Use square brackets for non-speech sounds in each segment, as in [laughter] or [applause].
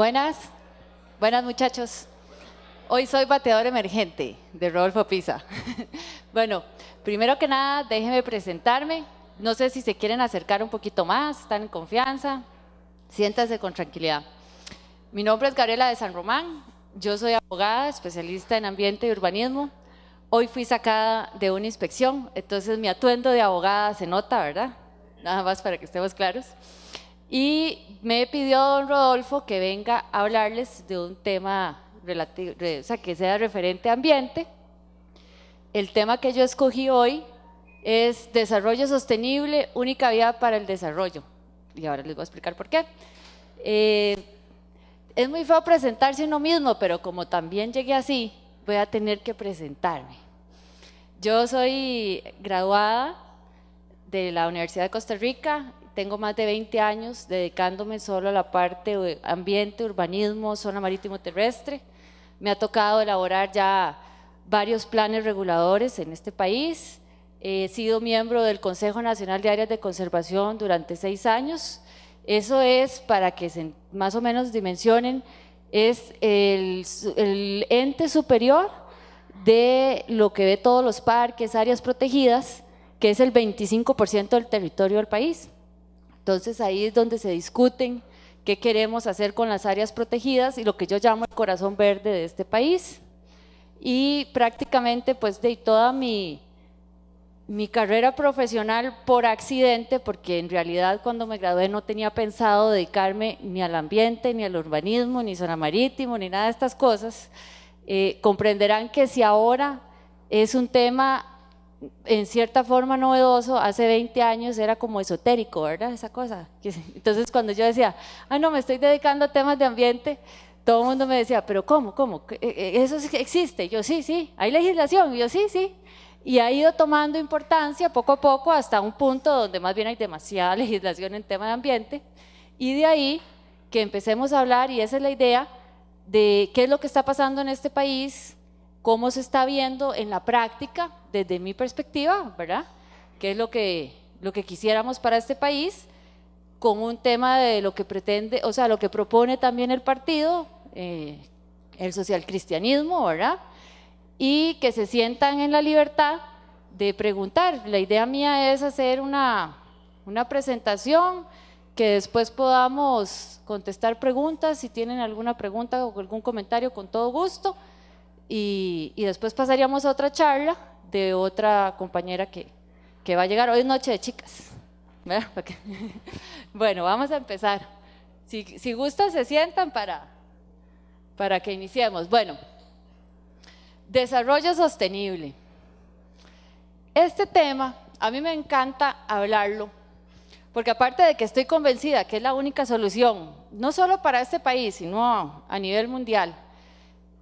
Buenas, buenas muchachos. Hoy soy bateador emergente de Rodolfo Pisa. [laughs] bueno, primero que nada, déjenme presentarme. No sé si se quieren acercar un poquito más, están en confianza. siéntase con tranquilidad. Mi nombre es Gabriela de San Román. Yo soy abogada, especialista en ambiente y urbanismo. Hoy fui sacada de una inspección, entonces mi atuendo de abogada se nota, ¿verdad? Nada más para que estemos claros. Y me pidió don Rodolfo que venga a hablarles de un tema relativo, o sea, que sea referente a ambiente. El tema que yo escogí hoy es desarrollo sostenible, única vía para el desarrollo. Y ahora les voy a explicar por qué. Eh, es muy feo presentarse uno mismo, pero como también llegué así, voy a tener que presentarme. Yo soy graduada de la Universidad de Costa Rica tengo más de 20 años dedicándome solo a la parte de ambiente, urbanismo, zona marítimo terrestre. Me ha tocado elaborar ya varios planes reguladores en este país. He sido miembro del Consejo Nacional de Áreas de Conservación durante seis años. Eso es, para que se más o menos dimensionen, es el ente superior de lo que ve todos los parques, áreas protegidas, que es el 25% del territorio del país. Entonces ahí es donde se discuten qué queremos hacer con las áreas protegidas y lo que yo llamo el corazón verde de este país. Y prácticamente pues de toda mi, mi carrera profesional por accidente, porque en realidad cuando me gradué no tenía pensado dedicarme ni al ambiente, ni al urbanismo, ni zona marítimo, ni nada de estas cosas, eh, comprenderán que si ahora es un tema en cierta forma novedoso, hace 20 años era como esotérico, ¿verdad? Esa cosa. [laughs] Entonces cuando yo decía, ah, no, me estoy dedicando a temas de ambiente, todo el mundo me decía, pero ¿cómo? ¿Cómo? Eh, eh, ¿Eso existe? Yo sí, sí, hay legislación, yo sí, sí. Y ha ido tomando importancia poco a poco hasta un punto donde más bien hay demasiada [laughs] legislación en tema de ambiente. Y de ahí que empecemos a hablar, y esa es la idea, de qué es lo que está pasando en este país, cómo se está viendo en la práctica desde mi perspectiva, ¿verdad? ¿Qué es lo que, lo que quisiéramos para este país? Con un tema de lo que pretende, o sea, lo que propone también el partido, eh, el socialcristianismo, ¿verdad? Y que se sientan en la libertad de preguntar. La idea mía es hacer una, una presentación que después podamos contestar preguntas, si tienen alguna pregunta o algún comentario, con todo gusto. Y, después pasaríamos a otra charla de otra compañera que, va a llegar. Hoy es noche de chicas. [laughs] Bueno, vamos a empezar. Si, gustan, se sientan para, para que iniciemos. Bueno, desarrollo sostenible. Este tema a mí me encanta hablarlo, porque aparte de que estoy convencida que es la única solución, no solo para este país, sino a nivel mundial,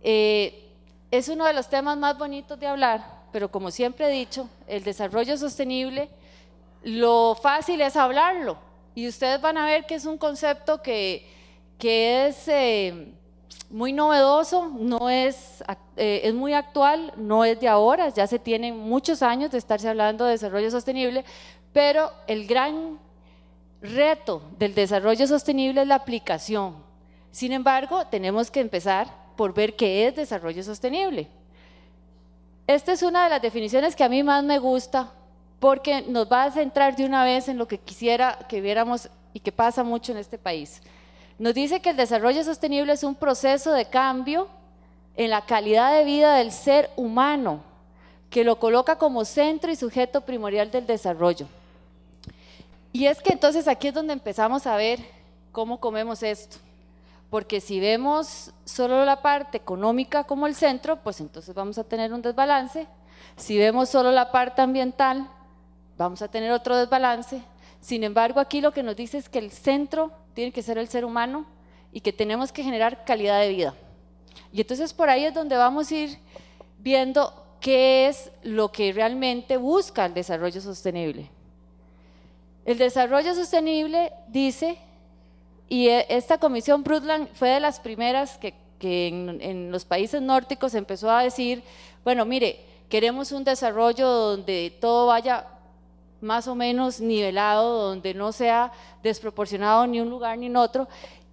eh, es uno de los temas más bonitos de hablar, pero como siempre he dicho, el desarrollo sostenible, lo fácil es hablarlo. Y ustedes van a ver que es un concepto que, es eh, muy novedoso, no es, eh, es muy actual, no es de ahora, ya se tienen muchos años de estarse hablando de desarrollo sostenible, pero el gran reto del desarrollo sostenible es la aplicación. Sin embargo, tenemos que empezar por ver qué es desarrollo sostenible. Esta es una de las definiciones que a mí más me gusta porque nos va a centrar de una vez en lo que quisiera que viéramos y que pasa mucho en este país. Nos dice que el desarrollo sostenible es un proceso de cambio en la calidad de vida del ser humano, que lo coloca como centro y sujeto primordial del desarrollo. Y es que entonces aquí es donde empezamos a ver cómo comemos esto porque si vemos solo la parte económica como el centro, pues entonces vamos a tener un desbalance. Si vemos solo la parte ambiental, vamos a tener otro desbalance. Sin embargo, aquí lo que nos dice es que el centro tiene que ser el ser humano y que tenemos que generar calidad de vida. Y entonces por ahí es donde vamos a ir viendo qué es lo que realmente busca el desarrollo sostenible. El desarrollo sostenible dice y e, esta comisión Brutland fue de las primeras que, en, en, los países nórdicos empezó a decir, bueno, mire, queremos un desarrollo donde todo vaya más o menos nivelado, donde no sea desproporcionado ni un lugar ni en otro.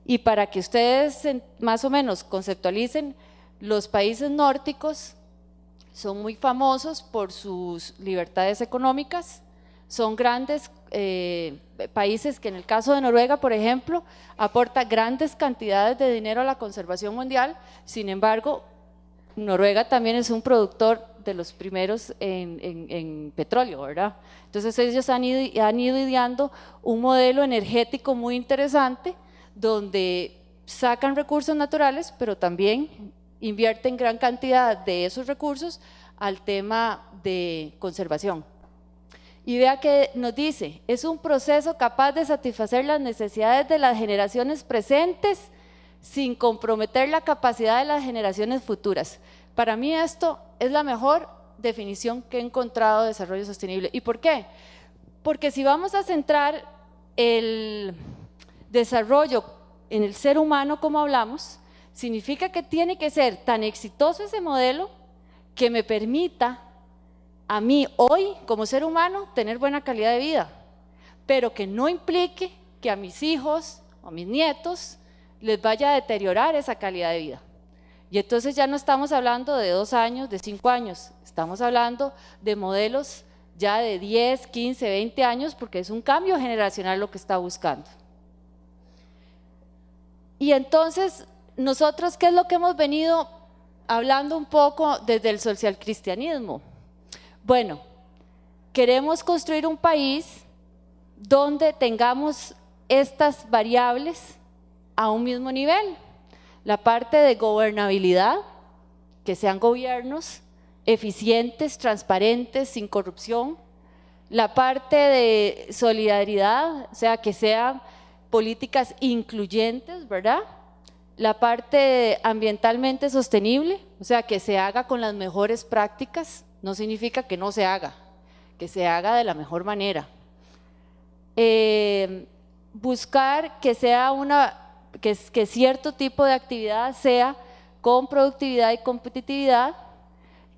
Y para que ustedes más o menos conceptualicen, los países nórdicos son muy famosos por sus libertades económicas, son grandes eh, países que en el caso de Noruega, por ejemplo, aporta grandes cantidades de dinero a la conservación mundial, sin embargo, Noruega también es un productor de los primeros en, petróleo, ¿verdad? Entonces ellos han ido ideando un modelo energético muy interesante donde sacan recursos naturales, pero también invierten gran cantidad de esos recursos al tema de conservación. Idea que nos dice, es un proceso capaz de satisfacer las necesidades de las generaciones presentes sin comprometer la capacidad de las generaciones futuras. Para mí esto es la mejor definición que he encontrado de desarrollo sostenible. ¿Y por qué? Porque si vamos a centrar el desarrollo en el ser humano como hablamos, significa que tiene que ser tan exitoso ese modelo que me permita a mí hoy como ser humano tener buena calidad de vida, pero que no implique que a mis hijos o a mis nietos les vaya a deteriorar esa calidad de vida. Y entonces ya no estamos hablando de dos años, de cinco años, estamos hablando de modelos ya de 10, 15, 20 años, porque es un cambio generacional lo que está buscando. Y entonces, nosotros, ¿qué es lo que hemos venido hablando un poco desde el social cristianismo? Bueno, queremos construir un país donde tengamos estas variables a un mismo nivel. La parte de gobernabilidad, que sean gobiernos eficientes, transparentes, sin corrupción. La parte de solidaridad, o sea, que sean políticas incluyentes, ¿verdad? La parte ambientalmente sostenible, o sea, que se haga con las mejores prácticas no significa que no se haga, que se haga de la mejor manera. Eh, buscar que sea una que, que, cierto tipo de actividad sea con productividad y competitividad,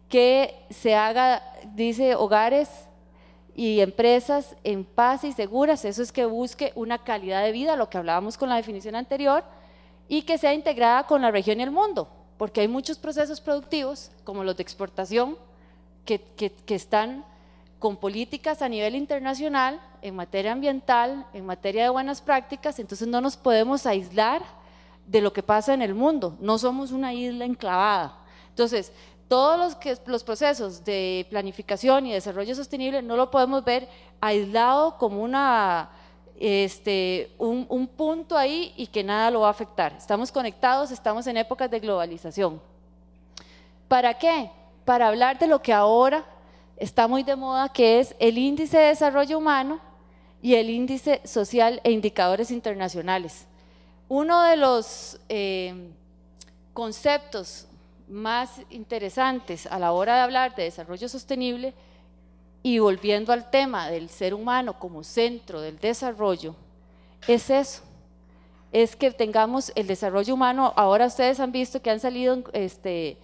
que se haga, dice, hogares y empresas en paz y seguras, eso es que busque una calidad de vida, lo que hablábamos con la definición anterior, y que sea integrada con la región y el mundo, porque hay muchos procesos productivos, como los de exportación, que, están con políticas a nivel internacional en materia ambiental, en materia de buenas prácticas, entonces no nos podemos aislar de lo que pasa en el mundo, no somos una isla enclavada. Entonces, todos los, procesos de planificación y desarrollo sostenible no lo podemos ver aislado como una, este, un, un punto ahí y que nada lo va a afectar. Estamos conectados, estamos en épocas de globalización. ¿Para qué? para hablar de lo que ahora está muy de moda, que es el índice de desarrollo humano y el índice social e indicadores internacionales. Uno de los eh, conceptos más interesantes a la hora de hablar de desarrollo sostenible y volviendo al tema del ser humano como centro del desarrollo, es eso, es que tengamos el desarrollo humano. Ahora ustedes han visto que han salido este,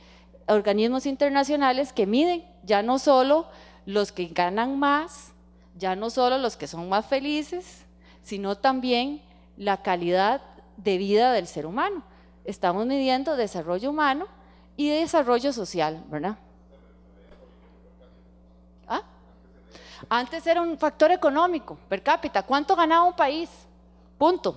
organismos internacionales que miden ya no solo los que ganan más, ya no solo los que son más felices, sino también la calidad de vida del ser humano. Estamos midiendo desarrollo humano y desarrollo social, ¿verdad? ¿Ah? Antes era un factor económico, per cápita, ¿cuánto ganaba un país? Punto.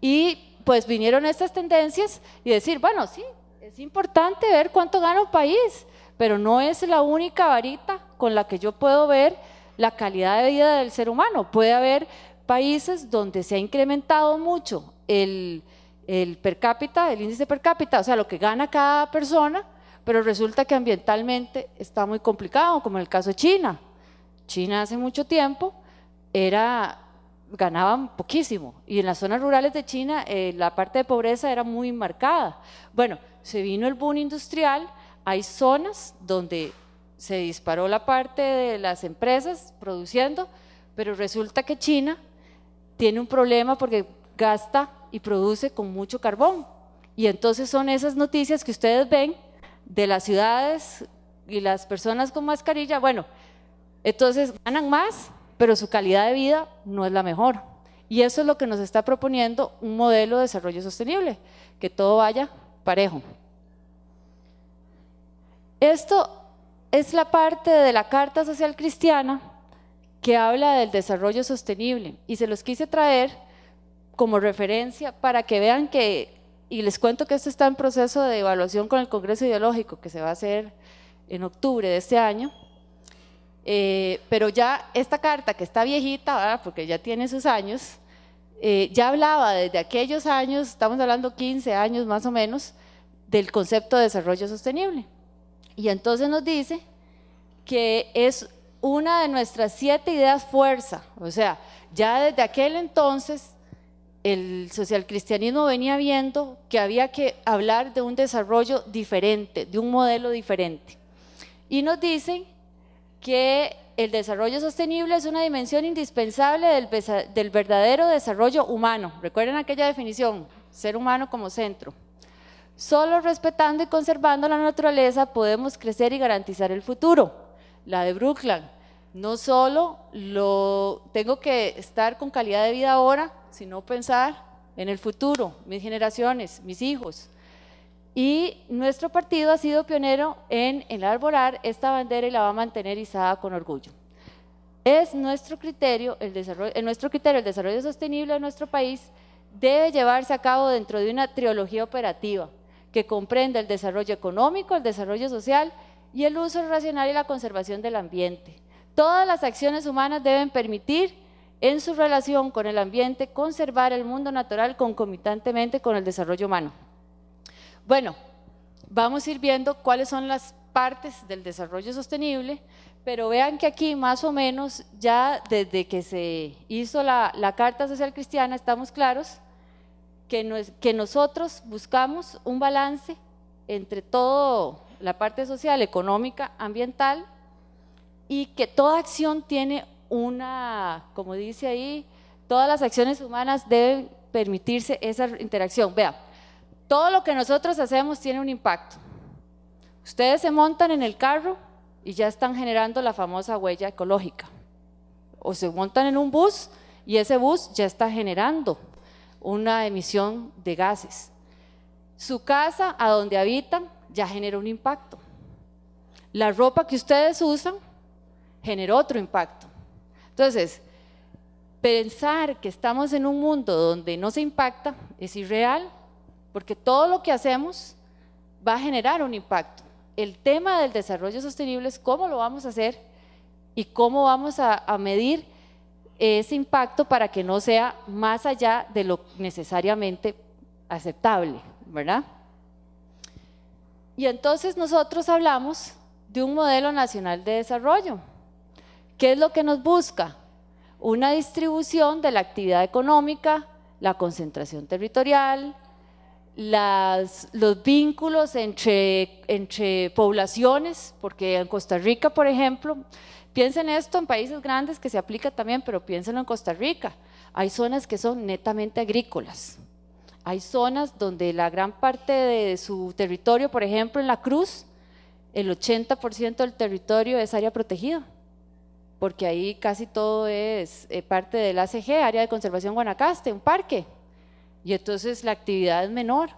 Y pues vinieron estas tendencias y decir, bueno, sí, es importante ver cuánto gana un país, pero no es la única varita con la que yo puedo ver la calidad de vida del ser humano. Puede haber países donde se ha incrementado mucho el, per cápita, el índice per cápita, o sea, lo que gana cada persona, pero resulta que ambientalmente está muy complicado, como en el caso de China. China hace mucho tiempo era ganaban poquísimo y en las zonas rurales de China eh, la parte de pobreza era muy marcada. Bueno, se vino el boom industrial, hay zonas donde se disparó la parte de las empresas produciendo, pero resulta que China tiene un problema porque gasta y produce con mucho carbón. Y entonces son esas noticias que ustedes ven de las ciudades y las personas con mascarilla. Bueno, entonces ganan más, pero su calidad de vida no es la mejor. Y eso es lo que nos está proponiendo un modelo de desarrollo sostenible, que todo vaya parejo. Esto es la parte de la Carta Social Cristiana que habla del desarrollo sostenible y se los quise traer como referencia para que vean que, y les cuento que esto está en proceso de evaluación con el Congreso Ideológico que se va a hacer en octubre de este año, eh, pero ya esta carta que está viejita, porque ya tiene sus años, eh, ya hablaba desde aquellos años, estamos hablando 15 años más o menos, del concepto de desarrollo sostenible. Y entonces nos dice que es una de nuestras siete ideas fuerza, o sea, ya desde aquel entonces el socialcristianismo venía viendo que había que hablar de un desarrollo diferente, de un modelo diferente. Y nos dicen que el desarrollo sostenible es una dimensión indispensable del, verdadero desarrollo humano. Recuerden aquella definición, ser humano como centro. Solo respetando y conservando la naturaleza podemos crecer y garantizar el futuro. La de Brooklyn. No solo tengo que estar con calidad de vida ahora, sino pensar en el futuro, mis generaciones, mis hijos. Y nuestro partido ha sido pionero en el enarborar esta bandera y la va a mantener izada con orgullo. Es nuestro criterio, el desarrollo, en eh, nuestro criterio, el desarrollo sostenible de nuestro país debe llevarse a cabo dentro de una triología operativa que comprenda el desarrollo económico, el desarrollo social y el uso racional y la conservación del ambiente. Todas las acciones humanas deben permitir en su relación con el ambiente conservar el mundo natural concomitantemente con el desarrollo humano. Bueno, vamos a ir viendo cuáles son las partes del desarrollo sostenible, pero vean que aquí más o menos ya desde que se hizo la, Carta Social Cristiana estamos claros que, que nosotros buscamos un balance entre toda la parte social, económica, ambiental, y que toda acción tiene una, como dice ahí, todas las acciones humanas deben permitirse esa interacción. vean, todo lo que nosotros hacemos tiene un impacto. Ustedes se montan en el carro y ya están generando la famosa huella ecológica. O se montan en un bus y ese bus ya está generando una emisión de gases. Su casa, a donde habitan, ya genera un impacto. La ropa que ustedes usan genera otro impacto. Entonces, pensar que estamos en un mundo donde no se impacta es irreal porque todo lo que hacemos va a generar un impacto. El tema del desarrollo sostenible es cómo lo vamos a hacer y cómo vamos a, medir ese impacto para que no sea más allá de lo necesariamente aceptable, ¿verdad? Y entonces nosotros hablamos de un modelo nacional de desarrollo. ¿Qué es lo que nos busca? Una distribución de la actividad económica, la concentración territorial, los vínculos entre, entre poblaciones, porque en Costa Rica, por ejemplo, piensen esto en países grandes que se aplica también, pero piénsenlo en Costa Rica, hay zonas que son netamente agrícolas, hay zonas donde la gran parte de su territorio, por ejemplo en La Cruz, el 80% del territorio es área protegida, porque ahí casi todo es eh, parte del ACG, Área de Conservación Guanacaste, un parque, y entonces la actividad es menor.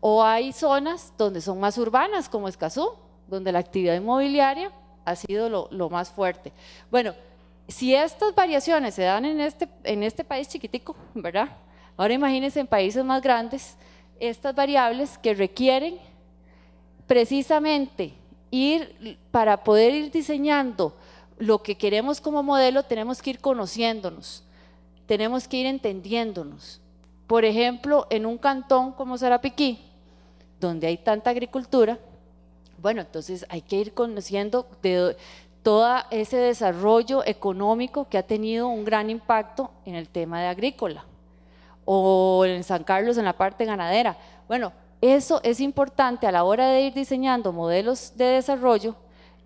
O hay zonas donde son más urbanas, como Escazú, donde la actividad inmobiliaria ha sido lo, más fuerte. Bueno, si estas variaciones se dan en este, en este país chiquitico, ¿verdad? Ahora imagínense en países más grandes, estas variables que requieren precisamente ir, para poder ir diseñando lo que queremos como modelo, tenemos que ir conociéndonos, tenemos que ir entendiéndonos. Por ejemplo, en un cantón como Serapiquí, donde hay tanta agricultura, bueno, entonces hay que ir conociendo todo ese desarrollo económico que ha tenido un gran impacto en el tema de agrícola o en San Carlos en la parte ganadera. Bueno, eso es importante a la hora de ir diseñando modelos de desarrollo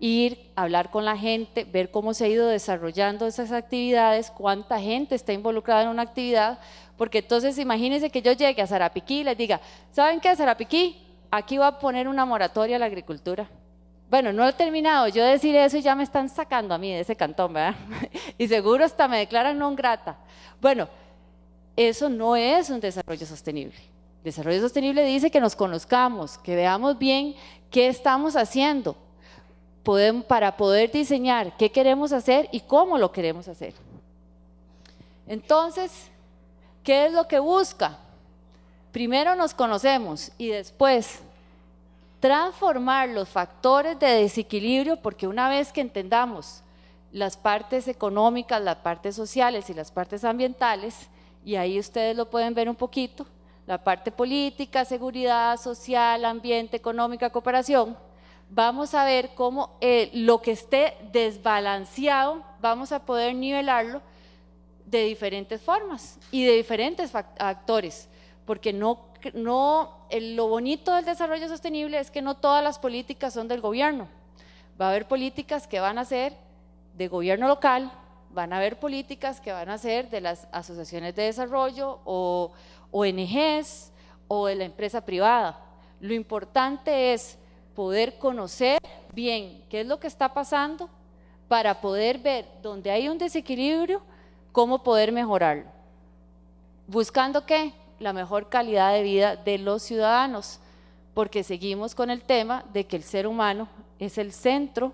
ir, hablar con la gente, ver cómo se ha ido desarrollando esas actividades, cuánta gente está involucrada en una actividad, porque entonces imagínense que yo llegue a Zarapiquí y les diga, ¿saben qué, Zarapiquí? Aquí va a poner una moratoria a la agricultura. Bueno, no he terminado, yo decir eso y ya me están sacando a mí de ese cantón, ¿verdad? [laughs] y seguro hasta me declaran no grata. Bueno, eso no es un desarrollo sostenible. Desarrollo sostenible dice que nos conozcamos, que veamos bien qué estamos haciendo, para poder diseñar qué queremos hacer y cómo lo queremos hacer. Entonces, ¿qué es lo que busca? Primero nos conocemos y después transformar los factores de desequilibrio, porque una vez que entendamos las partes económicas, las partes sociales y las partes ambientales, y ahí ustedes lo pueden ver un poquito, la parte política, seguridad social, ambiente, económica, cooperación, vamos a ver cómo eh, lo que esté desbalanceado, vamos a poder nivelarlo de diferentes formas y de diferentes actores, porque no, no lo bonito del desarrollo sostenible es que no todas las políticas son del gobierno. Va a haber políticas que van a ser de gobierno local, van a haber políticas que van a ser de las asociaciones de desarrollo o ONGs o de la empresa privada. Lo importante es poder conocer bien qué es lo que está pasando, para poder ver dónde hay un desequilibrio, cómo poder mejorarlo. ¿Buscando qué? La mejor calidad de vida de los ciudadanos, porque seguimos con el tema de que el ser humano es el centro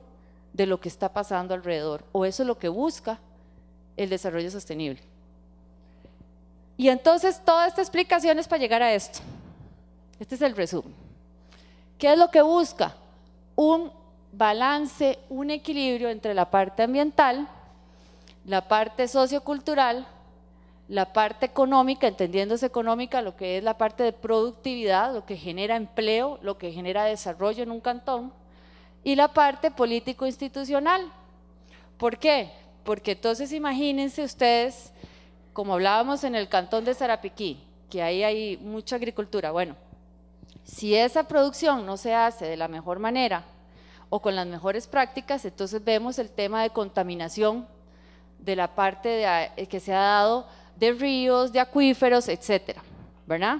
de lo que está pasando alrededor, o eso es lo que busca el desarrollo sostenible. Y entonces toda esta explicación es para llegar a esto. Este es el resumen. ¿Qué es lo que busca? Un balance, un equilibrio entre la parte ambiental, la parte sociocultural, la parte económica, entendiéndose económica, lo que es la parte de productividad, lo que genera empleo, lo que genera desarrollo en un cantón, y la parte político-institucional. ¿Por qué? Porque entonces imagínense ustedes, como hablábamos en el cantón de Sarapiquí, que ahí hay mucha agricultura, bueno, si esa producción no se hace de la mejor manera o con las mejores prácticas, entonces vemos el tema de contaminación de la parte eh, que se ha dado de ríos, de acuíferos, etcétera, ¿verdad?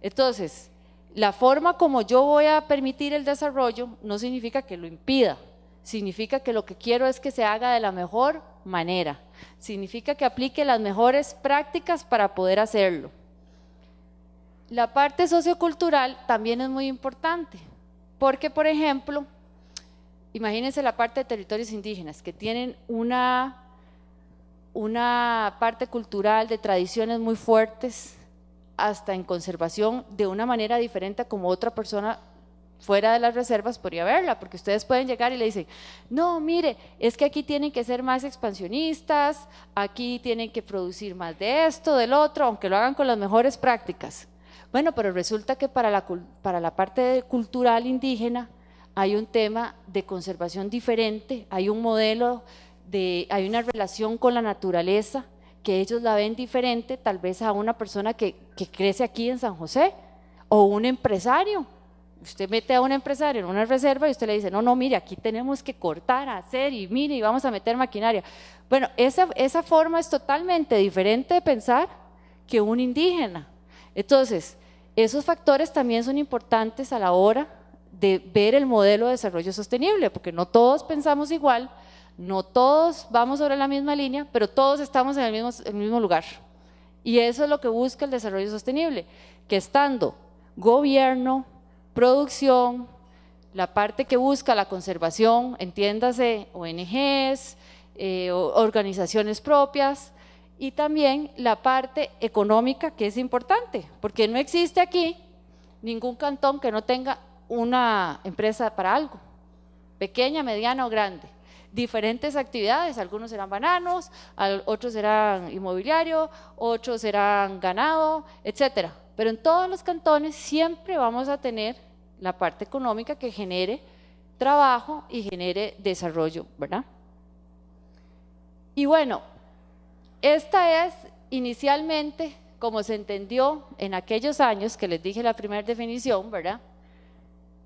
Entonces, la forma como yo voy a permitir el desarrollo no significa que lo impida, significa que lo que quiero es que se haga de la mejor manera, significa que aplique las mejores prácticas para poder hacerlo. La parte sociocultural también es muy importante, porque por ejemplo, imagínense la parte de territorios indígenas, que tienen una, una parte cultural de tradiciones muy fuertes, hasta en conservación, de una manera diferente como otra persona fuera de las reservas podría verla, porque ustedes pueden llegar y le dicen, no, mire, es que aquí tienen que ser más expansionistas, aquí tienen que producir más de esto, del otro, aunque lo hagan con las mejores prácticas. Bueno, pero resulta que para la, para la parte cultural indígena hay un tema de conservación diferente, hay un modelo, de, hay una relación con la naturaleza que ellos la ven diferente tal vez a una persona que, crece aquí en San José o un empresario usted mete a un empresario en una reserva y usted le dice, no, no, mire, aquí tenemos que cortar, hacer y mire, y vamos a meter maquinaria. Bueno, esa forma es totalmente diferente de pensar que un indígena. Entonces, esos factores también son importantes a la hora de ver el modelo de desarrollo sostenible, porque no todos pensamos igual, no todos vamos sobre la misma línea, pero todos estamos en el mismo, lugar. Y eso es lo que busca el desarrollo sostenible, que estando gobierno, producción, la parte que busca la conservación, entiéndase ONGs, eh, organizaciones propias, y también la parte económica que es importante, porque no existe aquí ningún cantón que no tenga una empresa para algo, pequeña, mediana o grande. Diferentes actividades, algunos serán bananos, otros serán inmobiliario, otros serán ganado, etcétera. Pero en todos los cantones siempre vamos a tener la parte económica que genere trabajo y genere desarrollo, ¿verdad? Y bueno, esta es inicialmente, como se entendió en aquellos años que les dije la primera definición, ¿verdad?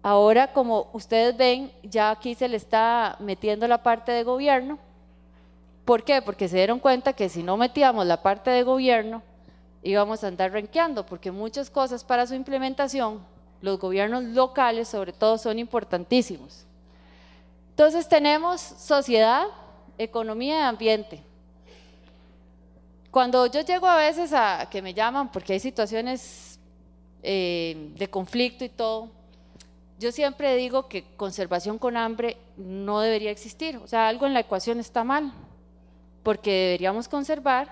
Ahora, como ustedes ven, ya aquí se le está metiendo la parte de gobierno. ¿Por qué? Porque se dieron cuenta que si no metíamos la parte de gobierno, íbamos a andar renqueando, porque muchas cosas para su implementación, los gobiernos locales sobre todo son importantísimos. Entonces tenemos sociedad, economía y ambiente. Cuando yo llego a veces a que me llaman, porque hay situaciones eh, de conflicto y todo, yo siempre digo que conservación con hambre no debería existir. O sea, algo en la ecuación está mal, porque deberíamos conservar,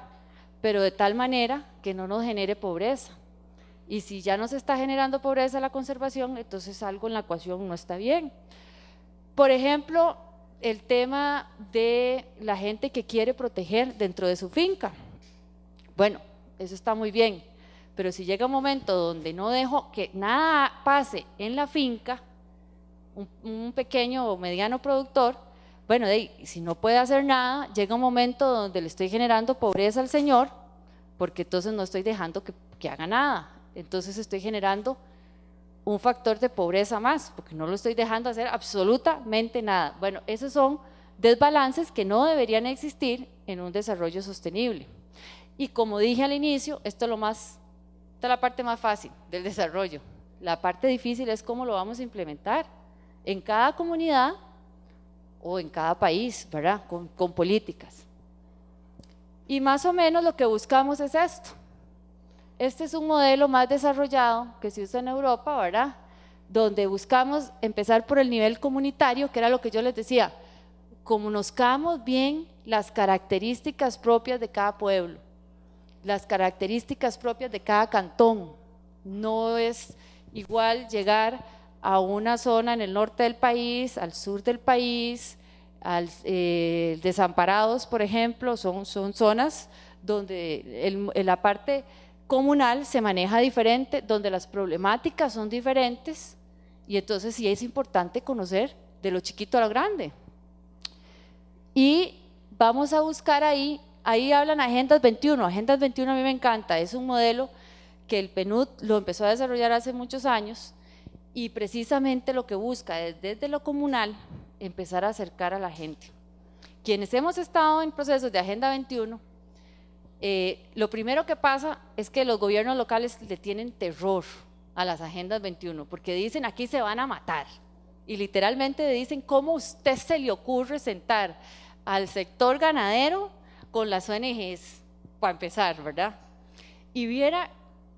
pero de tal manera que no nos genere pobreza. Y si ya nos está generando pobreza la conservación, entonces algo en la ecuación no está bien. Por ejemplo, el tema de la gente que quiere proteger dentro de su finca. Bueno, eso está muy bien, pero si llega un momento donde no dejo que nada pase en la finca, un, pequeño o mediano productor, bueno, si no puede hacer nada, llega un momento donde le estoy generando pobreza al Señor, porque entonces no estoy dejando que haga nada, entonces estoy generando un factor de pobreza más, porque no lo estoy dejando hacer absolutamente nada. Bueno, esos son desbalances que no deberían existir en un desarrollo sostenible. Y como dije al inicio, esto es lo más, esta es la parte más fácil del desarrollo. La parte difícil es cómo lo vamos a implementar en cada comunidad o en cada país, ¿verdad? Con, con políticas. Y más o menos lo que buscamos es esto. Este es un modelo más desarrollado que se usa en Europa, ¿verdad? Donde buscamos empezar por el nivel comunitario, que era lo que yo les decía, conozcamos bien las características propias de cada pueblo las características propias de cada cantón. No es igual llegar a una zona en el norte del país, al sur del país, al, eh, desamparados, por ejemplo, son, son zonas donde la parte comunal se maneja diferente, donde las problemáticas son diferentes, y entonces sí es importante conocer de lo chiquito a lo grande. Y vamos a buscar ahí Ahí hablan Agendas 21. Agendas 21 a mí me encanta, es un modelo que el PNUD lo empezó a desarrollar hace muchos años y precisamente lo que busca es desde lo comunal empezar a acercar a la gente. Quienes hemos estado en procesos de Agenda 21, eh, lo primero que pasa es que los gobiernos locales le tienen terror a las Agendas 21, porque dicen aquí se van a matar. Y literalmente le dicen, ¿cómo usted se le ocurre sentar al sector ganadero con las ONGs, para empezar, ¿verdad? Y viera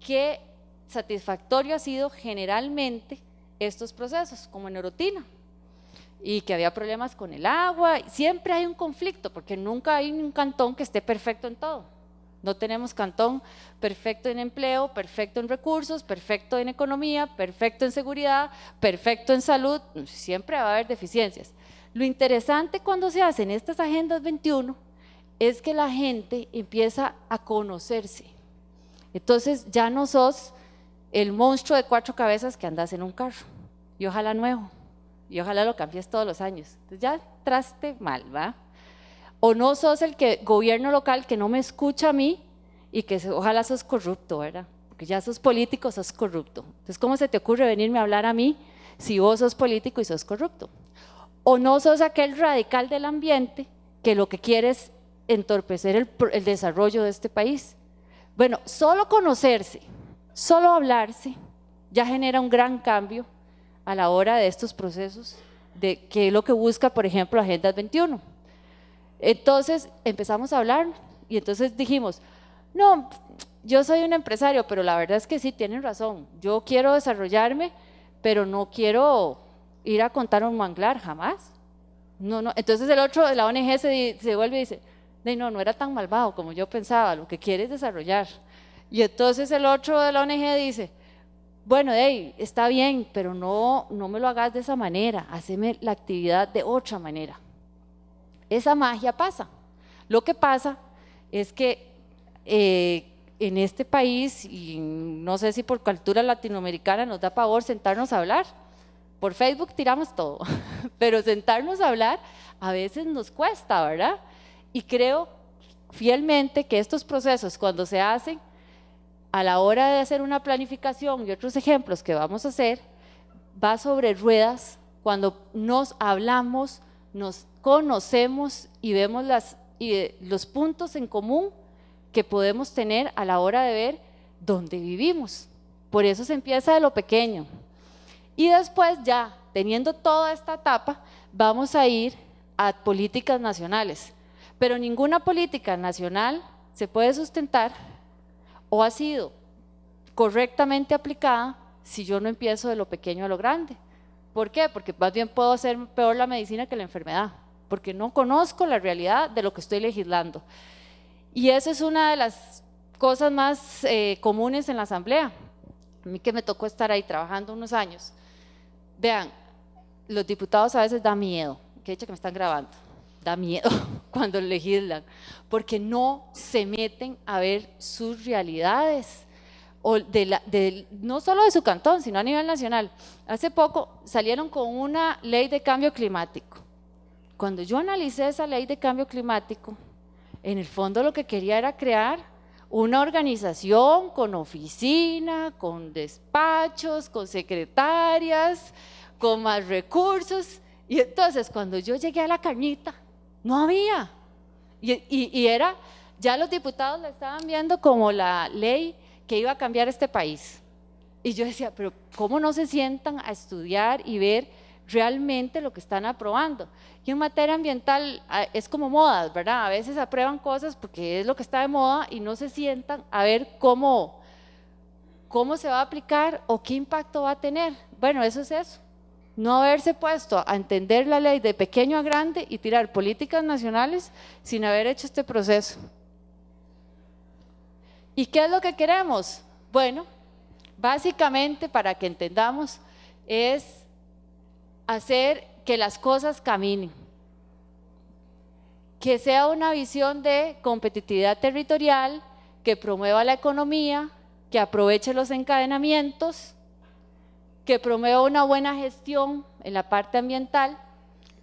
qué satisfactorio ha sido generalmente estos procesos, como en Orotina, y que había problemas con el agua. Siempre hay un conflicto, porque nunca hay un cantón que esté perfecto en todo. No tenemos cantón perfecto en empleo, perfecto en recursos, perfecto en economía, perfecto en seguridad, perfecto en salud. Siempre va a haber deficiencias. Lo interesante cuando se hacen estas agendas 21 es que la gente empieza a conocerse. Entonces ya no sos el monstruo de cuatro cabezas que andas en un carro. Y ojalá nuevo. Y ojalá lo cambies todos los años. Entonces ya traste mal, ¿va? O no sos el que gobierno local que no me escucha a mí y que ojalá sos corrupto, ¿verdad? Porque ya sos político, sos corrupto. Entonces, ¿cómo se te ocurre venirme a hablar a mí si vos sos político y sos corrupto? O no sos aquel radical del ambiente que lo que quieres entorpecer el, desarrollo de este país. Bueno, solo conocerse, solo hablarse, ya genera un gran cambio a la hora de estos procesos, de qué es lo que busca, por ejemplo, Agenda 21. Entonces empezamos a hablar y entonces dijimos, no, yo soy un empresario, pero la verdad es que sí, tienen razón, yo quiero desarrollarme, pero no quiero ir a contar un manglar jamás. No, no. Entonces el otro de la ONG se vuelve y dice, no, no era tan malvado como yo pensaba, lo que quiere desarrollar. Y entonces el otro de la ONG dice, bueno, está bien, pero no, no me lo hagas de esa manera, haceme la actividad de otra manera. Esa magia pasa. Lo que pasa es que eh, en este país, y no sé si por cultura latinoamericana nos da pavor sentarnos a hablar, por Facebook tiramos todo, [laughs] pero sentarnos a hablar a veces nos cuesta, ¿verdad? Y creo fielmente que estos procesos, cuando se hacen, a la hora de hacer una planificación y otros ejemplos que vamos a hacer, va sobre ruedas cuando nos hablamos, nos conocemos y vemos las, y eh, los puntos en común que podemos tener a la hora de ver dónde vivimos. Por eso se empieza de lo pequeño. Y después ya, teniendo toda esta etapa, vamos a ir a políticas nacionales. Pero ninguna política nacional se puede sustentar o ha sido correctamente aplicada si yo no empiezo de lo pequeño a lo grande. ¿Por qué? Porque más bien puedo hacer peor la medicina que la enfermedad, porque no conozco la realidad de lo que estoy legislando. Y esa es una de las cosas más eh, comunes en la asamblea. A mí que me tocó estar ahí trabajando unos años. Vean, los diputados a veces da miedo, que he que me están grabando da miedo [laughs] cuando legislan, porque no se meten a ver sus realidades, o de la, de, no solo de su cantón, sino a nivel nacional. Hace poco salieron con una ley de cambio climático. Cuando yo analicé esa ley de cambio climático, en el fondo lo que quería era crear una organización con oficina, con despachos, con secretarias, con más recursos. Y entonces cuando yo llegué a la cañita, no había. Y, era, ya los diputados la estaban viendo como la ley que iba a cambiar este país. Y yo decía, pero ¿cómo no se sientan a estudiar y ver realmente lo que están aprobando? Y en materia ambiental es como modas, ¿verdad? A veces aprueban cosas porque es lo que está de moda y no se sientan a ver cómo, cómo se va a aplicar o qué impacto va a tener. Bueno, eso es eso no haberse puesto a entender la ley de pequeño a grande y tirar políticas nacionales sin haber hecho este proceso. ¿Y qué es lo que queremos? Bueno, básicamente para que entendamos es hacer que las cosas caminen, que sea una visión de competitividad territorial, que promueva la economía, que aproveche los encadenamientos, que promueva una buena gestión en la parte ambiental,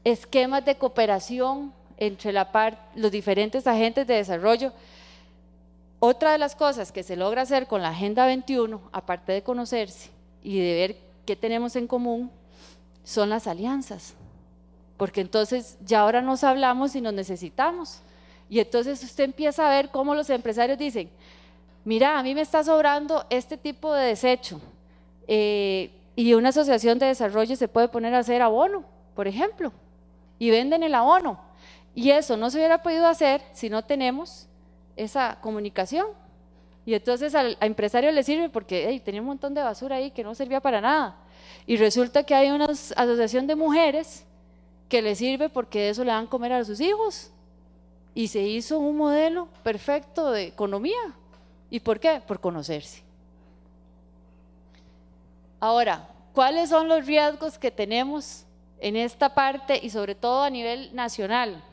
esquemas de cooperación entre la los diferentes agentes de desarrollo. Otra de las cosas que se logra hacer con la Agenda 21, aparte de conocerse y de ver qué tenemos en común, son las alianzas. Porque entonces ya ahora nos hablamos y nos necesitamos. Y entonces usted empieza a ver cómo los empresarios dicen, mira, a mí me está sobrando este tipo de desecho. Eh, y una asociación de desarrollo se puede poner a hacer abono, por ejemplo, y venden el abono. Y eso no se hubiera podido hacer si no tenemos esa comunicación. Y entonces al, empresario le sirve porque tenía un montón de basura ahí que no servía para nada. Y resulta que hay una asociación de mujeres que le sirve porque de eso le dan comer a sus hijos. Y se hizo un modelo perfecto de economía. ¿Y por qué? Por conocerse. Ahora, ¿cuáles son los riesgos que tenemos en esta parte y sobre todo a nivel nacional?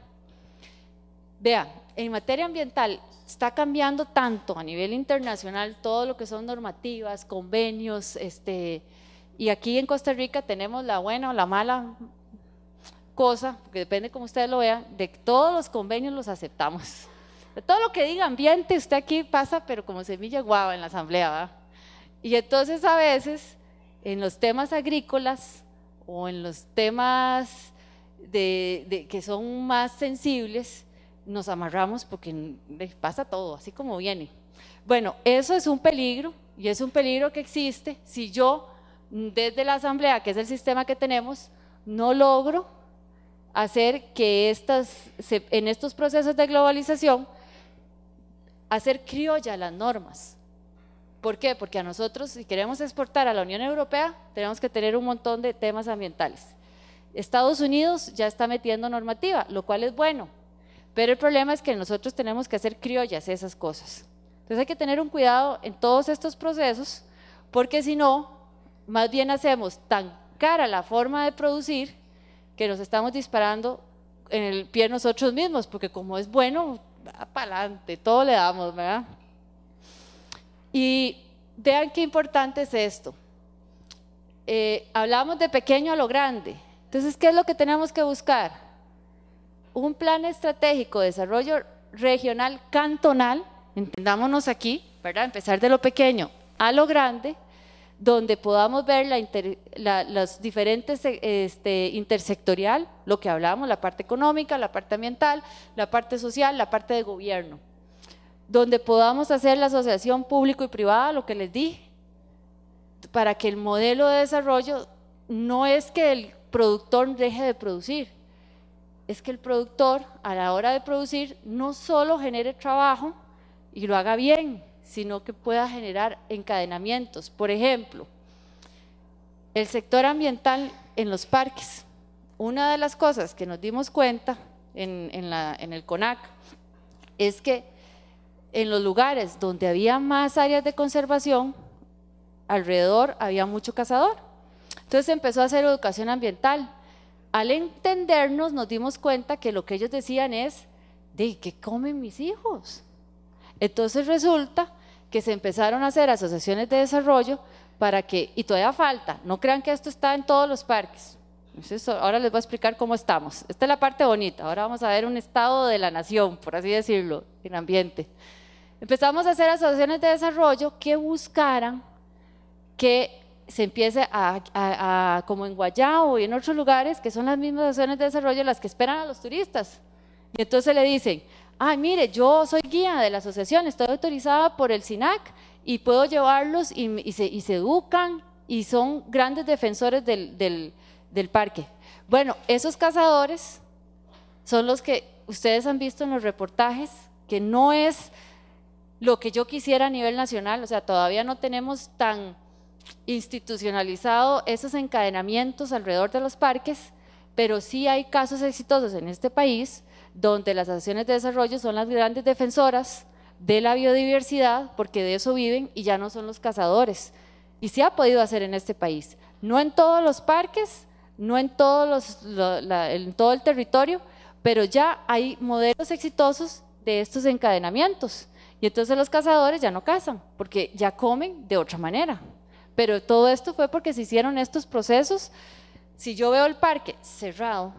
Vea, en materia ambiental está cambiando tanto a nivel internacional todo lo que son normativas, convenios, este, y aquí en Costa Rica tenemos la buena o la mala cosa, que depende como ustedes lo vean, de todos los convenios los aceptamos. De todo lo que diga ambiente, usted aquí pasa, pero como semilla guava en la asamblea, ¿verdad? Y entonces a veces en los temas agrícolas o en los temas que son más sensibles, nos amarramos porque pasa todo, así como viene. Bueno, eso es un peligro y es un peligro que existe si yo desde la asamblea, que es el sistema que tenemos, no logro hacer que estas, en estos procesos de globalización, hacer criolla las normas. ¿Por qué? Porque a nosotros, si queremos exportar a la Unión Europea, tenemos que tener un montón de temas ambientales. Estados Unidos ya está metiendo normativa, lo cual es bueno, pero el problema es que nosotros tenemos que hacer criollas esas cosas. Entonces hay que tener un cuidado en todos estos procesos, porque si no, más bien hacemos tan cara la forma de producir que nos estamos disparando en el pie nosotros mismos, porque como es bueno, para adelante, todo le damos, ¿verdad? Y vean qué importante es esto. Eh, hablamos de pequeño a lo grande. Entonces, ¿qué es lo que tenemos que buscar? Un plan estratégico de desarrollo regional cantonal, entendámonos aquí, ¿verdad? Empezar de lo pequeño a lo grande, donde podamos ver la, los diferentes este, intersectorial, lo que hablábamos, la parte económica, la parte ambiental, la parte social, la parte de gobierno donde podamos hacer la asociación público y privada, lo que les dije, para que el modelo de desarrollo no es que el productor deje de producir, es que el productor a la hora de producir no solo genere trabajo y lo haga bien, sino que pueda generar encadenamientos. Por ejemplo, el sector ambiental en los parques. Una de las cosas que nos dimos cuenta en, en el CONAC es que en los lugares donde había más áreas de conservación, alrededor había mucho cazador. Entonces empezó a hacer educación ambiental. Al entendernos nos dimos cuenta que lo que ellos decían es, ¿de qué comen mis hijos? Entonces resulta que se empezaron a hacer asociaciones de desarrollo para que, y todavía falta, no crean que esto está en todos los parques. ahora les voy a explicar cómo estamos. Esta es la parte bonita, ahora vamos a ver un estado de la nación, por así decirlo, en ambiente. Empezamos a hacer asociaciones de desarrollo que buscaran que se empiece a, como en Guayao y en otros lugares, que son las mismas asociaciones de desarrollo las que esperan a los turistas. Y entonces le dicen, ay, mire, yo soy guía de la asociación, estoy autorizada por el SINAC y puedo llevarlos y, se, educan y son grandes defensores del, del, del parque. Bueno, esos cazadores son los que ustedes han visto en los reportajes, que no es lo que yo quisiera a nivel nacional, o sea, todavía no tenemos tan institucionalizado esos encadenamientos alrededor de los parques, pero sí hay casos exitosos en este país donde las acciones de desarrollo son las grandes defensoras de la biodiversidad, porque de eso viven y ya no son los cazadores. Y se ha podido hacer en este país. No en todos los parques, no en, todos en todo el territorio, pero ya hay modelos exitosos de estos encadenamientos. Y entonces los cazadores ya no cazan, porque ya comen de otra manera. Pero todo esto fue porque se hicieron estos procesos. Si yo veo el parque cerrado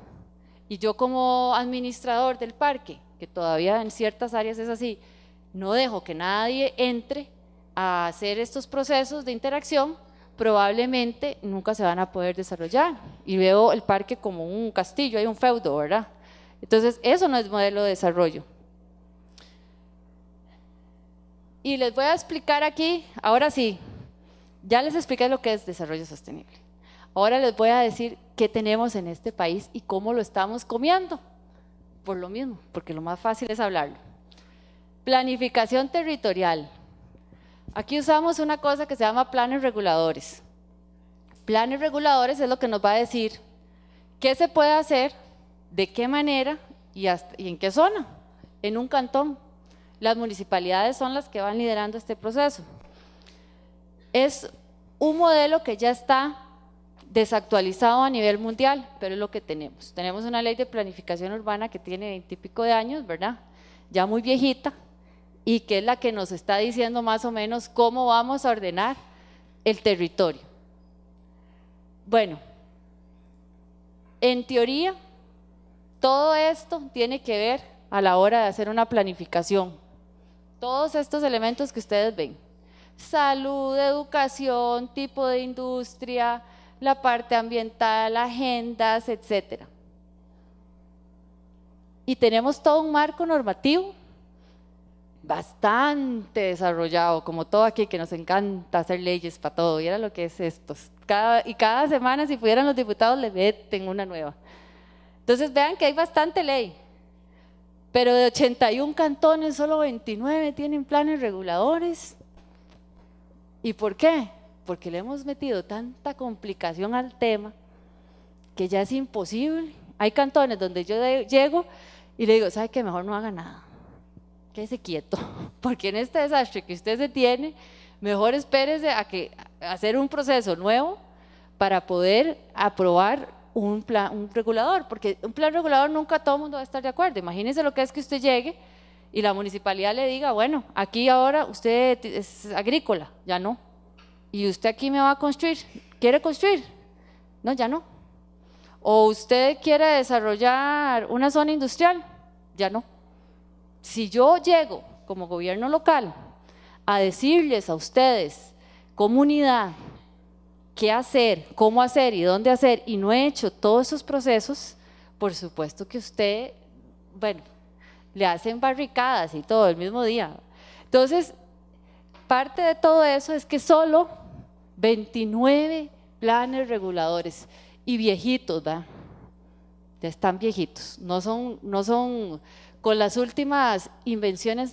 y yo como administrador del parque, que todavía en ciertas áreas es así, no dejo que nadie entre a hacer estos procesos de interacción, probablemente nunca se van a poder desarrollar. Y veo el parque como un castillo, hay un feudo, ¿verdad? Entonces, eso no es modelo de desarrollo. Y les voy a explicar aquí, ahora sí, ya les expliqué lo que es desarrollo sostenible. Ahora les voy a decir qué tenemos en este país y cómo lo estamos comiendo. Por lo mismo, porque lo más fácil es hablarlo. Planificación territorial. Aquí usamos una cosa que se llama planes reguladores. Planes reguladores es lo que nos va a decir qué se puede hacer, de qué manera y, y en qué zona, en un cantón. Las municipalidades son las que van liderando este proceso. Es un modelo que ya está desactualizado a nivel mundial, pero es lo que tenemos. Tenemos una ley de planificación urbana que tiene 20 y pico de años, ¿verdad? Ya muy viejita, y que es la que nos está diciendo más o menos cómo vamos a ordenar el territorio. Bueno, en teoría, todo esto tiene que ver a la hora de hacer una planificación. Todos estos elementos que ustedes ven. Salud, educación, tipo de industria, la parte ambiental, agendas, etcétera. Y tenemos todo un marco normativo bastante desarrollado, como todo aquí, que nos encanta hacer leyes para todo, y era lo que es esto. Cada, y cada semana, si pudieran los diputados, le meten una nueva. Entonces vean que hay bastante ley. Pero de 81 cantones, solo 29 tienen planes reguladores. ¿Y por qué? Porque le hemos metido tanta complicación al tema que ya es imposible. Hay cantones donde yo llego y le digo, ¿sabe qué? Mejor no haga nada. Quédese quieto, [laughs] porque en este desastre que usted se tiene, mejor espérese a, que, hacer un proceso nuevo para poder aprobar un plan un regulador, porque un plan regulador nunca todo el mundo va a estar de acuerdo. Imagínense lo que es que usted llegue y la municipalidad le diga, bueno, aquí ahora usted es agrícola, ya no. Y usted aquí me va a construir, ¿quiere construir? No, ya no. O usted quiere desarrollar una zona industrial, ya no. Si yo llego como gobierno local a decirles a ustedes, comunidad, qué hacer, cómo hacer y dónde hacer, y no he hecho todos esos procesos, por supuesto que usted, bueno, le hacen barricadas y todo el mismo día. Entonces, parte de todo eso es que solo 29 planes reguladores y viejitos, ¿verdad? Ya están viejitos, no son, no son con las últimas invenciones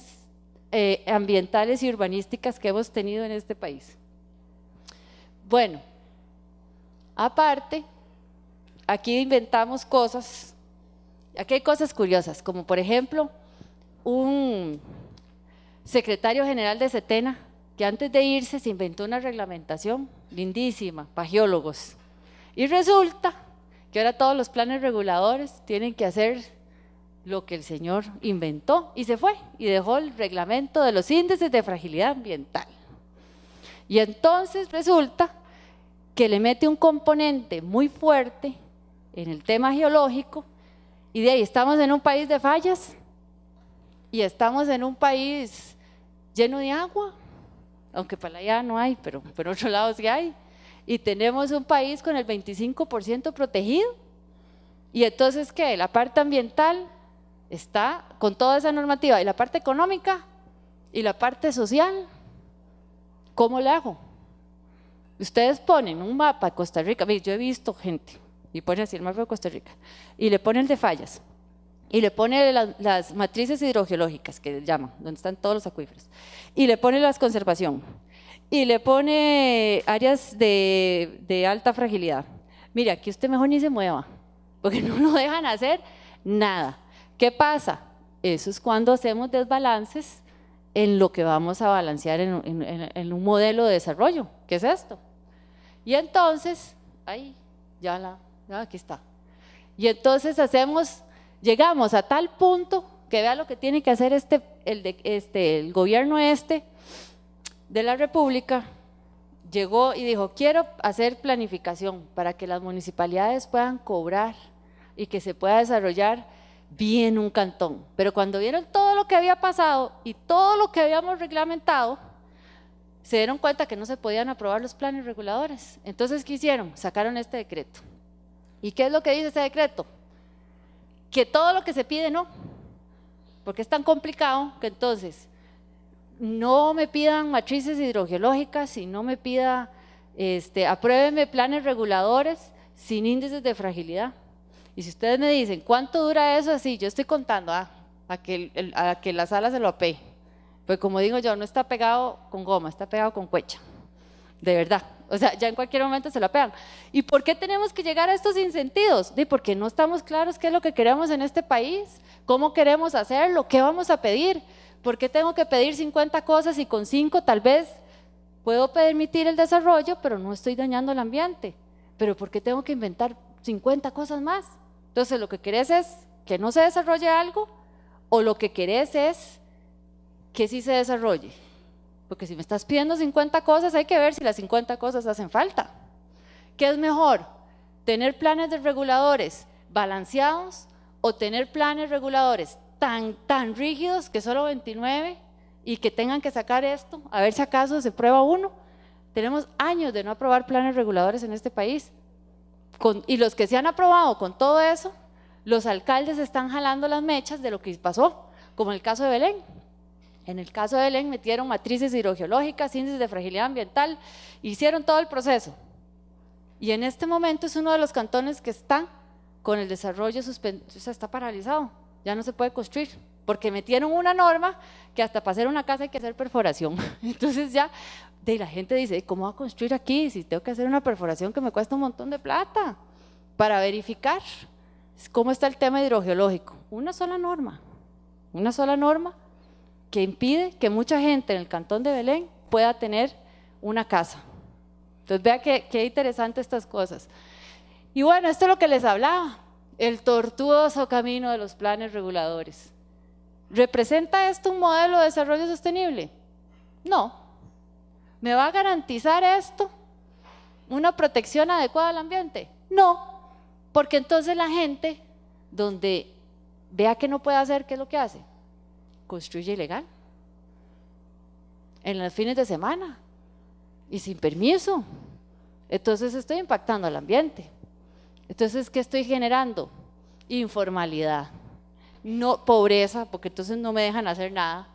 eh, ambientales y urbanísticas que hemos tenido en este país. Bueno, Aparte, aquí inventamos cosas, aquí hay cosas curiosas, como por ejemplo, un secretario general de Setena que antes de irse se inventó una reglamentación lindísima, para geólogos. Y resulta que ahora todos los planes reguladores tienen que hacer lo que el señor inventó y se fue y dejó el reglamento de los índices de fragilidad ambiental. Y entonces resulta que le mete un componente muy fuerte en el tema geológico, y de ahí estamos en un país de fallas y estamos en un país lleno de agua, aunque para allá no hay, pero por otro lado sí hay, y tenemos un país con el 25% protegido. Y entonces, ¿qué? La parte ambiental está con toda esa normativa, y la parte económica y la parte social, ¿cómo le hago? Ustedes ponen un mapa de Costa Rica, yo he visto gente, y pone así el mapa de Costa Rica, y le ponen el de fallas, y le pone las matrices hidrogeológicas, que llaman, donde están todos los acuíferos, y le ponen las conservación, y le pone áreas de, alta fragilidad. Mira, aquí usted mejor ni se mueva, porque [laughs] no lo dejan hacer nada. ¿Qué pasa? Eso es cuando hacemos desbalances en lo que vamos a balancear en, en un modelo de desarrollo, que es esto. Y entonces, ahí, ya la, aquí está. Y entonces hacemos, llegamos a tal punto que vea lo que tiene que hacer este, el, este, el gobierno este de la República. Llegó y dijo, quiero hacer planificación para que las municipalidades puedan cobrar y que se pueda desarrollar bien un cantón. Pero cuando vieron todo lo que había pasado y todo lo que habíamos reglamentado, se dieron cuenta que no se podían aprobar los planes reguladores. Entonces, ¿qué hicieron? Sacaron este decreto. ¿Y qué es lo que dice este decreto? Que todo lo que se pide no, porque es tan complicado que entonces no me pidan matrices hidrogeológicas y no me pida, este, planes reguladores sin índices de fragilidad. Y si ustedes me dicen, ¿cuánto dura eso? Así, yo estoy contando ah, a, que, a que la sala se lo apee. Pues como digo yo, no está pegado con goma, está pegado con cuecha. De verdad. O sea, ya en cualquier momento se lo pegan. ¿Y por qué tenemos que llegar a estos incentivos porque no estamos claros qué es lo que queremos en este país, cómo queremos hacerlo, qué vamos a pedir. ¿Por qué tengo que pedir 50 cosas y con 5 tal vez puedo permitir el desarrollo, pero no estoy dañando el ambiente? ¿Pero por qué tengo que inventar 50 cosas más? Entonces, lo que querés es que no se desarrolle algo o lo que querés es que sí se desarrolle. Porque si me estás pidiendo 50 cosas, hay que ver si las 50 cosas hacen falta. ¿Qué es mejor? ¿Tener planes de reguladores balanceados o tener planes reguladores tan, tan rígidos que solo 29 y que tengan que sacar esto, a ver si acaso se prueba uno? Tenemos años de no aprobar planes reguladores en este país. y los que se han aprobado con todo eso, los alcaldes están jalando las mechas de lo que pasó, como el caso de Belén. En el caso de Elen, metieron matrices hidrogeológicas, índices de fragilidad ambiental, hicieron todo el proceso. Y en este momento es uno de los cantones que está con el desarrollo suspendido, o sea, está paralizado, ya no se puede construir, porque metieron una norma que hasta para hacer una casa hay que hacer perforación. [laughs] Entonces ya de la gente dice, ¿cómo va a construir aquí si tengo que hacer una perforación que me cuesta un montón de plata? Para verificar cómo está el tema hidrogeológico. Una sola norma, una sola norma que impide que mucha gente en el cantón de Belén pueda tener una casa. Entonces vea qué, qué interesante estas cosas. Y bueno, esto es lo que les hablaba, el tortuoso camino de los planes reguladores. ¿Representa esto un modelo de desarrollo sostenible? No. ¿Me va a garantizar esto una protección adecuada al ambiente? No, porque entonces la gente donde vea que no puede hacer, ¿qué es lo que hace? construye ilegal. En los fines de semana y sin permiso. Entonces estoy impactando al ambiente. Entonces, ¿qué estoy generando? Informalidad. No, pobreza, porque entonces no me dejan hacer nada.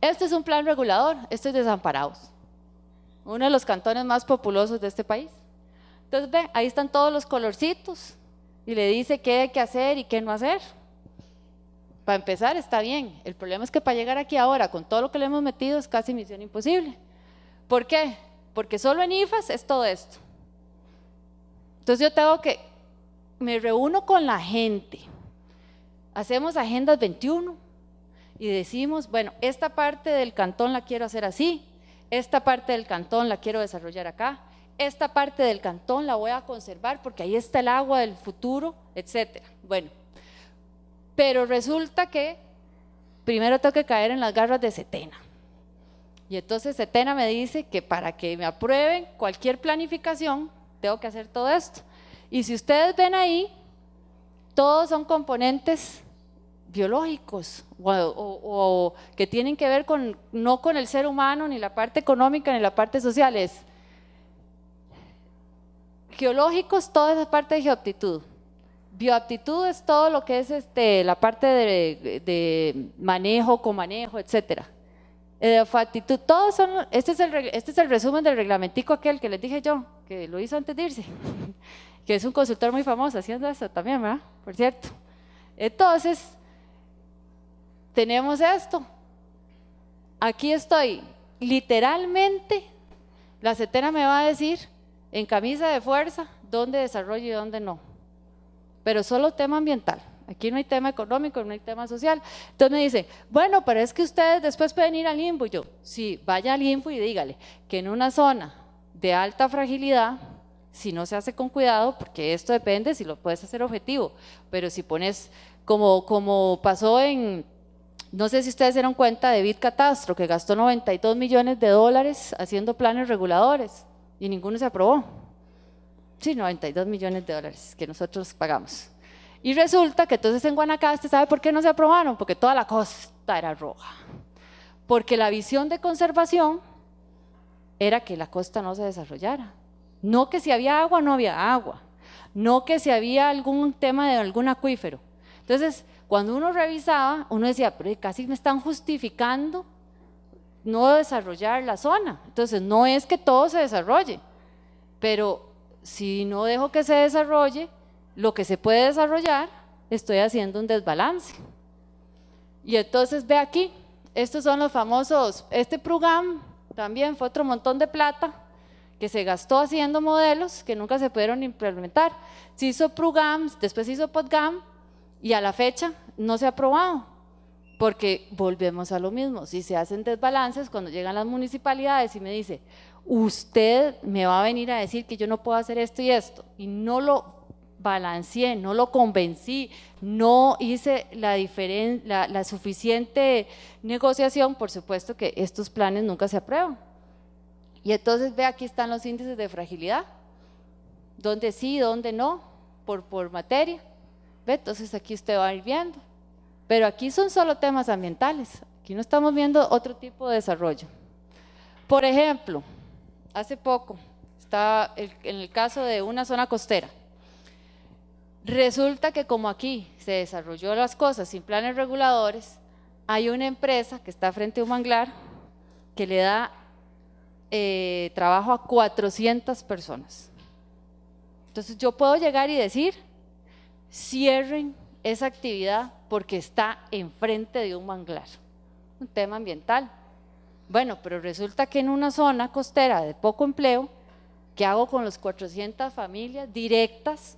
Este es un plan regulador, este es Desamparados, uno de los cantones más populosos de este país. Entonces, ve, ahí están todos los colorcitos y le dice qué hay que hacer y qué no hacer para empezar está bien. El problema es que para llegar aquí ahora, con todo lo que le hemos metido, es casi misión imposible. ¿Por qué? Porque solo en IFAS es todo esto. Entonces yo tengo que, me reúno con la gente, hacemos agendas 21 y decimos, bueno, esta parte del cantón la quiero hacer así, esta parte del cantón la quiero desarrollar acá, esta parte del cantón la voy a conservar porque ahí está el agua del futuro, etcétera. Bueno, pero resulta que primero tengo que caer en las garras de Setena. Y entonces Setena me dice que para que me aprueben cualquier planificación, tengo que hacer todo esto. Y si ustedes ven ahí, todos son componentes biológicos o, que tienen que ver con no con el ser humano, ni la parte económica, ni la parte social, geológicos, toda esa parte de geoptitud, Bioaptitud es todo lo que es este, la parte de, manejo, comanejo, etcétera. De todos son, este es, el, este es el resumen del reglamentico aquel que les dije yo, que lo hizo antes de irse, [laughs] que es un consultor muy famoso haciendo eso también, ¿verdad? Por cierto. Entonces, tenemos esto. Aquí estoy, literalmente, la setena me va a decir, en camisa de fuerza, dónde desarrollo y dónde no pero solo tema ambiental. Aquí no hay tema económico, no hay tema social. Entonces me dicen, bueno, pero es que ustedes después pueden ir al limbo Y yo, sí, vaya al INFO y dígale que en una zona de alta fragilidad, si no se hace con cuidado, porque esto depende si lo puedes hacer objetivo, pero si pones, como, como pasó en, no sé si ustedes se dieron cuenta de Catastro, que gastó 92 millones de dólares haciendo planes reguladores y ninguno se aprobó sí, 92 millones de dólares que nosotros pagamos. Y resulta que entonces en Guanacaste, ¿sabe por qué no se aprobaron? Porque toda la costa era roja. Porque la visión de conservación era que la costa no se desarrollara. No que si había agua, no había agua. No que si había algún tema de algún acuífero. Entonces, cuando uno revisaba, uno decía, pero casi me están justificando no desarrollar la zona. Entonces, no es que todo se desarrolle, pero si no dejo que se desarrolle lo que se puede desarrollar, estoy haciendo un desbalance. Y entonces ve aquí, estos son los famosos, este Prugam también fue otro montón de plata que se gastó haciendo modelos que nunca se pudieron implementar. Se hizo Prugam, después se hizo Podgam y a la fecha no se ha probado porque volvemos a lo mismo. Si se hacen desbalances, cuando llegan las municipalidades y me dice, usted me va a venir a decir que yo no puedo hacer esto y esto. Y no lo balanceé, no lo convencí, no hice la, suficiente negociación, por supuesto que estos planes nunca se aprueban. Y entonces ve, aquí están los índices de fragilidad, donde sí, donde no, por, por materia. Ve, entonces aquí usted va a ir viendo. Pero aquí son solo temas ambientales, aquí no estamos viendo otro tipo de desarrollo. Por ejemplo, hace poco, está en el caso de una zona costera. Resulta que como aquí se desarrolló las cosas sin planes reguladores, hay una empresa que está frente a un manglar que le da eh, trabajo a 400 personas. Entonces yo puedo llegar y decir, cierren esa actividad porque está enfrente de un manglar, un tema ambiental. Bueno, pero resulta que en una zona costera de poco empleo, ¿qué hago con las 400 familias directas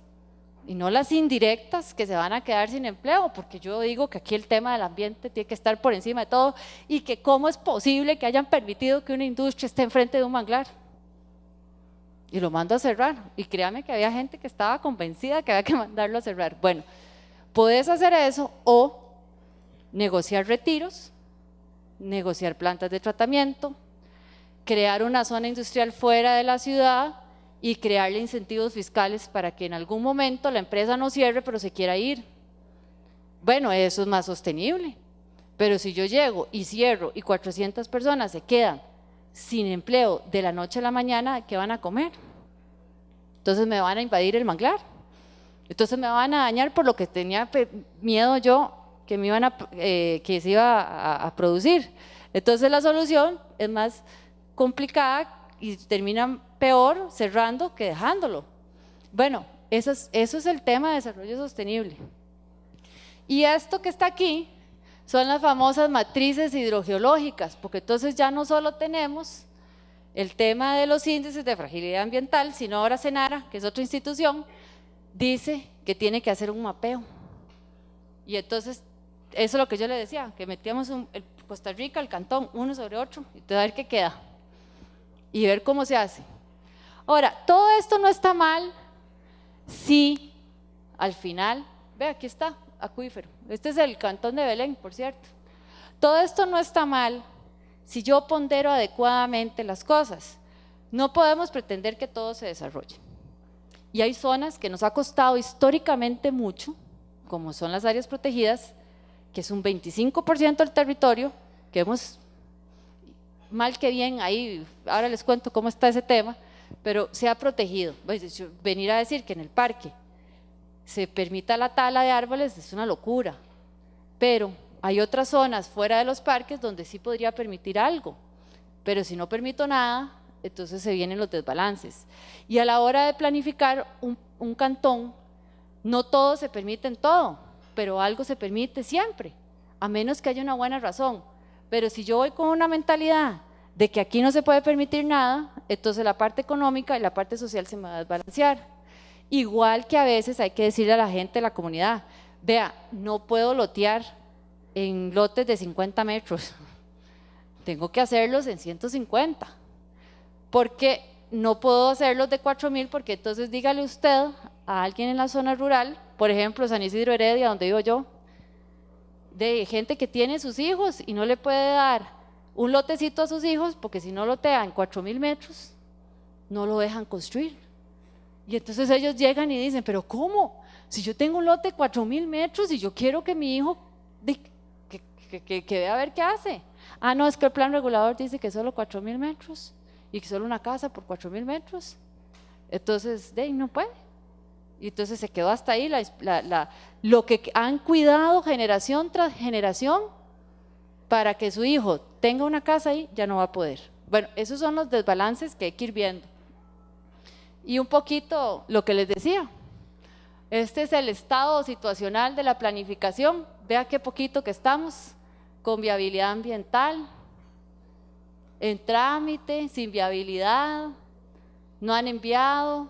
y no las indirectas que se van a quedar sin empleo? Porque yo digo que aquí el tema del ambiente tiene que estar por encima de todo y que cómo es posible que hayan permitido que una industria esté enfrente de un manglar. Y lo mando a cerrar. Y créame que había gente que estaba convencida que había que mandarlo a cerrar. Bueno, puedes hacer eso o negociar retiros negociar plantas de tratamiento, crear una zona industrial fuera de la ciudad y crearle incentivos fiscales para que en algún momento la empresa no cierre pero se quiera ir. Bueno, eso es más sostenible. Pero si yo llego y cierro y 400 personas se quedan sin empleo de la noche a la mañana, ¿qué van a comer? Entonces me van a invadir el manglar. Entonces me van a dañar por lo que tenía miedo yo que, me iban a, eh, que se iba a, producir. Entonces la solución es más complicada y termina peor cerrando que dejándolo. Bueno, eso es, eso es el tema de desarrollo sostenible. Y esto que está aquí son las famosas matrices hidrogeológicas, porque entonces ya no solo tenemos el tema de los índices de fragilidad ambiental, sino ahora Senara, que es otra institución, dice que tiene que hacer un mapeo. Y entonces eso es lo que yo le decía, que metíamos Costa Rica, el cantón, uno sobre otro, y a ver qué queda. Y ver cómo se hace. Ahora, todo esto no está mal si al final, ve, aquí está, acuífero. Este es el cantón de Belén, por cierto. Todo esto no está mal si yo pondero adecuadamente las cosas. No podemos pretender que todo se desarrolle. Y hay zonas que nos ha costado históricamente mucho, como son las áreas protegidas, que es un 25% del territorio, que hemos, mal que bien, ahí ahora les cuento cómo está ese tema, pero se ha protegido. Pues, venir a decir que en el parque se permita la tala de árboles es una locura, pero hay otras zonas fuera de los parques donde sí podría permitir algo, pero si no permito nada, entonces se vienen los desbalances. Y a la hora de planificar un, un cantón, no todo se permite en todo pero algo se permite siempre, a menos que haya una buena razón. Pero si yo voy con una mentalidad de que aquí no se puede permitir nada, entonces la parte económica y la parte social se me va a desbalancear. Igual que a veces hay que decirle a la gente, de la comunidad, vea, no puedo lotear en lotes de 50 metros, [laughs] tengo que hacerlos en 150, porque no puedo hacerlos de 4.000 porque entonces dígale usted a alguien en la zona rural, por ejemplo, San Isidro Heredia, donde vivo yo, de gente que tiene sus hijos y no le puede dar un lotecito a sus hijos porque si no lotean 4 mil metros, no lo dejan construir. Y entonces ellos llegan y dicen, pero ¿cómo? Si yo tengo un lote de 4 mil metros y yo quiero que mi hijo que, vea a ver qué hace. Ah, no, es que el plan regulador dice que solo 4 mil metros y que solo una casa por 4 mil metros. Entonces, de no puede. Y entonces se quedó hasta ahí lo que han cuidado generación tras generación para que su hijo tenga una casa ahí, ya no va a poder. Bueno, esos son los desbalances que hay que ir viendo. Y un poquito lo que les decía. Este es el estado situacional de la planificación. Vea qué poquito que estamos con viabilidad ambiental, en trámite, sin viabilidad, no han enviado,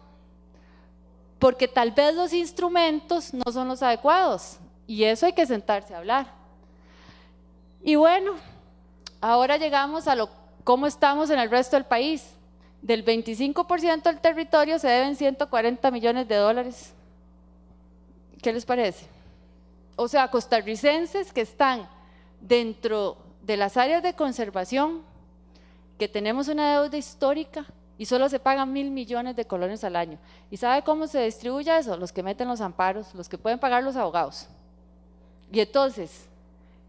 porque tal vez los instrumentos no son los adecuados y eso hay que sentarse a hablar. Y bueno, ahora llegamos a lo, cómo estamos en el resto del país. Del 25% del territorio se deben 140 millones de dólares. ¿Qué les parece? O sea, costarricenses que están dentro de las áreas de conservación, que tenemos una deuda histórica y solo se pagan mil millones de colones al año. ¿Y sabe cómo se distribuye eso? Los que meten los amparos, los que pueden pagar los abogados. Y entonces,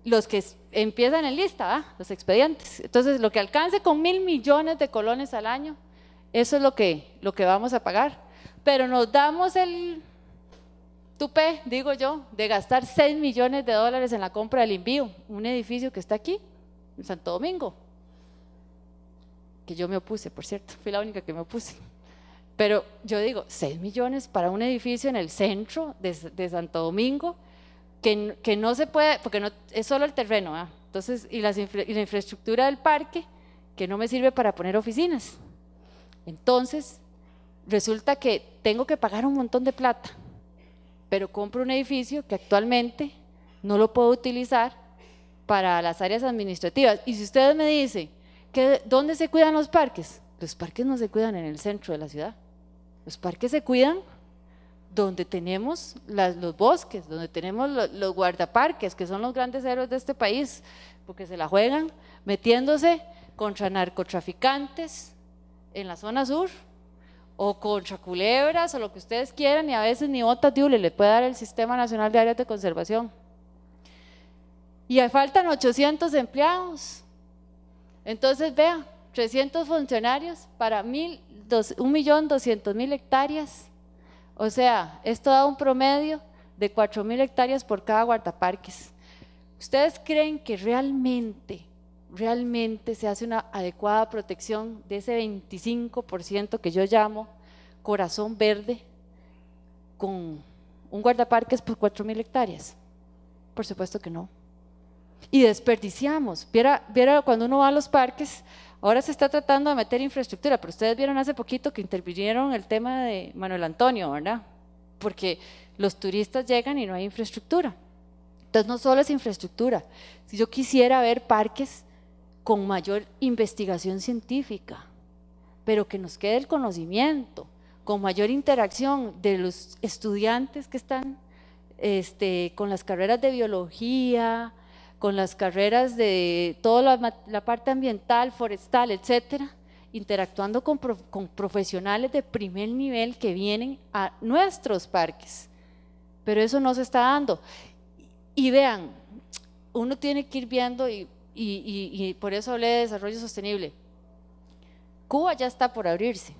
los que empiezan en lista, los expedientes. Entonces, lo que alcance con mil millones de colones al año, eso es lo que, lo que vamos a pagar. Pero nos damos el tupe, digo yo, de gastar 6 millones de dólares en la compra del envío, un edificio que está aquí, en Santo Domingo que yo me opuse, por cierto, [laughs] fui la única que me opuse. Pero yo digo, 6 millones para un edificio en el centro de, Santo Domingo, que, que, no se puede, porque no, es solo el terreno, ¿ah? entonces, y, y la infraestructura del parque, que no me sirve para poner oficinas. Entonces, resulta que tengo que pagar un montón de plata, pero compro un edificio que actualmente no lo puedo utilizar para las áreas administrativas. Y si ustedes me dicen, ¿Dónde se cuidan los parques? Los parques no se cuidan en el centro de la ciudad. Los parques se cuidan donde tenemos los bosques, donde tenemos los, guardaparques, que son los grandes héroes de este país, porque se la juegan metiéndose contra narcotraficantes en la zona sur, o contra culebras, o lo que ustedes quieran, y a veces ni botas de le puede dar el Sistema Nacional de Áreas de Conservación. Y faltan 800 empleados entonces, vean, 300 funcionarios para 1.200.000 hectáreas. O sea, esto da un promedio de 4.000 hectáreas por cada guardaparques. ¿Ustedes creen que realmente, realmente se hace una adecuada protección de ese 25% que yo llamo corazón verde con un guardaparques por 4.000 hectáreas? Por supuesto que no y desperdiciamos. Viera, viera cuando uno va a los parques, ahora se está tratando de meter infraestructura, pero ustedes vieron hace poquito que intervinieron el tema de Manuel Antonio, ¿verdad? Porque los turistas llegan y no hay infraestructura. Entonces no solo es infraestructura, si yo quisiera ver parques con mayor investigación científica, pero que nos quede el conocimiento, con mayor interacción de los estudiantes que están este, con las carreras de biología, con las carreras de toda la, parte ambiental, forestal, etcétera, interactuando con, profesionales de primer nivel que vienen a nuestros parques. Pero eso no se está dando. Y vean, uno tiene que ir viendo, y, por eso hablé de desarrollo sostenible. Cuba ya está por abrirse.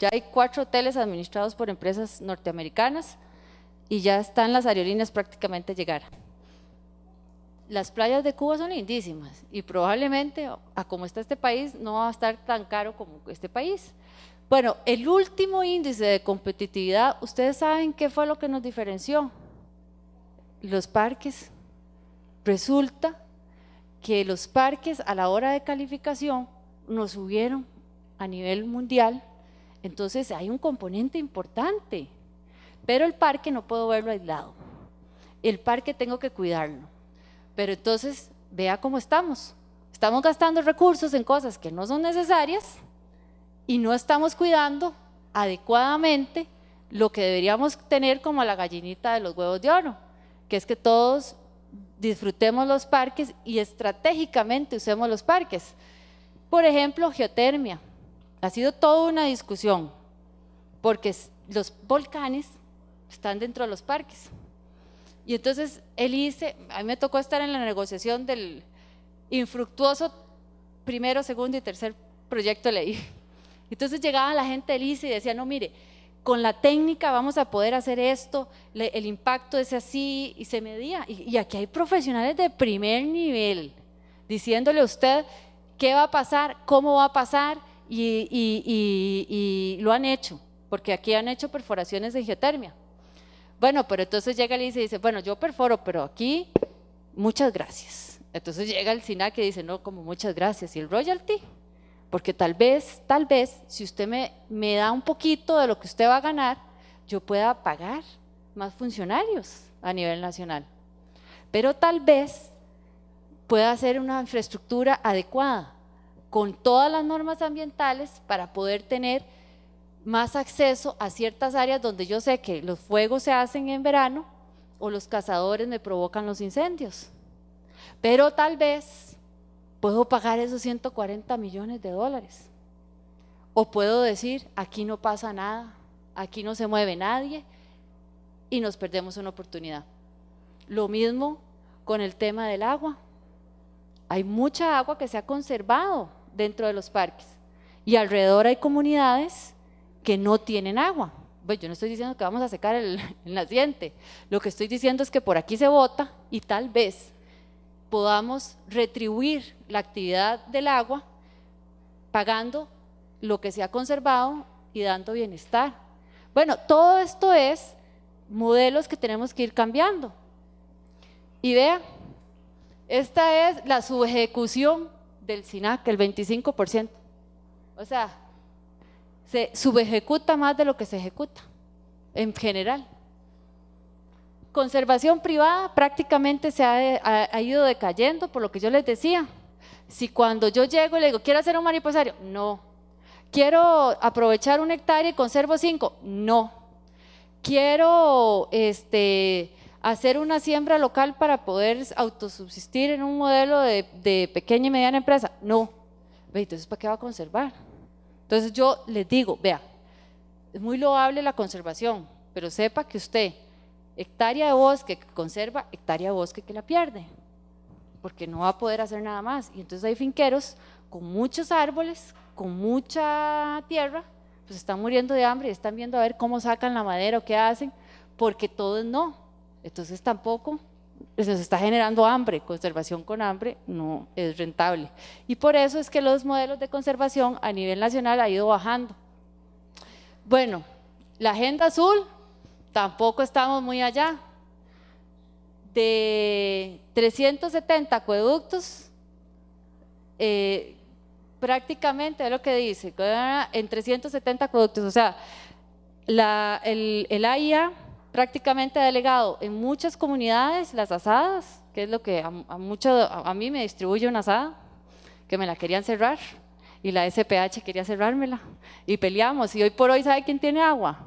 Ya hay cuatro hoteles administrados por empresas norteamericanas y ya están las aerolíneas prácticamente llegar las playas de Cuba son lindísimas y probablemente a como está este país no va a estar tan caro como este país. Bueno, el último índice de competitividad, ustedes saben qué fue lo que nos diferenció. Los parques. Resulta que los parques a la hora de calificación nos subieron a nivel mundial, entonces hay un componente importante, pero el parque no puedo verlo aislado. El parque tengo que cuidarlo pero entonces, vea cómo estamos. Estamos gastando recursos en cosas que no son necesarias y no estamos cuidando adecuadamente lo que deberíamos tener como la gallinita de los huevos de oro, que es que todos disfrutemos los parques y estratégicamente usemos los parques. Por ejemplo, geotermia. Ha sido toda una discusión, porque los volcanes están dentro de los parques. Y entonces él dice, a mí me tocó estar en la negociación del infructuoso primero, segundo y tercer proyecto de ley. [laughs] Entonces llegaba la gente del ICE y decía, no, mire, con la técnica vamos a poder hacer esto, el impacto es así y se medía. Y, aquí hay profesionales de primer nivel diciéndole a usted qué va a pasar, cómo va a pasar y, y lo han hecho, porque aquí han hecho perforaciones de geotermia bueno, pero entonces llega el y dice, bueno, yo perforo, pero aquí, muchas gracias. Entonces llega el SINAC y dice, no, como muchas gracias. ¿Y el royalty? Porque tal vez, tal vez, si usted me, me da un poquito de lo que usted va a ganar, yo pueda pagar más funcionarios a nivel nacional. Pero tal vez pueda hacer una infraestructura adecuada con todas las normas ambientales para poder tener más acceso a ciertas áreas donde yo sé que los fuegos se hacen en verano o los cazadores me provocan los incendios. Pero tal vez puedo pagar esos 140 millones de dólares. O puedo decir, aquí no pasa nada, aquí no se mueve nadie y nos perdemos una oportunidad. Lo mismo con el tema del agua. Hay mucha agua que se ha conservado dentro de los parques y alrededor hay comunidades que no tienen agua. Pues yo no estoy diciendo que vamos a secar el, [laughs] naciente, lo que estoy diciendo es que por aquí se vota y tal vez podamos retribuir la actividad del agua pagando lo que se ha conservado y dando bienestar. Bueno, todo esto es modelos que tenemos que ir cambiando. ¿Idea? esta es la subejecución del SINAC, el 25%. O sea, se subejecuta más de lo que se ejecuta en general. Conservación privada prácticamente se ha, ido decayendo, por lo que yo les decía. Si cuando yo llego y le digo, ¿quiero hacer un mariposario? No. ¿Quiero aprovechar un hectárea y conservo cinco? No. ¿Quiero este, hacer una siembra local para poder autosubsistir en un modelo de, de pequeña y mediana empresa? No. Entonces, ¿para qué va a conservar? Entonces yo les digo, vea, es muy loable la conservación, pero sepa que usted, hectárea de bosque que conserva, hectárea de bosque que la pierde, porque no va a poder hacer nada más. Y entonces hay finqueros con muchos árboles, con mucha tierra, pues están muriendo de hambre y están viendo a ver cómo sacan la madera o qué hacen, porque todo no. Entonces tampoco pues nos está generando hambre, conservación con hambre no es rentable. Y por eso es que los modelos de conservación a nivel nacional ha ido bajando. Bueno, la agenda azul tampoco estamos muy allá. De 370 acueductos, eh, prácticamente es lo que dice, en 370 acueductos, o sea, el, el AIA prácticamente ha delegado en muchas comunidades las asadas, que es lo que a, a, mí me distribuye una asada, que me la querían cerrar y la SPH quería cerrármela y peleamos y hoy por hoy sabe quién tiene agua,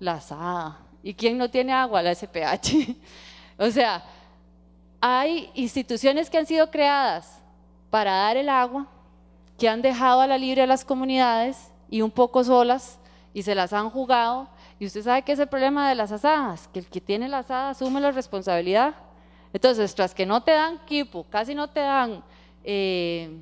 la asada y quién no tiene agua, la SPH. [laughs] o sea, hay instituciones que han sido creadas para dar el agua, que han dejado a la libre a las comunidades y un poco solas y se las han jugado y usted sabe que es el problema de las asadas, que el que tiene la asada asume la responsabilidad. Entonces, tras que no te dan equipo, casi no te dan eh,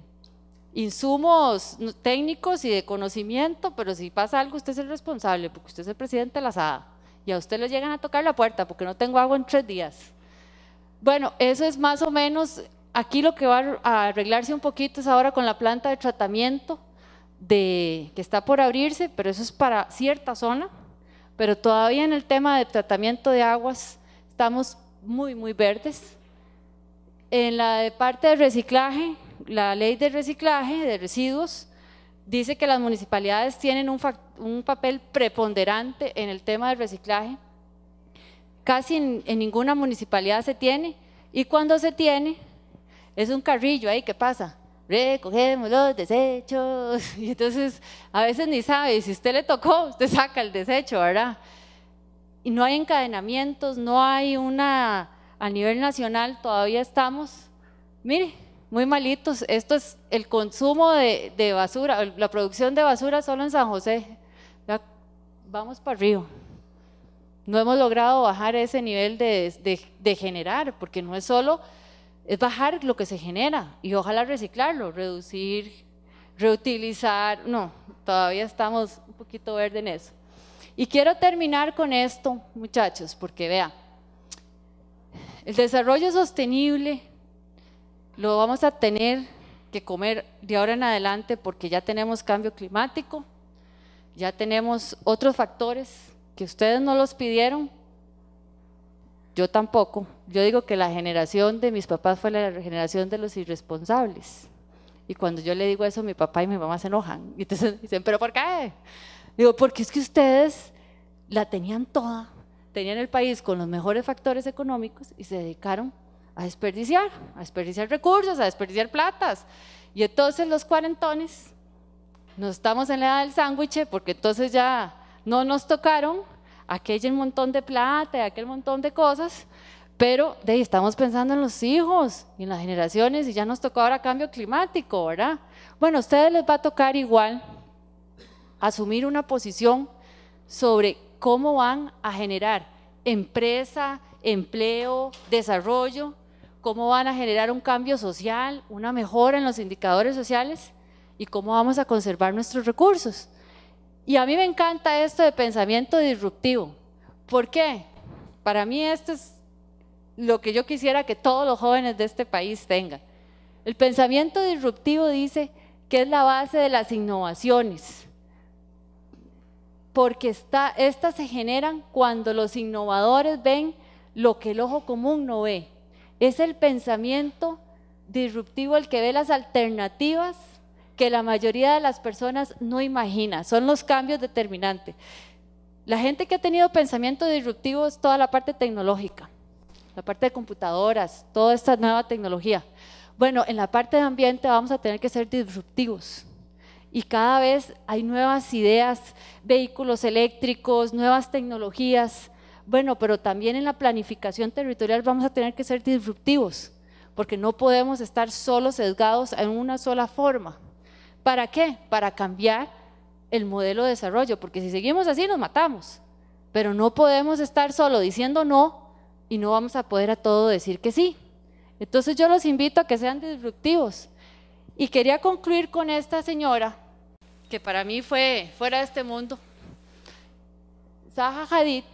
insumos técnicos y de conocimiento, pero si pasa algo, usted es el responsable, porque usted es el presidente de la asada. Y a usted le llegan a tocar la puerta porque no tengo agua en tres días. Bueno, eso es más o menos, aquí lo que va a arreglarse un poquito es ahora con la planta de tratamiento de, que está por abrirse, pero eso es para cierta zona, pero todavía en el tema de tratamiento de aguas estamos muy, muy verdes. En la parte de reciclaje, la ley de reciclaje de residuos dice que las municipalidades tienen un, papel preponderante en el tema del reciclaje. Casi en, en ninguna municipalidad se tiene y cuando se tiene es un carrillo ahí que pasa cogemos los desechos. [laughs] Y entonces a veces ni sabe, si usted le tocó, usted saca el desecho, ¿verdad? Y no hay encadenamientos, no hay una, a nivel nacional todavía estamos, mire, muy malitos. Esto es el consumo de, basura, la producción de basura solo en San José. vamos para arriba no hemos logrado bajar ese nivel de, generar, porque no es solo es bajar lo que se genera y ojalá reciclarlo, reducir, reutilizar. No, todavía estamos un poquito verde en eso. Y quiero terminar con esto, muchachos, porque vea, el desarrollo sostenible lo vamos a tener que comer de ahora en adelante porque ya tenemos cambio climático, ya tenemos otros factores que ustedes no los pidieron, yo tampoco. Yo digo que la generación de mis papás fue la generación de los irresponsables. Y cuando yo le digo eso, mi papá y mi mamá se enojan. [laughs] Y entonces dicen, ¿pero por qué? Digo, porque es que ustedes la tenían toda, tenían el país con los mejores factores económicos y se dedicaron a desperdiciar, a desperdiciar recursos, a desperdiciar platas. Y entonces los cuarentones, nos estamos en la edad del sándwich porque entonces ya no nos tocaron aquel hay montón de plata y aquel montón de cosas, pero de estamos pensando en los hijos y en las generaciones y ya nos tocó ahora cambio climático, ¿verdad? Bueno, a ustedes les va a tocar igual asumir una posición sobre cómo van a generar empresa, empleo, desarrollo, cómo van a generar un cambio social, una mejora en los indicadores sociales y cómo vamos a conservar nuestros recursos. Y a mí me encanta esto de pensamiento disruptivo. ¿Por qué? Para mí esto es lo que yo quisiera que todos los jóvenes de este país tengan. El pensamiento disruptivo dice que es la base de las innovaciones, porque está, estas se generan cuando los innovadores ven lo que el ojo común no ve. Es el pensamiento disruptivo el que ve las alternativas que la mayoría de las personas no imagina. Son los cambios determinantes. La gente que ha tenido pensamiento disruptivo es toda la parte tecnológica, la parte de computadoras, toda esta nueva tecnología. Bueno, en la parte de ambiente vamos a tener que ser disruptivos. Y cada vez hay nuevas ideas, vehículos eléctricos, nuevas tecnologías. Bueno, pero también en la planificación territorial vamos a tener que ser disruptivos, porque no podemos estar solo sesgados en una sola forma. ¿Para qué? Para cambiar el modelo de desarrollo, porque si seguimos así nos matamos. Pero no podemos estar solo diciendo no y no vamos a poder a todo decir que sí. Entonces yo los invito a que sean disruptivos. Y quería concluir con esta señora, que para mí fue fuera de este mundo. Zaha Hadid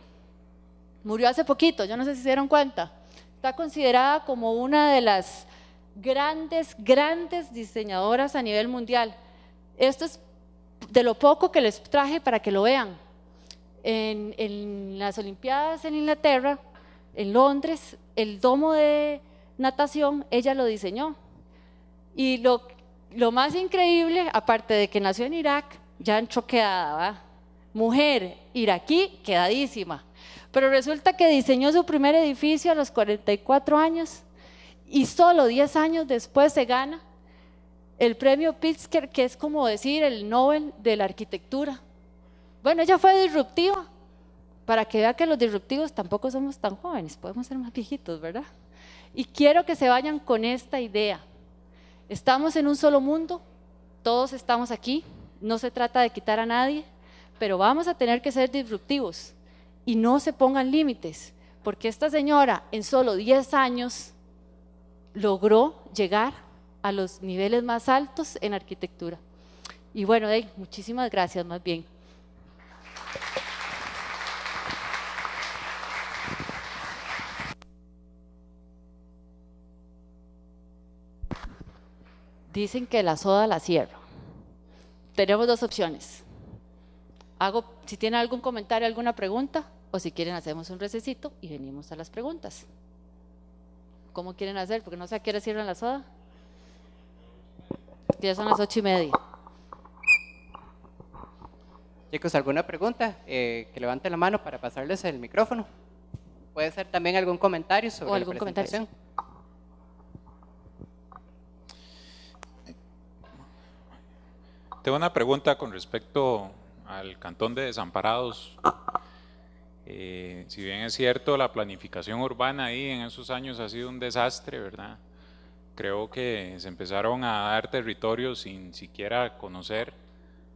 murió hace poquito, yo no sé si se dieron cuenta. Está considerada como una de las grandes, grandes diseñadoras a nivel mundial. Esto es de lo poco que les traje para que lo vean. En, las Olimpiadas en Inglaterra, en Londres, el domo de natación, ella lo diseñó. Y lo, lo más increíble, aparte de que nació en Irak, ya en choqueada, mujer iraquí, quedadísima. Pero resulta que diseñó su primer edificio a los 44 años y solo 10 años después se gana el premio Pritzker, que es como decir el Nobel de la arquitectura. Bueno, ella fue disruptiva, para que vea que los disruptivos tampoco somos tan jóvenes, podemos ser más viejitos, ¿verdad? Y quiero que se vayan con esta idea. Estamos en un solo mundo, todos estamos aquí, no se trata de quitar a nadie, pero vamos a tener que ser disruptivos y no se pongan límites, porque esta señora en solo 10 años logró llegar a los niveles más altos en arquitectura. Y bueno, muchísimas gracias más bien. Dicen que la soda la cierro. Tenemos dos opciones. Hago, si tienen algún comentario, alguna pregunta, o si quieren hacemos un recesito y venimos a las preguntas cómo quieren hacer, porque no sé ¿quiere qué en la soda. Ya son las ocho y media. Chicos, ¿alguna pregunta? Eh, que levanten la mano para pasarles el micrófono. Puede ser también algún comentario sobre la presentación. Tengo una pregunta con respecto al cantón de desamparados. Eh, si bien es cierto, la planificación urbana ahí en esos años ha sido un desastre, ¿verdad? Creo que se empezaron a dar territorios sin siquiera conocer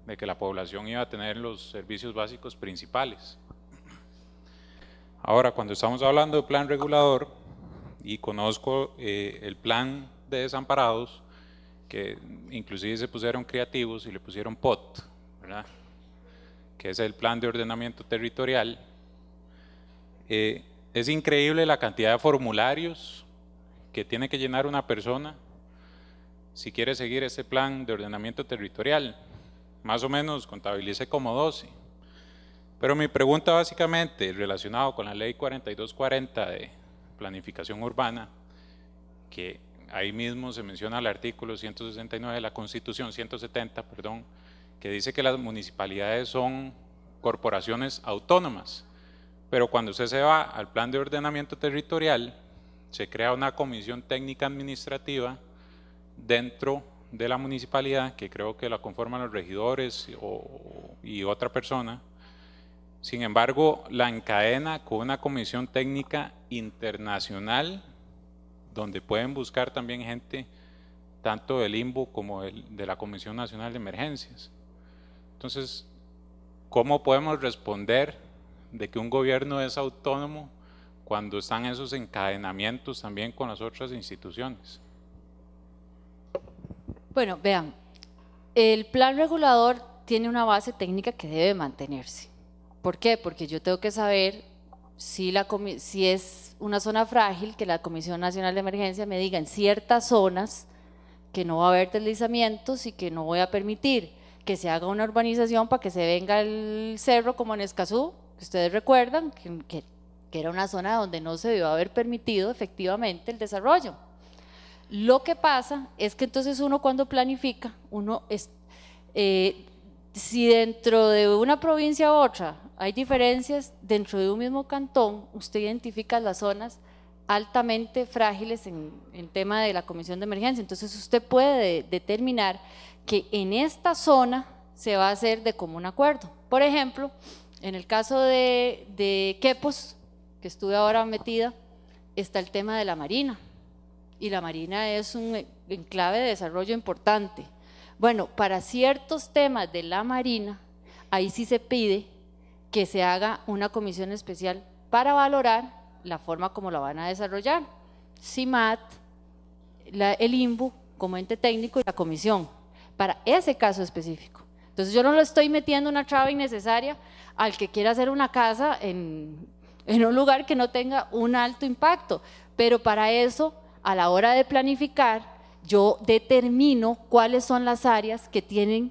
de que la población iba a tener los servicios básicos principales. Ahora, cuando estamos hablando de plan regulador, y conozco eh, el plan de desamparados, que inclusive se pusieron creativos y le pusieron POT, ¿verdad? que es el plan de ordenamiento territorial, eh, es increíble la cantidad de formularios que tiene que llenar una persona si quiere seguir ese plan de ordenamiento territorial. Más o menos contabilice como 12. Pero mi pregunta básicamente relacionado con la ley 4240 de planificación urbana, que ahí mismo se menciona el artículo 169 de la Constitución, 170, perdón, que dice que las municipalidades son corporaciones autónomas. Pero cuando usted se va al plan de ordenamiento territorial, se crea una comisión técnica administrativa dentro de la municipalidad, que creo que la conforman los regidores y otra persona. Sin embargo, la encadena con una comisión técnica internacional, donde pueden buscar también gente tanto del IMBU como de la Comisión Nacional de Emergencias. Entonces, ¿cómo podemos responder de que un gobierno es autónomo cuando están esos encadenamientos también con las otras instituciones? Bueno, vean, el plan regulador tiene una base técnica que debe mantenerse. ¿Por qué? Porque yo tengo que saber si, si es una zona frágil, que la Comisión Nacional de Emergencia me diga en ciertas zonas que no va a haber deslizamientos y que no voy a permitir que se haga una urbanización para que se venga el cerro como en Escazú ustedes recuerdan, que, era una zona donde no se debió haber permitido efectivamente el desarrollo. Lo que pasa es que entonces uno cuando planifica, uno es, eh, si dentro de una provincia u otra hay diferencias, dentro de un mismo cantón, usted identifica las zonas altamente frágiles en, en tema de la comisión de emergencia. Entonces usted puede determinar que en esta zona se va a hacer de común acuerdo. Por ejemplo, en el caso de, Quepos, que estuve ahora metida, está el tema de la Marina. Y la Marina es un enclave de desarrollo importante. Bueno, para ciertos temas de la Marina, ahí sí se pide que se haga una comisión especial para valorar la forma como la van a desarrollar. CIMAT, el IMBU como ente técnico y la comisión, para ese caso específico. Entonces yo no le estoy metiendo una traba innecesaria al que quiera hacer una casa en, un lugar que no tenga un alto impacto. Pero para eso, a la hora de planificar, yo determino cuáles son las áreas que tienen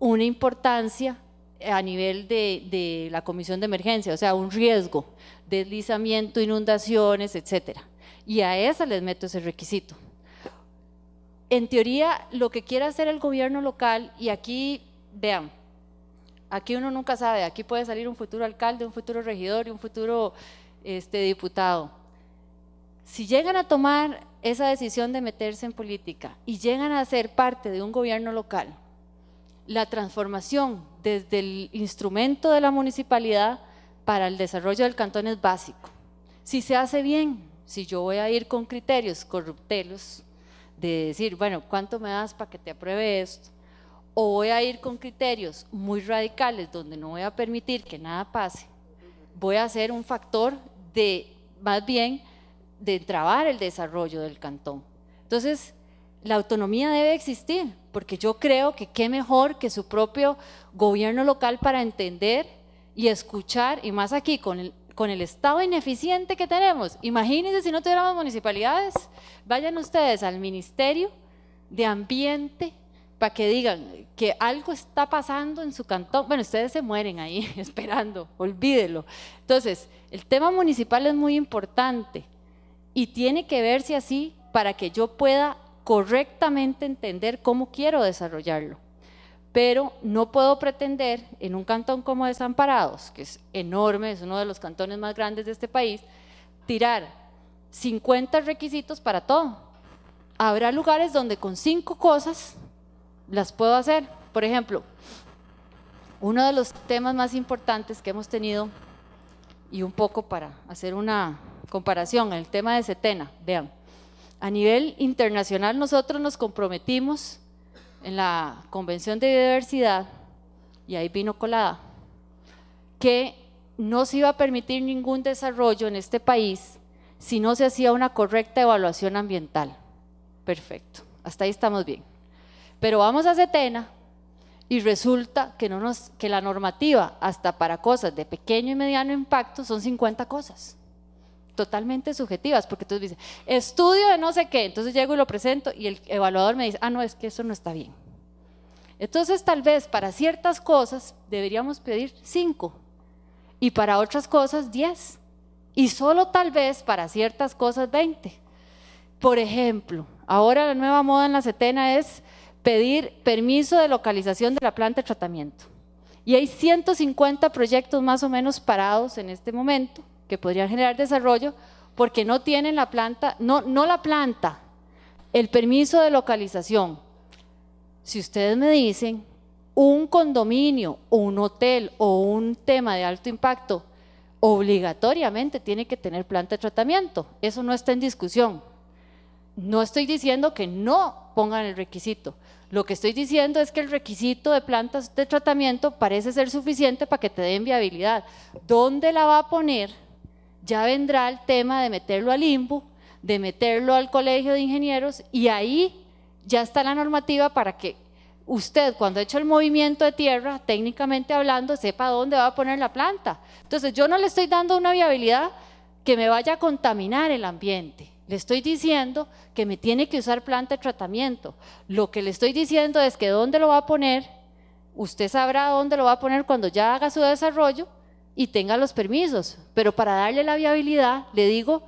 una importancia a nivel de, la comisión de emergencia, o sea, un riesgo, deslizamiento, inundaciones, etcétera. Y a esa les meto ese requisito en teoría, lo que quiera hacer el gobierno local, y aquí, vean, aquí uno nunca sabe, aquí puede salir un futuro alcalde, un futuro regidor y un futuro este, diputado. Si llegan a tomar esa decisión de meterse en política y llegan a ser parte de un gobierno local, la transformación desde el instrumento de la municipalidad para el desarrollo del cantón es básico. Si se hace bien, si yo voy a ir con criterios corruptelos, de decir, bueno, ¿cuánto me das para que te apruebe esto? O voy a ir con criterios muy radicales donde no voy a permitir que nada pase. Voy a ser un factor de, más bien, de trabar el desarrollo del cantón. Entonces, la autonomía debe existir, porque yo creo que qué mejor que su propio gobierno local para entender y escuchar, y más aquí con el, con el estado ineficiente que tenemos. Imagínense si no tuviéramos municipalidades, vayan ustedes al Ministerio de Ambiente para que digan que algo está pasando en su cantón. Bueno, ustedes se mueren ahí [laughs] esperando, olvídelo. Entonces, el tema municipal es muy importante y tiene que verse así para que yo pueda correctamente entender cómo quiero desarrollarlo pero no puedo pretender en un cantón como Desamparados, que es enorme, es uno de los cantones más grandes de este país, tirar 50 requisitos para todo. Habrá lugares donde con cinco cosas las puedo hacer. Por ejemplo, uno de los temas más importantes que hemos tenido, y un poco para hacer una comparación, el tema de Setena, vean, a nivel internacional nosotros nos comprometimos en la Convención de Biodiversidad, y ahí vino colada, que no se iba a permitir ningún desarrollo en este país si no se hacía una correcta evaluación ambiental. Perfecto, hasta ahí estamos bien. Pero vamos a CETENA y resulta que, no nos, que la normativa, hasta para cosas de pequeño y mediano impacto, son 50 cosas totalmente subjetivas, porque entonces dice, estudio de no sé qué, entonces llego y lo presento y el evaluador me dice, ah, no, es que eso no está bien. Entonces tal vez para ciertas cosas deberíamos pedir cinco y para otras cosas diez, y solo tal vez para ciertas cosas veinte. Por ejemplo, ahora la nueva moda en la setena es pedir permiso de localización de la planta de tratamiento. Y hay 150 proyectos más o menos parados en este momento que podrían generar desarrollo porque no tienen la planta, no, no la planta, el permiso de localización. Si ustedes me dicen un condominio un hotel o un tema de alto impacto, obligatoriamente tiene que tener planta de tratamiento. Eso no está en discusión. No estoy diciendo que no pongan el requisito. Lo que estoy diciendo es que el requisito de plantas de tratamiento parece ser suficiente para que te den viabilidad. ¿Dónde la va a poner? Ya vendrá el tema de meterlo al limbo, de meterlo al Colegio de Ingenieros y ahí ya está la normativa para que usted cuando ha hecho el movimiento de tierra, técnicamente hablando, sepa dónde va a poner la planta. Entonces yo no le estoy dando una viabilidad que me vaya a contaminar el ambiente. Le estoy diciendo que me tiene que usar planta de tratamiento. Lo que le estoy diciendo es que dónde lo va a poner, usted sabrá dónde lo va a poner cuando ya haga su desarrollo y tenga los permisos. Pero para darle la viabilidad, le digo,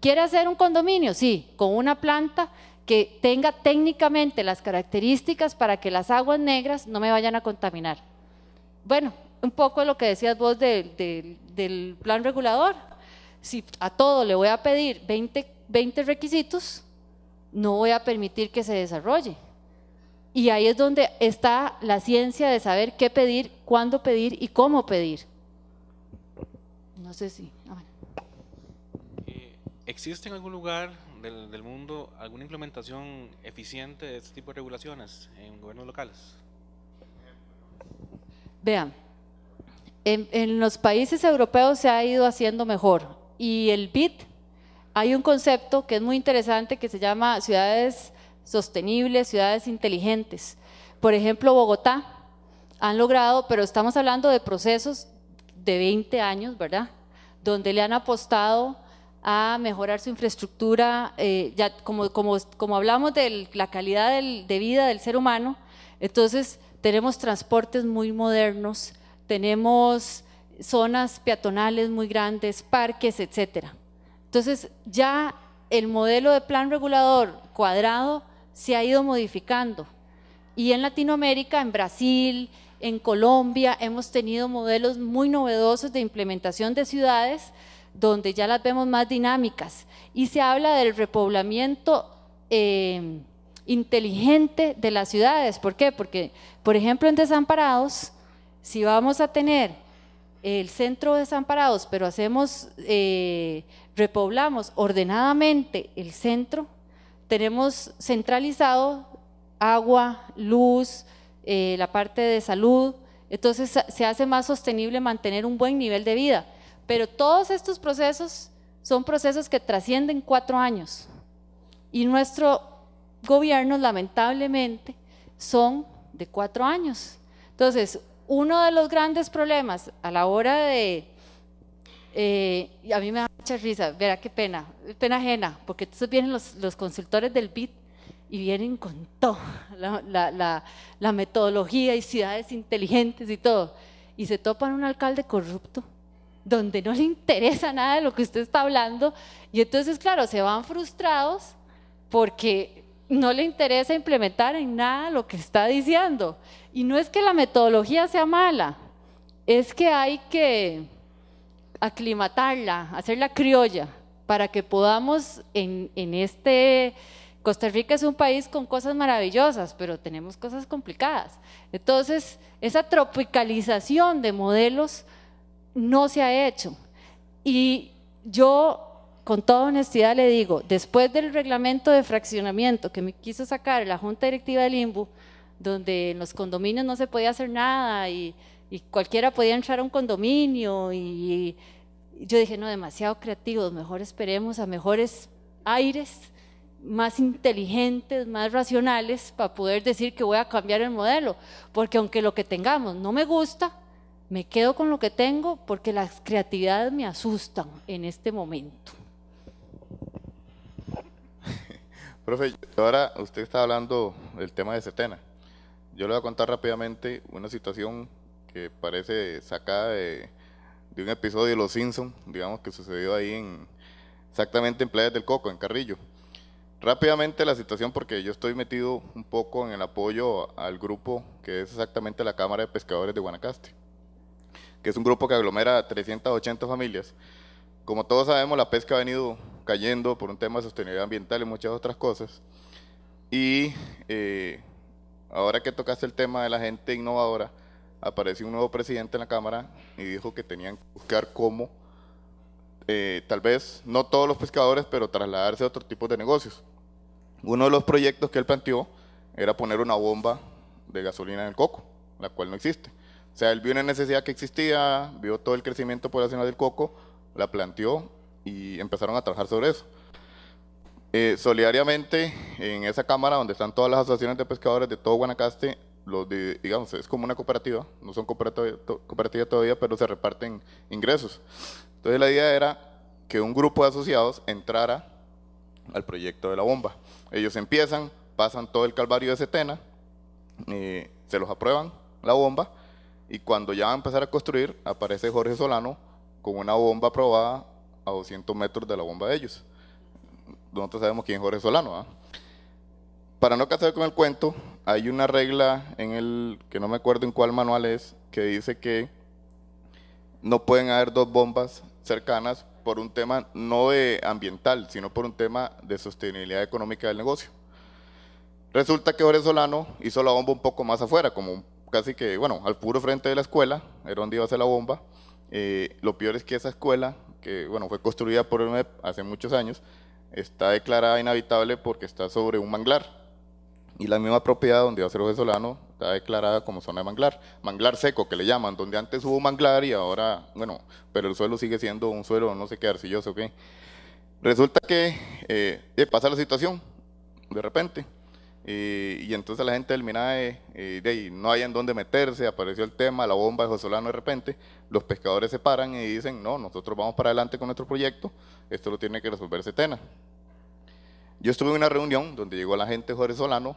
¿quiere hacer un condominio? Sí, con una planta que tenga técnicamente las características para que las aguas negras no me vayan a contaminar. Bueno, un poco lo que decías vos del plan regulador. Si a todo le voy a pedir 20, 20 requisitos, no voy a permitir que se desarrolle. Y ahí es donde está la ciencia de saber qué pedir, cuándo pedir y cómo pedir. No sé si. Eh, ¿Existe en algún lugar del, mundo alguna implementación eficiente de este tipo de regulaciones en gobiernos locales? Vean, en, en los países europeos se ha ido haciendo mejor y el BIT, hay un concepto que es muy interesante que se llama ciudades sostenibles, ciudades inteligentes. Por ejemplo, Bogotá han logrado, pero estamos hablando de procesos de 20 años, ¿verdad? Donde le han apostado a mejorar su infraestructura, eh, ya como, hablamos de la calidad de vida del ser humano, entonces tenemos transportes muy modernos, tenemos zonas peatonales muy grandes, parques, etcétera. Entonces ya el modelo de plan regulador cuadrado se ha ido modificando y en Latinoamérica, en Brasil, en Colombia hemos tenido modelos muy novedosos de implementación de ciudades donde ya las vemos más dinámicas y se habla del repoblamiento eh, inteligente de las ciudades. ¿Por qué? Porque, por ejemplo, en Desamparados, si vamos a tener el centro de Desamparados, pero hacemos, eh, repoblamos ordenadamente el centro, tenemos centralizado agua, luz, eh, la parte de salud. Entonces se hace más sostenible mantener un buen nivel de vida. Pero todos estos procesos son procesos que trascienden cuatro años. Y nuestro gobierno, lamentablemente, son de cuatro años. Entonces, uno de los grandes problemas a la hora de... Eh, a mí me da mucha risa, verá qué pena, pena ajena, porque entonces vienen los, los consultores del BIT y vienen con todo, la, metodología y ciudades inteligentes y todo, y se topan un alcalde corrupto, donde no le interesa nada de lo que usted está hablando, y entonces, claro, se van frustrados porque no le interesa implementar en nada lo que está diciendo. Y no es que la metodología sea mala, es que hay que aclimatarla, hacerla criolla, para que podamos en, en este Costa Rica es un país con cosas maravillosas, pero tenemos cosas complicadas. Entonces, esa tropicalización de modelos no se ha hecho. Y yo, con toda honestidad, le digo, después del reglamento de fraccionamiento que me quiso sacar la Junta Directiva del IMBU, donde en los condominios no se podía hacer nada y, cualquiera podía entrar a un condominio y, yo dije, no, demasiado creativos, mejor esperemos a mejores aires más inteligentes, más racionales para poder decir que voy a cambiar el modelo, porque aunque lo que tengamos no me gusta, me quedo con lo que tengo porque las creatividades me asustan en este momento. [laughs] Profe, ahora usted está hablando del tema de Cetena. Yo le voy a contar rápidamente una situación que parece sacada de, un episodio de Los Simpsons, digamos que sucedió ahí en exactamente en Playas del Coco, en Carrillo. Rápidamente la situación, porque yo estoy metido un poco en el apoyo al grupo que es exactamente la Cámara de Pescadores de Guanacaste, que es un grupo que aglomera 380 familias. Como todos sabemos, la pesca ha venido cayendo por un tema de sostenibilidad ambiental y muchas otras cosas. Y eh, ahora que tocaste el tema de la gente innovadora, apareció un nuevo presidente en la Cámara y dijo que tenían que buscar cómo eh, tal vez no todos los pescadores, pero trasladarse a otro tipo de negocios. Uno de los proyectos que él planteó era poner una bomba de gasolina en el coco, la cual no existe. O sea, él vio una necesidad que existía, vio todo el crecimiento poblacional del coco, la planteó y empezaron a trabajar sobre eso. Eh, solidariamente, en esa cámara donde están todas las asociaciones de pescadores de todo Guanacaste, de, digamos, es como una cooperativa, no son cooperativas cooperativa todavía, pero se reparten ingresos. Entonces la idea era que un grupo de asociados entrara al proyecto de la bomba. Ellos empiezan, pasan todo el calvario de Setena, se los aprueban la bomba y cuando ya va a empezar a construir aparece Jorge Solano con una bomba aprobada a 200 metros de la bomba de ellos. Nosotros sabemos quién es Jorge Solano. ¿ah? Para no casar con el cuento, hay una regla en el que no me acuerdo en cuál manual es que dice que no pueden haber dos bombas cercanas por un tema no de ambiental, sino por un tema de sostenibilidad económica del negocio. Resulta que Jorge Solano hizo la bomba un poco más afuera, como casi que, bueno, al puro frente de la escuela, era donde iba a hacer la bomba. Eh, lo peor es que esa escuela, que bueno, fue construida por el MEP hace muchos años, está declarada inhabitable porque está sobre un manglar y la misma propiedad donde va a ser José Solano está declarada como zona de manglar, manglar seco que le llaman, donde antes hubo manglar y ahora, bueno, pero el suelo sigue siendo un suelo no sé qué arcilloso, ¿ok? Resulta que eh, eh, pasa la situación de repente eh, y entonces la gente del MINAE de no hay en dónde meterse, apareció el tema, la bomba de José Solano de repente, los pescadores se paran y dicen, no, nosotros vamos para adelante con nuestro proyecto, esto lo tiene que resolver Setena. Yo estuve en una reunión donde llegó la gente Jorge Solano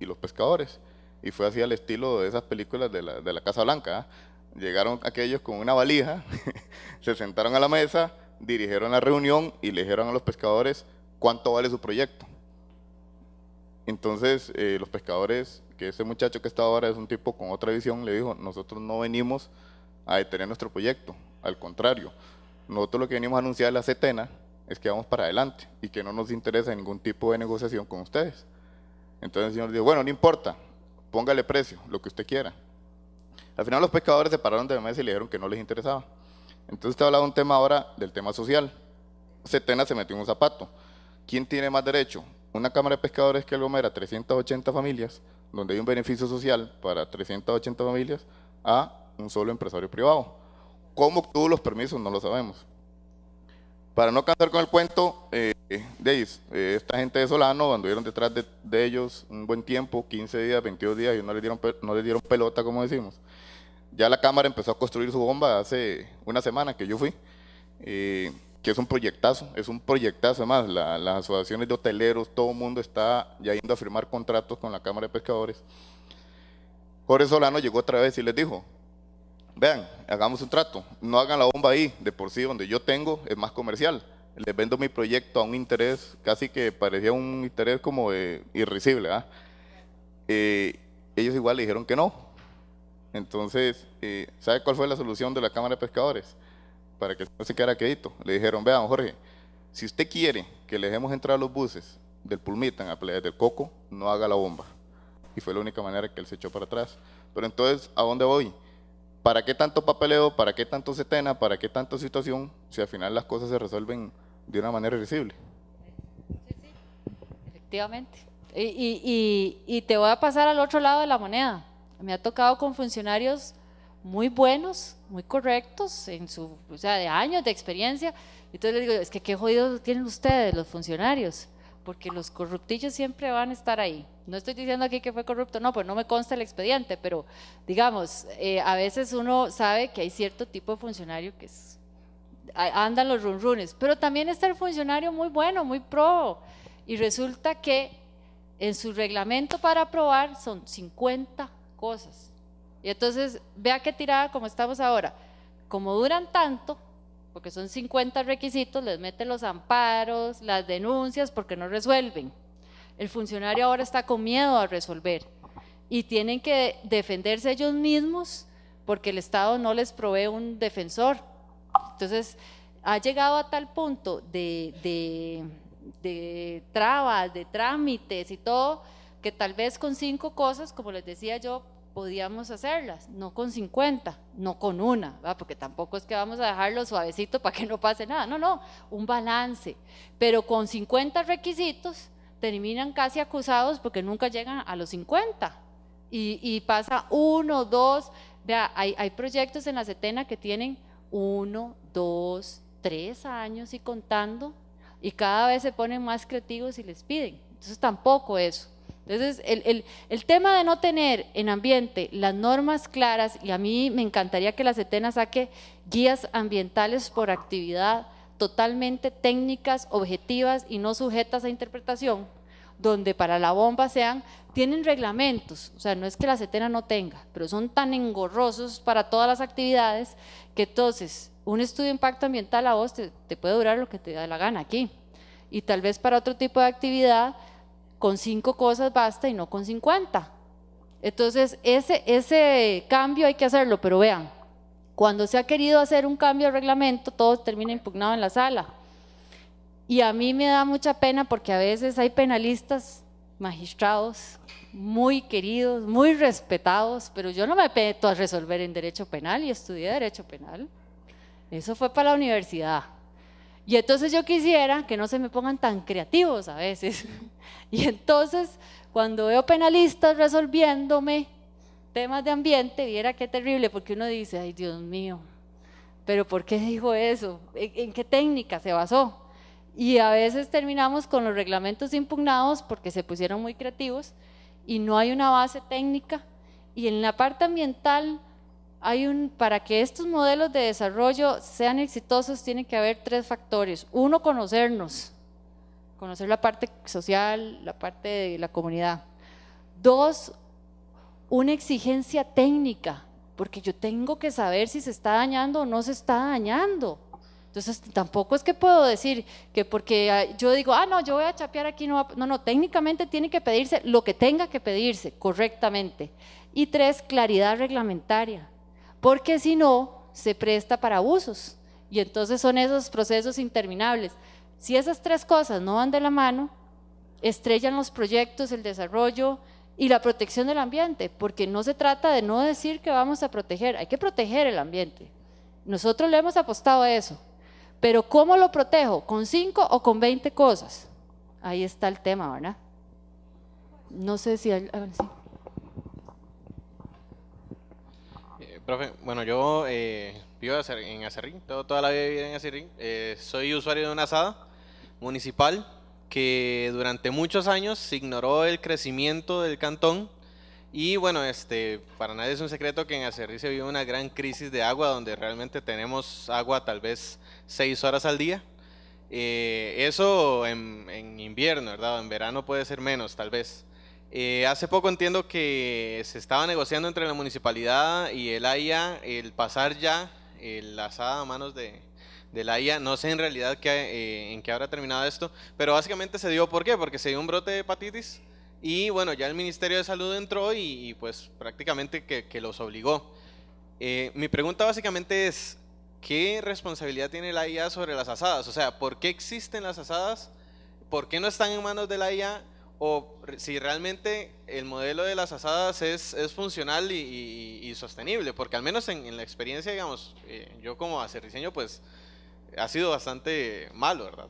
y los pescadores, y fue así al estilo de esas películas de la, Casa Blanca. ¿ah? Llegaron aquellos con una valija, [laughs] se sentaron a la mesa, dirigieron la reunión y le dijeron a los pescadores cuánto vale su proyecto. Entonces, eh, los pescadores, que ese muchacho que está ahora es un tipo con otra visión, le dijo, nosotros no venimos a detener nuestro proyecto, al contrario, nosotros lo que venimos a anunciar es la setena es que vamos para adelante y que no nos interesa ningún tipo de negociación con ustedes. Entonces el Señor dijo, bueno, no importa, póngale precio, lo que usted quiera. Al final los pescadores se pararon de la mesa y le dijeron que no les interesaba. Entonces te hablaba un tema ahora del tema social. Setena se metió en un zapato. ¿Quién tiene más derecho? Una Cámara de Pescadores que aglomera 380 familias, donde hay un beneficio social para 380 familias, a un solo empresario privado. ¿Cómo obtuvo los permisos? No lo sabemos para no cansar con el cuento, eh, eh, esta gente de Solano anduvieron detrás de, ellos un buen tiempo, 15 días, 22 días, y no les dieron, pelota, como decimos. Ya la Cámara empezó a construir su bomba hace una semana que yo fui, eh, que es un proyectazo, es un proyectazo además. las asociaciones de hoteleros, todo el mundo está ya yendo a firmar contratos con la Cámara de Pescadores. Jorge Solano llegó otra vez y les dijo, vean, hagamos un trato, no hagan la bomba ahí, de por sí donde yo tengo es más comercial. Les vendo mi proyecto a un interés, casi que parecía un interés como irrecible irrisible. ¿ah? Eh, ellos igual le dijeron que no. Entonces, eh, ¿sabe cuál fue la solución de la Cámara de Pescadores? Para que no se quedara quedito. Le dijeron, vean, Jorge, si usted quiere que le dejemos entrar a los buses del Pulmitan a playa del Coco, no haga la bomba. Y fue la única manera que él se echó para atrás. Pero entonces, ¿a dónde voy? ¿para qué tanto papeleo? ¿Para qué tanto setena? ¿Para qué tanta situación? Si al final las cosas se resuelven de una manera reversible. Sí, sí, efectivamente. Y, y te voy a pasar al otro lado de la moneda. Me ha tocado con funcionarios muy buenos, muy correctos, en su, o sea, de años de experiencia. Y entonces les digo, es que qué jodidos tienen ustedes, los funcionarios porque los corruptillos siempre van a estar ahí. No estoy diciendo aquí que fue corrupto, no, pues no me consta el expediente, pero digamos, eh, a veces uno sabe que hay cierto tipo de funcionario que es, andan los runrunes, pero también está el funcionario muy bueno, muy pro, y resulta que en su reglamento para aprobar son 50 cosas. Y entonces, vea qué tirada como estamos ahora. Como duran tanto, porque son 50 requisitos, les mete los amparos, las denuncias, porque no resuelven. El funcionario ahora está con miedo a resolver y tienen que defenderse ellos mismos porque el Estado no les provee un defensor. Entonces, ha llegado a tal punto de, de, de trabas, de trámites y todo, que tal vez con cinco cosas, como les decía yo, podíamos hacerlas, no con 50, no con una, porque tampoco es que vamos a dejarlo suavecito para que no pase nada, no, no, un balance, pero con 50 requisitos terminan casi acusados porque nunca llegan a los 50 y, pasa uno, dos, vea, hay, hay proyectos en la setena que tienen uno, dos, tres años y contando y cada vez se ponen más creativos y les piden, entonces tampoco eso. Entonces, el, tema de no tener en ambiente las normas claras, y a mí me encantaría que la CETENA saque guías ambientales por actividad totalmente técnicas, objetivas y no sujetas a interpretación, donde para la bomba sean, tienen reglamentos, o sea, no es que la CETENA no tenga, pero son tan engorrosos para todas las actividades que entonces un estudio de impacto ambiental a vos te, te puede durar lo que te da la gana aquí. Y tal vez para otro tipo de actividad con cinco cosas basta y no con cincuenta, Entonces, ese, ese cambio hay que hacerlo, pero vean, cuando se ha querido hacer un cambio de reglamento, todos termina impugnado en la sala. Y a mí me da mucha pena porque a veces hay penalistas, magistrados, muy queridos, muy respetados, pero yo no me meto a resolver en derecho penal y estudié derecho penal. Eso fue para la universidad. Y entonces yo quisiera que no se me pongan tan creativos a veces. [laughs] Y entonces cuando veo penalistas resolviéndome temas de ambiente, viera qué terrible, porque uno dice, ay Dios mío, pero ¿por qué dijo eso? ¿En, qué técnica se basó? Y a veces terminamos con los reglamentos impugnados porque se pusieron muy creativos y no hay una base técnica. Y en la parte ambiental para que estos modelos de desarrollo sean exitosos, tiene que haber tres factores. Uno, conocernos, conocer la parte social, la parte de la comunidad. Dos, una exigencia técnica, porque yo tengo que saber si se está dañando o no se está dañando. Entonces, tampoco es que puedo decir que porque ah, yo digo, ah, no, yo voy a chapear aquí, no, no, no, técnicamente tiene que pedirse lo que tenga que pedirse correctamente. Y tres, claridad reglamentaria porque si no, se presta para abusos. Y entonces son esos procesos interminables. Si esas tres cosas no van de la mano, estrellan los proyectos, el desarrollo y la protección del ambiente, porque no se trata de no decir que vamos a proteger, hay que proteger el ambiente. Nosotros le hemos apostado a eso, pero ¿cómo lo protejo? ¿Con cinco o con veinte cosas? Ahí está el tema, ¿verdad? No sé si... Hay, ah, Profe, bueno, yo eh, vivo en Acerrí, toda, toda la vida vivo en Acerrí. Eh, soy usuario de una asada municipal que durante muchos años se ignoró el crecimiento del cantón. Y bueno, este, para nadie es un secreto que en Acerrí se vive una gran crisis de agua, donde realmente tenemos agua tal vez seis horas al día. Eh, eso en, en, invierno, ¿verdad? En verano puede ser menos, tal vez. Eh, hace poco entiendo que se estaba negociando entre la municipalidad y el AIA el pasar ya la asada a manos de, de la AIA. No sé en realidad eh, en qué habrá terminado esto, pero básicamente se dio por qué, porque se dio un brote de hepatitis y bueno, ya el Ministerio de Salud entró y, pues prácticamente que, los obligó. Eh, mi pregunta básicamente es, ¿qué responsabilidad tiene la AIA sobre las asadas? O sea, ¿por qué existen las asadas? ¿Por qué no están en manos de la o si realmente el modelo de las asadas es, funcional y, sostenible, porque al menos en, la experiencia, digamos, eh, yo como hacer diseño, pues ha sido bastante malo, ¿verdad?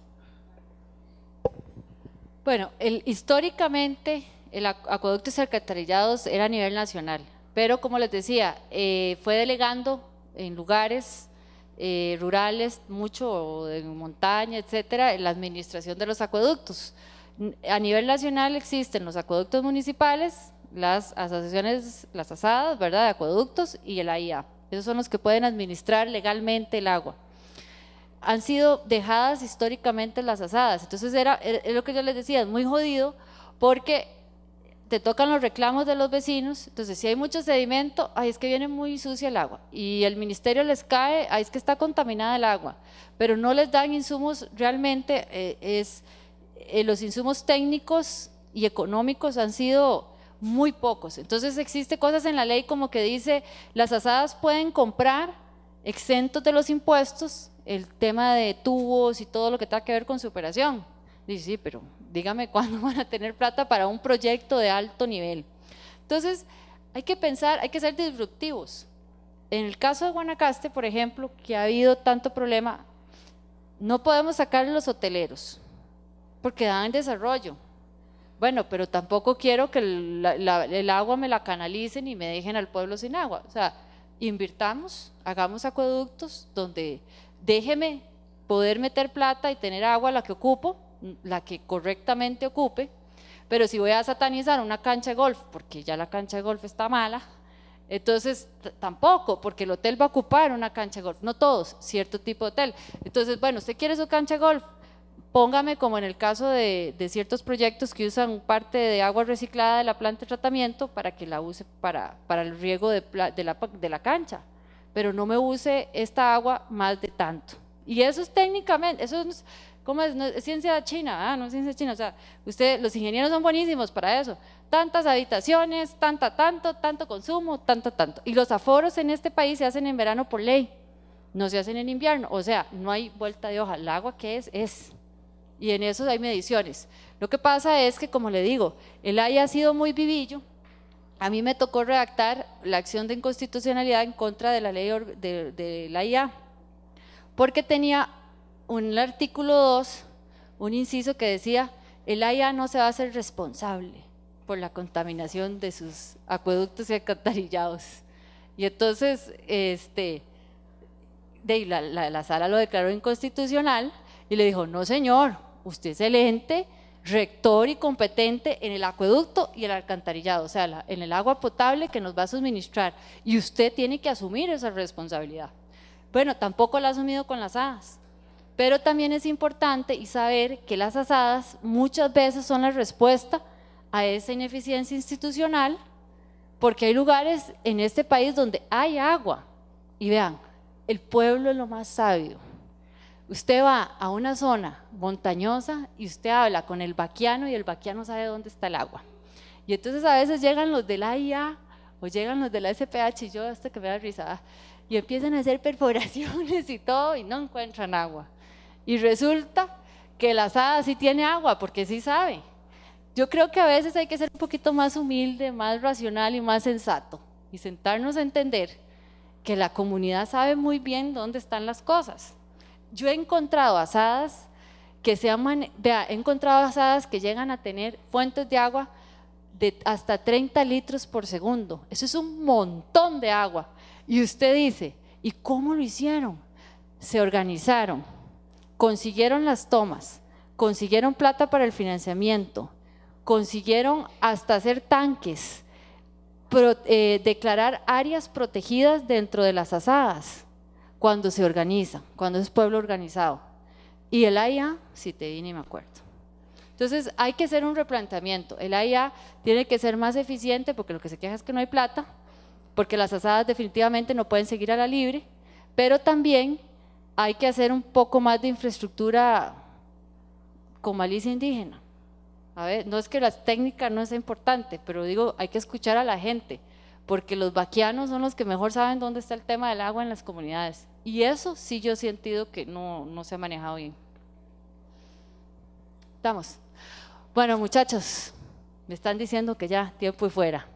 Bueno, históricamente el acueducto y alcantarillados era a nivel nacional, pero como les decía, eh, fue delegando en lugares eh, rurales, mucho en montaña, etcétera, la administración de los acueductos a nivel nacional existen los acueductos municipales, las asociaciones, las asadas, ¿verdad?, de acueductos y el AIA. Esos son los que pueden administrar legalmente el agua. Han sido dejadas históricamente las asadas. Entonces, era, er, es lo que yo les decía, es muy jodido porque te tocan los reclamos de los vecinos, entonces si hay mucho sedimento, ahí es que viene muy sucia el agua, y el ministerio les cae, ahí es que está contaminada el agua, pero no les dan insumos realmente, eh, es eh, los insumos técnicos y económicos han sido muy pocos. Entonces existe cosas en la ley como que dice, las asadas pueden comprar exentos de los impuestos el tema de tubos y todo lo que tenga que ver con su operación. Dice, sí, pero dígame [laughs] cuándo van a tener plata para un proyecto de alto nivel. Entonces, hay que pensar, hay que ser disruptivos. En el caso de Guanacaste, por ejemplo, que ha habido tanto problema, no podemos sacar los hoteleros, porque dan en desarrollo. Bueno, pero tampoco quiero que el, el agua me la canalicen y me dejen al pueblo sin agua. O sea, invirtamos, hagamos acueductos donde déjeme poder meter plata y tener agua la que ocupo, la que correctamente ocupe, pero si voy a satanizar una cancha de golf, porque ya la cancha de golf está mala, entonces tampoco, porque el hotel va a ocupar una cancha de golf, no todos, cierto tipo de hotel. Entonces, bueno, usted quiere su cancha de golf, póngame como en el caso de, ciertos proyectos que usan parte de agua reciclada de la planta de tratamiento para que la use para, para el riego de, de, la, cancha, pero no me use esta agua más de tanto. Y eso es técnicamente, eso es, ¿cómo es? ciencia china, ah, no ciencia china, o sea, ustedes los ingenieros son buenísimos para eso, tantas habitaciones, tanta, tanto, tanto consumo, tanto, tanto. Y los aforos en este país se hacen en verano por ley, no se hacen en invierno, o sea, no hay vuelta de hoja, el agua que es, es y en eso hay mediciones. Lo que pasa es que, como le digo, el haya ha sido muy vivillo. A mí me tocó redactar la acción de inconstitucionalidad en contra de la ley de, de la IA, porque tenía un artículo 2, un inciso que decía, el AIA no se va a hacer responsable por la contaminación de sus acueductos y alcantarillados. Y entonces, este, de la sala lo declaró inconstitucional y le dijo, no señor, usted es el ente rector y competente en el acueducto y el alcantarillado, o sea, en el agua potable que nos va a suministrar. Y usted tiene que asumir esa responsabilidad. Bueno, tampoco la ha asumido con las asadas, Pero también es importante y saber que las asadas muchas veces son la respuesta a esa ineficiencia institucional, porque hay lugares en este país donde hay agua. Y vean, el pueblo es lo más sabio. Usted va a una zona montañosa y usted habla con el vaquiano y el vaquiano sabe dónde está el agua. Y entonces a veces llegan los de la IA o llegan los de la SPH y yo hasta que me da risa ah, y empiezan a hacer [laughs] perforaciones y todo y no encuentran agua. Y resulta que la asada sí tiene agua porque sí sabe. Yo creo que a veces hay que ser un poquito más humilde, más racional y más sensato y sentarnos a entender que la comunidad sabe muy bien dónde están las cosas. Yo he encontrado asadas que se encontrado asadas que llegan a tener fuentes de agua de hasta 30 litros por segundo. Eso es un montón de agua. Y usted dice, ¿y cómo lo hicieron? Se organizaron, consiguieron las tomas, consiguieron plata para el financiamiento, consiguieron hasta hacer tanques, eh, declarar áreas protegidas dentro de las asadas cuando se organiza, cuando es pueblo organizado. Y el AIA, si te di, ni me acuerdo. Entonces hay que hacer un replanteamiento. El AIA tiene que ser más eficiente porque lo que se queja es que no hay plata, porque las asadas definitivamente no pueden seguir a la libre, pero también hay que hacer un poco más de infraestructura con malicia indígena. A ver, no es que la técnica no sea importante, pero digo, hay que escuchar a la gente porque los vaquianos son los que mejor saben dónde está el tema del agua en las comunidades. Y eso sí yo he sentido que no, se ha manejado bien. Estamos. Bueno, muchachos, me están diciendo que ya tiempo y fuera.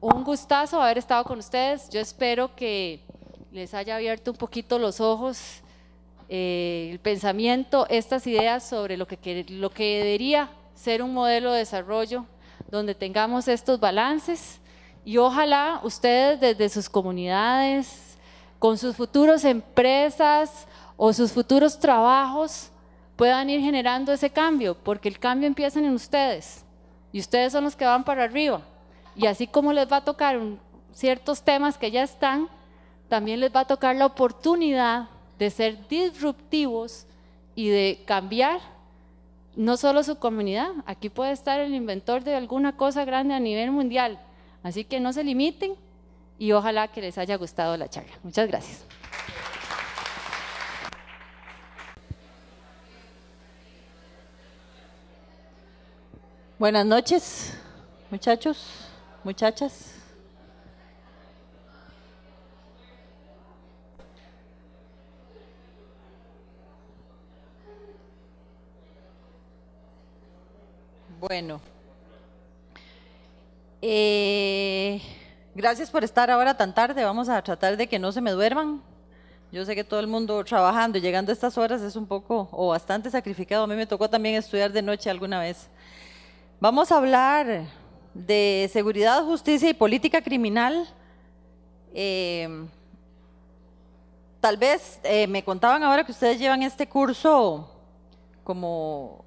Un gustazo haber estado con ustedes. Yo espero que les haya abierto un poquito los ojos, eh, el pensamiento, estas ideas sobre lo que, lo que debería ser un modelo de desarrollo donde tengamos estos balances y ojalá ustedes desde sus comunidades, con sus futuras empresas o sus futuros trabajos, puedan ir generando ese cambio, porque el cambio empieza en ustedes y ustedes son los que van para arriba. Y así como les va a tocar ciertos temas que ya están, también les va a tocar la oportunidad de ser disruptivos y de cambiar no solo su comunidad, aquí puede estar el inventor de alguna cosa grande a nivel mundial, Así que no se limiten y ojalá que les haya gustado la charla. Muchas gracias. Buenas noches, muchachos, muchachas. Bueno. Eh, gracias por estar ahora tan tarde. Vamos a tratar de que no se me duerman. Yo sé que todo el mundo trabajando y llegando a estas horas es un poco o bastante sacrificado. A mí me tocó también estudiar de noche alguna vez. Vamos a hablar de seguridad, justicia y política criminal. Eh, tal vez eh, me contaban ahora que ustedes llevan este curso como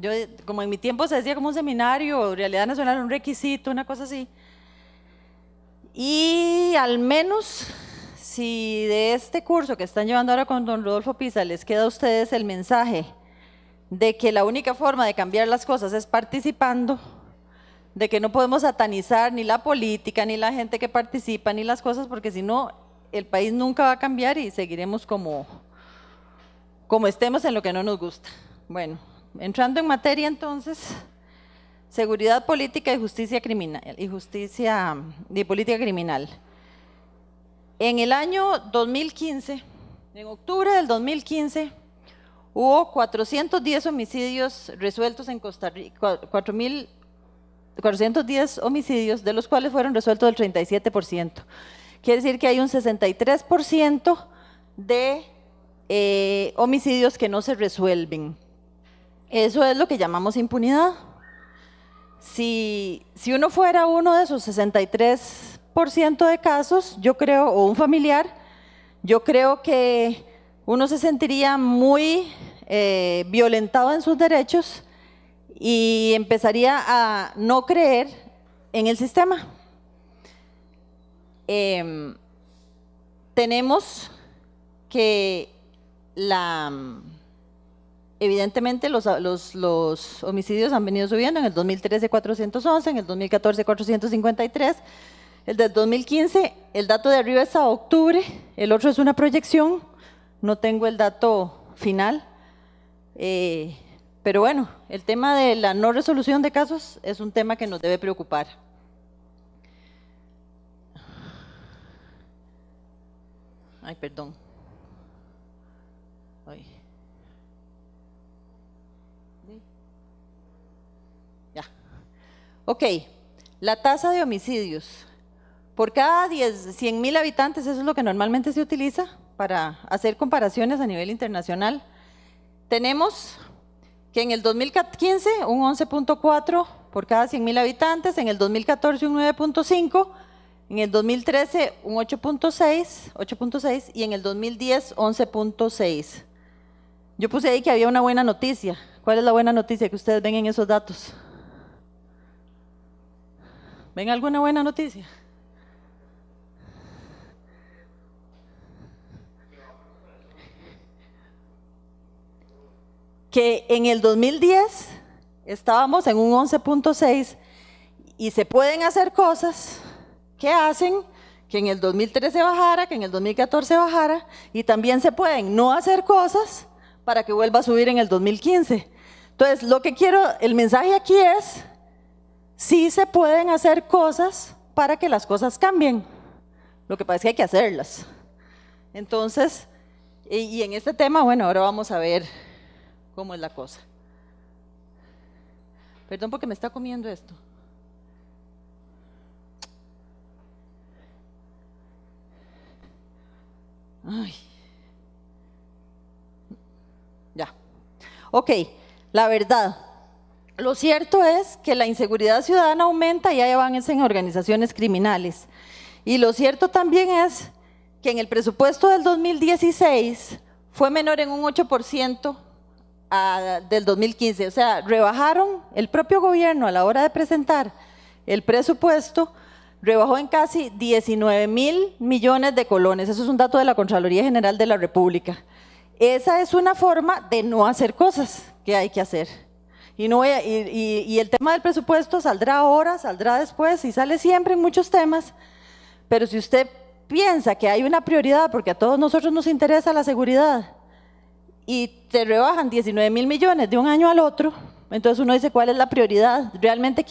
yo, como en mi tiempo se decía como un seminario, realidad nacional, un requisito, una cosa así. Y al menos, si de este curso que están llevando ahora con don Rodolfo Pisa les queda a ustedes el mensaje de que la única forma de cambiar las cosas es participando, de que no podemos satanizar ni la política, ni la gente que participa, ni las cosas, porque si no, el país nunca va a cambiar y seguiremos como, como estemos en lo que no nos gusta. Bueno entrando en materia entonces, seguridad política y justicia criminal y justicia mm, y política criminal. En el año 2015, en octubre del 2015, hubo 410 homicidios resueltos en Costa Rica, 410 homicidios, de los cuales fueron resueltos el 37%. Quiere decir que hay un 63% de eh, homicidios que no se resuelven. Eso es lo que llamamos impunidad. Si, uno fuera uno de esos 63% de casos, yo creo, o un familiar, yo creo que uno se sentiría muy eh, violentado en sus derechos y empezaría a no creer en el sistema. Em, tenemos que la Evidentemente los, los, homicidios han venido subiendo, en el 2013 411, en el 2014 453, el del 2015, el dato de arriba es a octubre, el otro es una proyección, no tengo el dato final, eh, pero bueno, el tema de la no resolución de casos es un tema que nos debe preocupar. Ay, perdón. Ok, la tasa de homicidios. Por cada 10, 100 mil habitantes, eso es lo que normalmente se utiliza para hacer comparaciones a nivel internacional. Tenemos que en el 2015 un 11.4 por cada 100 mil habitantes, en el 2014 un 9.5, en el 2013 un 8.6, 8.6 y en el 2010 11.6. Yo puse ahí que había una buena noticia. ¿Cuál es la buena noticia que ustedes ven en esos datos? ¿Ven alguna buena noticia? Que en el 2010 estábamos en un 11.6 y se pueden hacer cosas que hacen que en el 2013 bajara, que en el 2014 bajara, y también se pueden no hacer cosas para que vuelva a subir en el 2015. Entonces, lo que quiero, el mensaje aquí es sí se pueden hacer cosas para que las cosas cambien. Lo que pasa es que hay que hacerlas. Entonces, y, en este tema, bueno, ahora vamos a ver cómo es la cosa. Perdón porque me está comiendo esto. Ay. Ya. Ok, la verdad. Lo cierto es que la inseguridad ciudadana aumenta y ahí van en organizaciones criminales. Y lo cierto también es que en el presupuesto del 2016 fue menor en un 8% del 2015. O sea, rebajaron el propio gobierno a la hora de presentar el presupuesto, rebajó en casi 19 mil millones de colones. Eso es un dato de la Contraloría General de la República. Esa es una forma de no hacer cosas que hay que hacer. Y, no y, y, el tema del presupuesto saldrá ahora, saldrá después y sale siempre en muchos temas. Pero si usted piensa que hay una prioridad, porque a todos nosotros nos interesa la seguridad, y te rebajan 19 mil millones de un año al otro, entonces uno dice cuál es la prioridad. ¿Realmente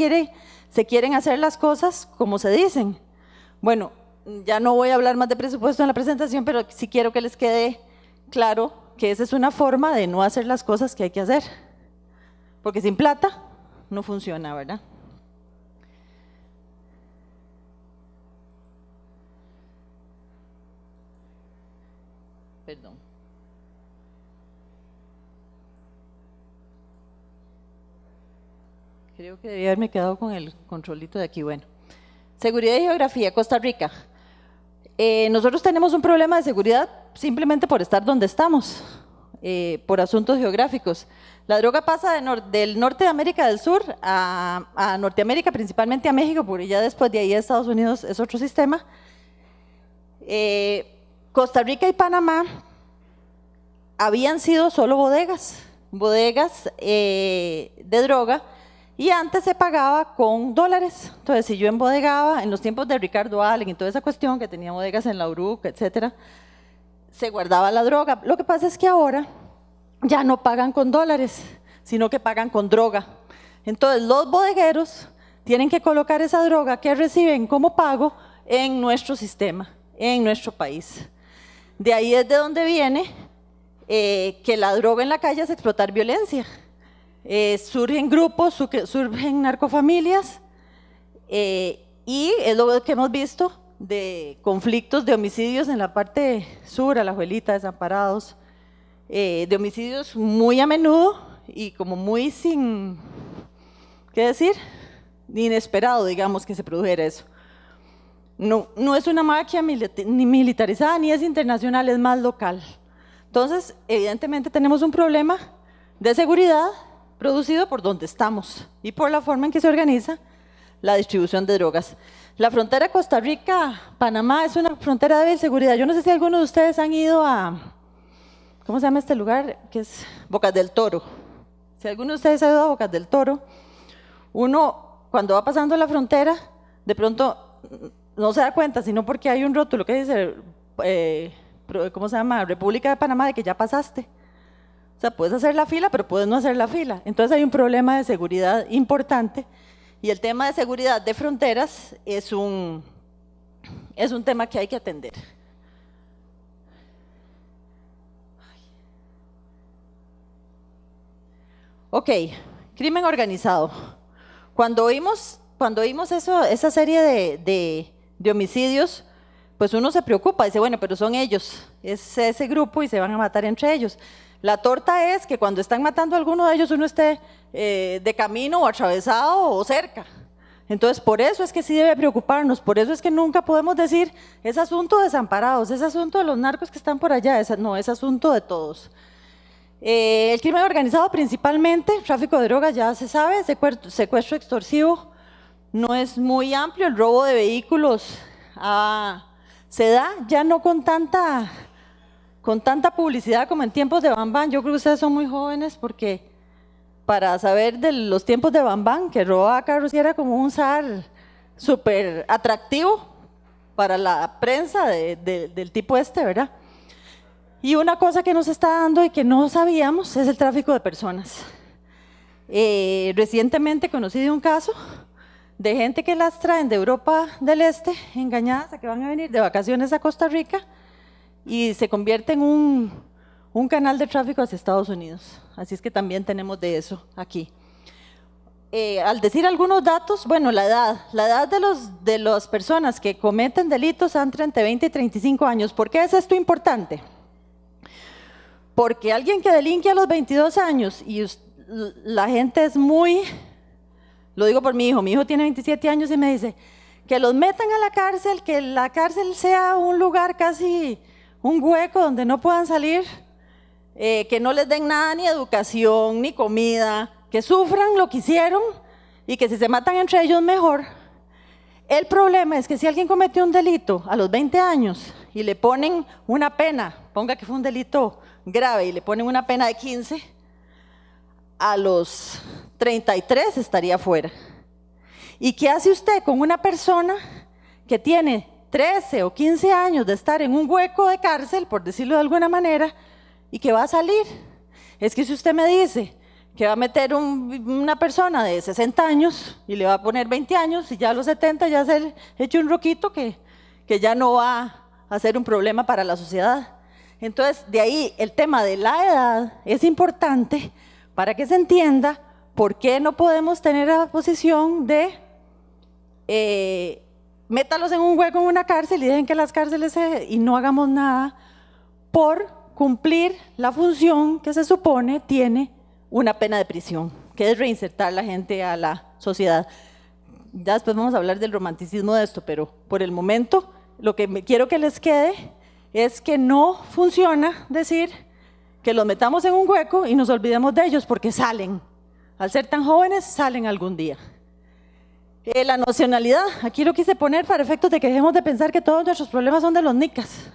se quieren hacer las cosas como se dicen? Bueno, ya no voy a hablar más de presupuesto en la presentación, pero sí quiero que les quede claro que esa es una forma de no hacer las cosas que hay que hacer. Porque sin plata no funciona, ¿verdad? Perdón. Creo que debía haberme quedado con el controlito de aquí. Bueno, seguridad y geografía, Costa Rica. Eh, nosotros tenemos un problema de seguridad simplemente por estar donde estamos. Eh, por asuntos geográficos. La droga pasa del norte de América del Sur a, Norteamérica, principalmente a México, porque ya después de ahí Estados Unidos es otro sistema. Eh, Costa Rica y Panamá habían sido solo bodegas, bodegas eh, de droga, y antes se pagaba con dólares. Entonces, si yo embodegaba, en los tiempos de Ricardo Allen y toda esa cuestión, que tenía bodegas en la Uruca, etcétera, se guardaba la droga. Lo que pasa es que ahora ya no pagan con dólares, sino que pagan con droga. Entonces los bodegueros tienen que colocar esa droga que reciben como pago en nuestro sistema, en nuestro país. De ahí es de donde viene eh, que la droga en la calle es explotar violencia. Eh, surgen grupos, surgen narcofamilias eh, y es lo que hemos visto de conflictos de homicidios en la parte sur, a la abuelita desamparados, eh, de homicidios muy a menudo y como muy sin, ¿qué decir? Inesperado, digamos, que se produjera eso. No, no es una maquia ni militarizada, ni es internacional, es más local. Entonces, evidentemente tenemos un problema de seguridad producido por donde estamos y por la forma en que se organiza la distribución de drogas. La frontera Costa Rica-Panamá es una frontera de seguridad. Yo no sé si algunos de ustedes han ido a, ¿cómo se llama este lugar? Que es Bocas del Toro. Si alguno de ustedes ha ido a Bocas del Toro, uno cuando va pasando la frontera, de pronto no se da cuenta, sino porque hay un rótulo que dice, eh, ¿cómo se llama? República de Panamá, de que ya pasaste. O sea, puedes hacer la fila, pero puedes no hacer la fila. Entonces hay un problema de seguridad importante y el tema de seguridad de fronteras es un, es un tema que hay que atender. Ok, crimen organizado. Cuando oímos, cuando eso, esa serie de, de, homicidios, pues uno se preocupa, dice, bueno, pero son ellos, es ese grupo y se van a matar entre ellos. La torta es que cuando están matando a alguno de ellos uno esté eh, de camino o atravesado o cerca. Entonces, por eso es que sí debe preocuparnos, por eso es que nunca podemos decir, es asunto de desamparados, es asunto de los narcos que están por allá, no, es asunto de todos. Eh, el crimen organizado principalmente, tráfico de drogas ya se sabe, secuestro, secuestro extorsivo no es muy amplio, el robo de vehículos ah, se da ya no con tanta con tanta publicidad como en tiempos de Bambán, Bam, yo creo que ustedes son muy jóvenes porque para saber de los tiempos de Bambán, Bam, que Roa carros era como un zar súper atractivo para la prensa del tipo este, ¿verdad? Y una cosa que nos está dando y que no sabíamos es el tráfico de personas. Eh, recientemente conocí de un caso de gente que las traen de Europa del Este, engañadas a que van a venir de vacaciones a Costa Rica y se convierte en un, canal de tráfico hacia Estados Unidos. Así es que también tenemos de eso aquí. Eh, al decir algunos datos, bueno, la edad, la edad de, los, de las personas que cometen delitos entre 20 y 35 años. ¿Por qué es esto importante? Porque alguien que delinque a los 22 años y la gente es muy, lo digo por mi hijo, mi hijo tiene 27 años y me dice, que los metan a la cárcel, que la cárcel sea un lugar casi un hueco donde no puedan salir, eh, que no les den nada, ni educación, ni comida, que sufran lo que hicieron y que si se matan entre ellos mejor. El problema es que si alguien cometió un delito a los 20 años y le ponen una pena, ponga que fue un delito grave y le ponen una pena de 15, a los 33 estaría fuera. ¿Y qué hace usted con una persona que tiene 13 o 15 años de estar en un hueco de cárcel, por decirlo de alguna manera, y que va a salir. Es que si usted me dice que va a meter una persona de 60 años y le va a poner 20 años y ya a los 70 ya se ha hecho un roquito que, que ya no va a ser un problema para la sociedad. Entonces, de ahí el tema de la edad es importante para que se entienda por qué no podemos tener la posición de eh, métalos en un hueco en una cárcel y dejen que las cárceles se, y no hagamos nada por cumplir la función que se supone tiene una pena de prisión, que es reinsertar la gente a la sociedad. Ya después vamos a hablar del romanticismo de esto, pero por el momento lo que quiero que les quede es que no funciona decir que los metamos en un hueco y nos olvidemos de ellos porque salen. Al ser tan jóvenes, salen algún día. Eh, la nacionalidad, aquí lo quise poner para efectos de que dejemos de pensar que todos nuestros problemas son de los nicas.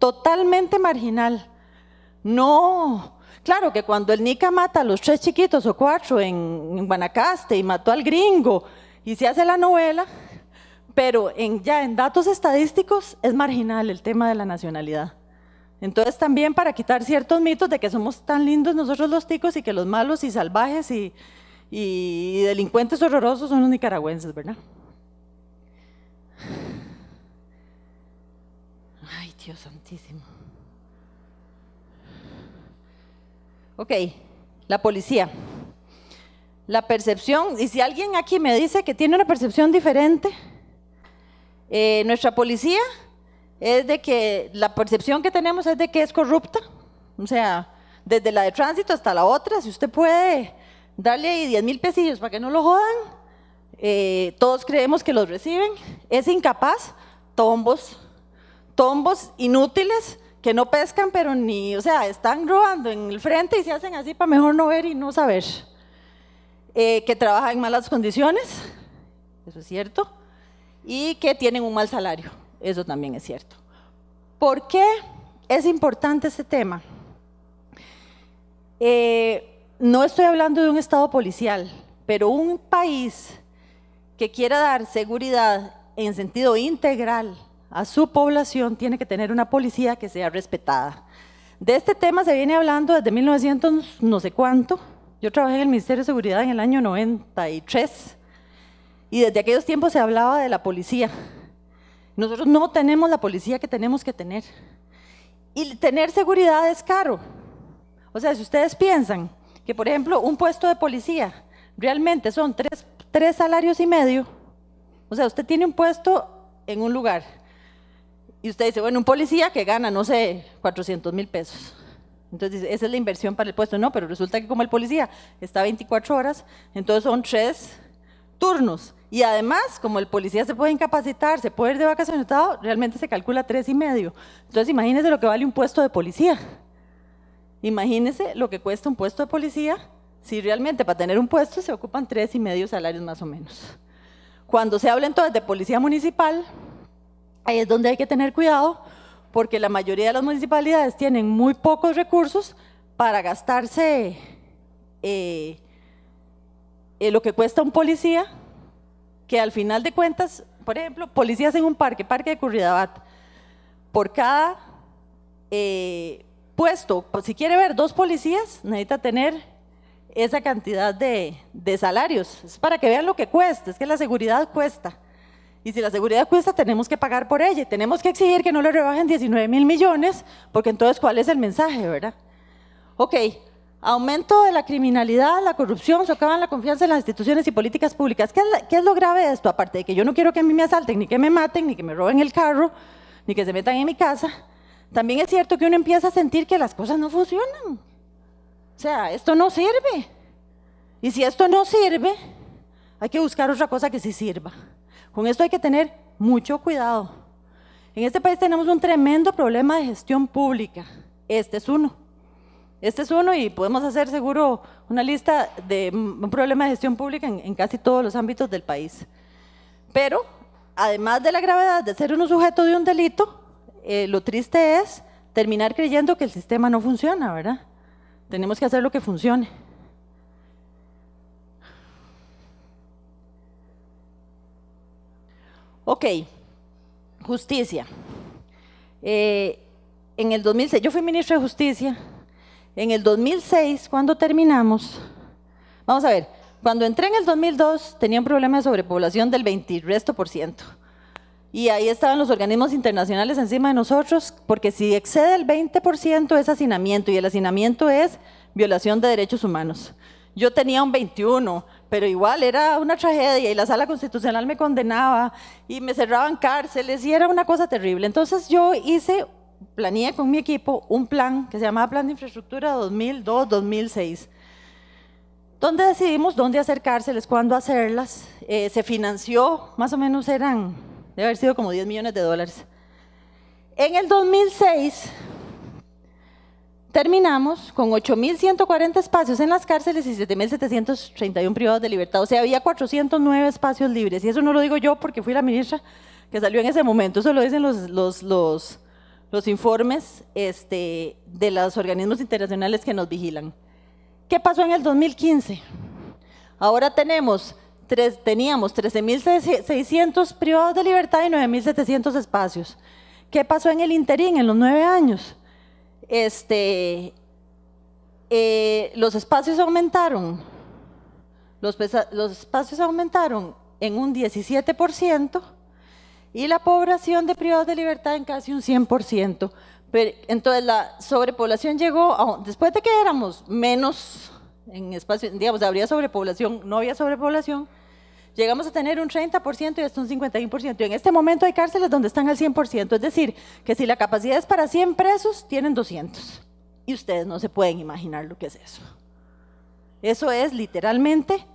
Totalmente marginal. No. Claro que cuando el nica mata a los tres chiquitos o cuatro en, Guanacaste y mató al gringo y se hace la novela, pero ya en datos estadísticos es marginal el tema de la nacionalidad. Entonces también para quitar ciertos mitos de que somos tan lindos nosotros los ticos y que los malos y salvajes y, y delincuentes horrorosos son los nicaragüenses, ¿verdad? Ay, Dios santísimo. Ok, la policía. La percepción, y si alguien aquí me dice que tiene una percepción diferente, eh, nuestra policía es de que la percepción que tenemos es de que es corrupta, o sea, desde la de tránsito hasta la otra, si usted puede darle ahí 10 mil pesillos para que no lo jodan, eh, todos creemos que los reciben, es incapaz, tombos, tombos inútiles que no pescan, pero ni, o sea, están robando en el frente y se hacen así para mejor no ver y no saber. Eh, que trabajan en malas condiciones, eso es cierto, y que tienen un mal salario, eso también es cierto. ¿Por qué es importante este tema? Eh, no estoy hablando de un Estado policial, pero un país que quiera dar seguridad en sentido integral a su población tiene que tener una policía que sea respetada. De este tema se viene hablando desde 1900 no sé cuánto. Yo trabajé en el Ministerio de Seguridad en el año 93 y desde aquellos tiempos se hablaba de la policía. Nosotros no tenemos la policía que tenemos que tener. Y tener seguridad es caro. O sea, si ustedes piensan que, por ejemplo, un puesto de policía realmente son tres, salarios y medio. O sea, usted tiene un puesto en un lugar y usted dice, bueno, un policía que gana, no sé, 400 mil pesos. Entonces esa es la inversión para el puesto. No, pero resulta que como el policía está 24 horas, entonces son tres turnos. Y además, como el policía se puede incapacitar, se puede ir de vacaciones, realmente se calcula tres y medio. Entonces imagínense lo que vale un puesto de policía. Imagínense lo que cuesta un puesto de policía si realmente para tener un puesto se ocupan tres y medio salarios más o menos. Cuando se habla entonces de policía municipal, ahí es donde hay que tener cuidado porque la mayoría de las municipalidades tienen muy pocos recursos para gastarse eh, eh, lo que cuesta un policía, que al final de cuentas, por ejemplo, policías en un parque, parque de Curridabat, por cada eh, puesto, si quiere ver dos policías, necesita tener esa cantidad de, salarios. Es para que vean lo que cuesta, es que la seguridad cuesta. Y si la seguridad cuesta, tenemos que pagar por ella. Y tenemos que exigir que no le rebajen 19 mil millones, porque entonces, ¿cuál es el mensaje, verdad? Ok, aumento de la criminalidad, la corrupción, se socavan la confianza en las instituciones y políticas públicas. ¿Qué ¿Qué es, lo grave de esto? Aparte de que yo no quiero que a mí me asalten, ni que me maten, ni que me roben el carro, ni que se metan en mi casa, también es cierto que uno empieza a sentir que las cosas no funcionan. O sea, esto no sirve. Y si esto no sirve, hay que buscar otra cosa que sí sirva. Con esto hay que tener mucho cuidado. En este país tenemos un tremendo problema de gestión pública. Este es uno. Este es uno y podemos hacer seguro una lista de un problema de gestión pública en, casi todos los ámbitos del país. Pero, además de la gravedad de ser uno sujeto de un delito, eh, lo triste es terminar creyendo que el sistema no funciona, ¿verdad? Tenemos que hacer lo que funcione. Ok, justicia. Eh, en el 2006, yo fui ministro de Justicia. En el 2006, cuando terminamos, vamos a ver, cuando entré en el 2002 tenía un problema de sobrepoblación del 20 resto por ciento. Y ahí estaban los organismos internacionales encima de nosotros, porque si excede el 20% es hacinamiento y el hacinamiento es violación de derechos humanos. Yo tenía un 21, pero igual era una tragedia y la sala constitucional me condenaba y me cerraban cárceles y era una cosa terrible. Entonces yo hice, planeé con mi equipo un plan que se llamaba Plan de Infraestructura 2002-2006 donde decidimos dónde hacer cárceles, cuándo hacerlas. Eh, se financió, más o menos eran Debe haber sido como 10 millones de dólares. En el 2006 terminamos con 8.140 espacios en las cárceles y 7.731 privados de libertad. O sea, había 409 espacios libres. Y eso no lo digo yo porque fui la ministra que salió en ese momento. Eso lo dicen los, los, informes este, de los organismos internacionales que nos vigilan. ¿Qué pasó en el 2015? Ahora tenemos teníamos 13.600 privados de libertad y 9.700 espacios. ¿Qué pasó en el interín en los nueve años? Este, eh, los espacios aumentaron, los, los espacios aumentaron en un 17% y la población de privados de libertad en casi un 100%. entonces la sobrepoblación llegó, después de que éramos menos en espacio, digamos, habría sobrepoblación, no había sobrepoblación, llegamos a tener un 30% y hasta un 51%. Y en este momento hay cárceles donde están al 100%, es decir, que si la capacidad es para 100 presos, tienen 200. Y ustedes no se pueden imaginar lo que es eso. Eso es literalmente,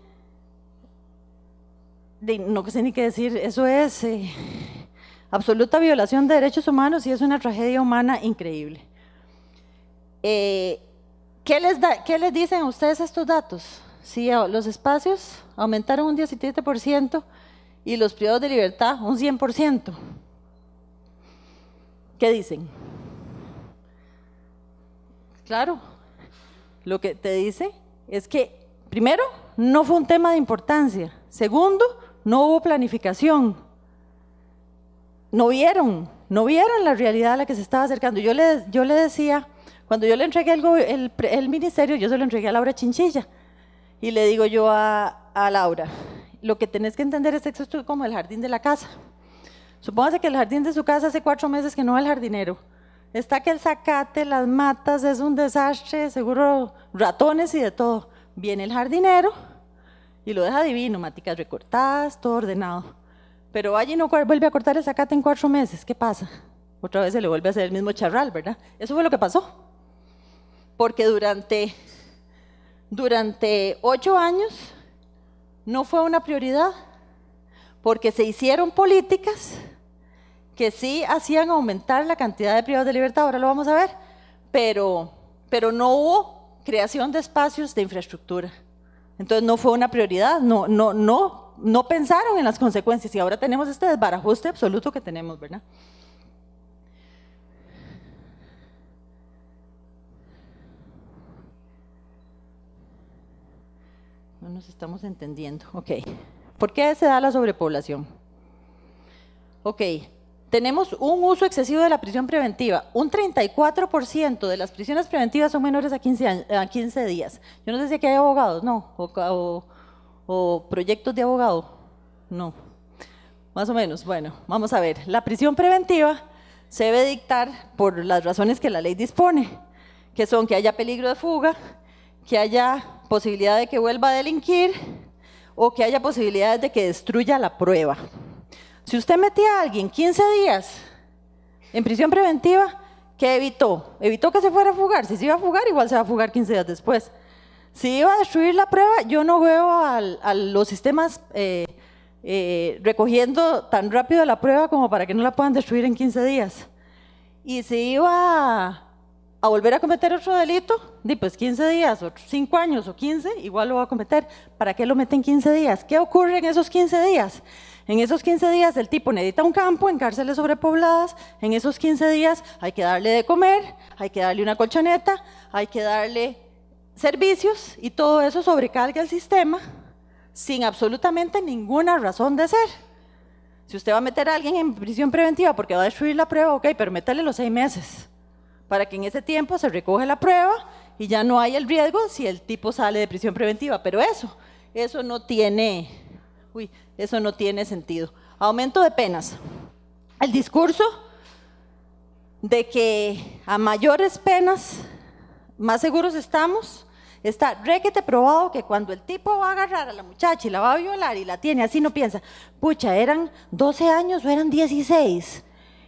no sé ni qué decir, eso es eh, absoluta violación de derechos humanos y es una tragedia humana increíble. Eh, ¿Qué les, da, ¿Qué les dicen a ustedes estos datos? Si los espacios aumentaron un 17% y los privados de libertad un 100%. ¿Qué dicen? Claro, lo que te dice es que, primero, no fue un tema de importancia. Segundo, no hubo planificación. No vieron, no vieron la realidad a la que se estaba acercando. Yo les yo le decía cuando yo le entregué el, el, ministerio, yo se lo entregué a Laura Chinchilla. Y le digo yo a, Laura, lo que tenés que entender es que esto es como el jardín de la casa. Supóngase que el jardín de su casa hace cuatro meses que no va el jardinero. Está que el zacate, las matas, es un desastre, seguro ratones y de todo. Viene el jardinero y lo deja divino, maticas recortadas, todo ordenado. Pero allí no vuelve a cortar el zacate en cuatro meses. ¿Qué pasa? Otra vez se le vuelve a hacer el mismo charral, ¿verdad? Eso fue lo que pasó porque durante, durante ocho años no fue una prioridad, porque se hicieron políticas que sí hacían aumentar la cantidad de privados de libertad, ahora lo vamos a ver, pero, pero no hubo creación de espacios de infraestructura. Entonces no fue una prioridad, no, no, no, no pensaron en las consecuencias y ahora tenemos este desbarajuste absoluto que tenemos, ¿verdad? nos estamos entendiendo. [laughs] Ok. ¿Por qué se da la sobrepoblación? Ok. Tenemos un uso excesivo de la prisión preventiva. Un 34% de las prisiones preventivas son menores a 15, días. Yo no sé si aquí hay abogados, no. O, o proyectos de abogado, no. Más o menos. Bueno, vamos a ver. La prisión preventiva se debe dictar por las razones que la ley dispone, que son que haya peligro de fuga, que haya posibilidad de que vuelva a delinquir o que haya posibilidades de que destruya la prueba. Si usted metía a alguien 15 días en prisión preventiva, ¿qué evitó? Evitó que se fuera a fugar. Si se iba a fugar, igual se va a fugar 15 días después. Si iba a destruir la prueba, yo no veo a los sistemas eh, eh, recogiendo tan rápido la prueba como para que no la puedan destruir en 15 días. Y si iba a a volver a cometer otro delito, di pues 15 días, o 5 años o 15, igual lo va a cometer. ¿Para qué lo meten 15 días? ¿Qué ocurre en esos 15 días? En esos 15 días el tipo necesita un campo en cárceles sobrepobladas, en esos 15 días hay que darle de comer, hay que darle una colchoneta, hay que darle servicios y todo eso sobrecarga el sistema sin absolutamente ninguna razón de ser. Si usted va a meter a alguien en prisión preventiva porque va a destruir la prueba, ok, pero métale los seis meses para que en ese tiempo se recoge la prueba y ya no hay el riesgo si el tipo sale de prisión preventiva. Pero eso, eso no tiene, uy, eso no tiene sentido. Aumento de penas. El discurso de que a mayores penas más seguros estamos, está requete probado que cuando el tipo va a agarrar a la muchacha y la va a violar y la tiene así, no piensa, pucha, eran 12 años o eran 16.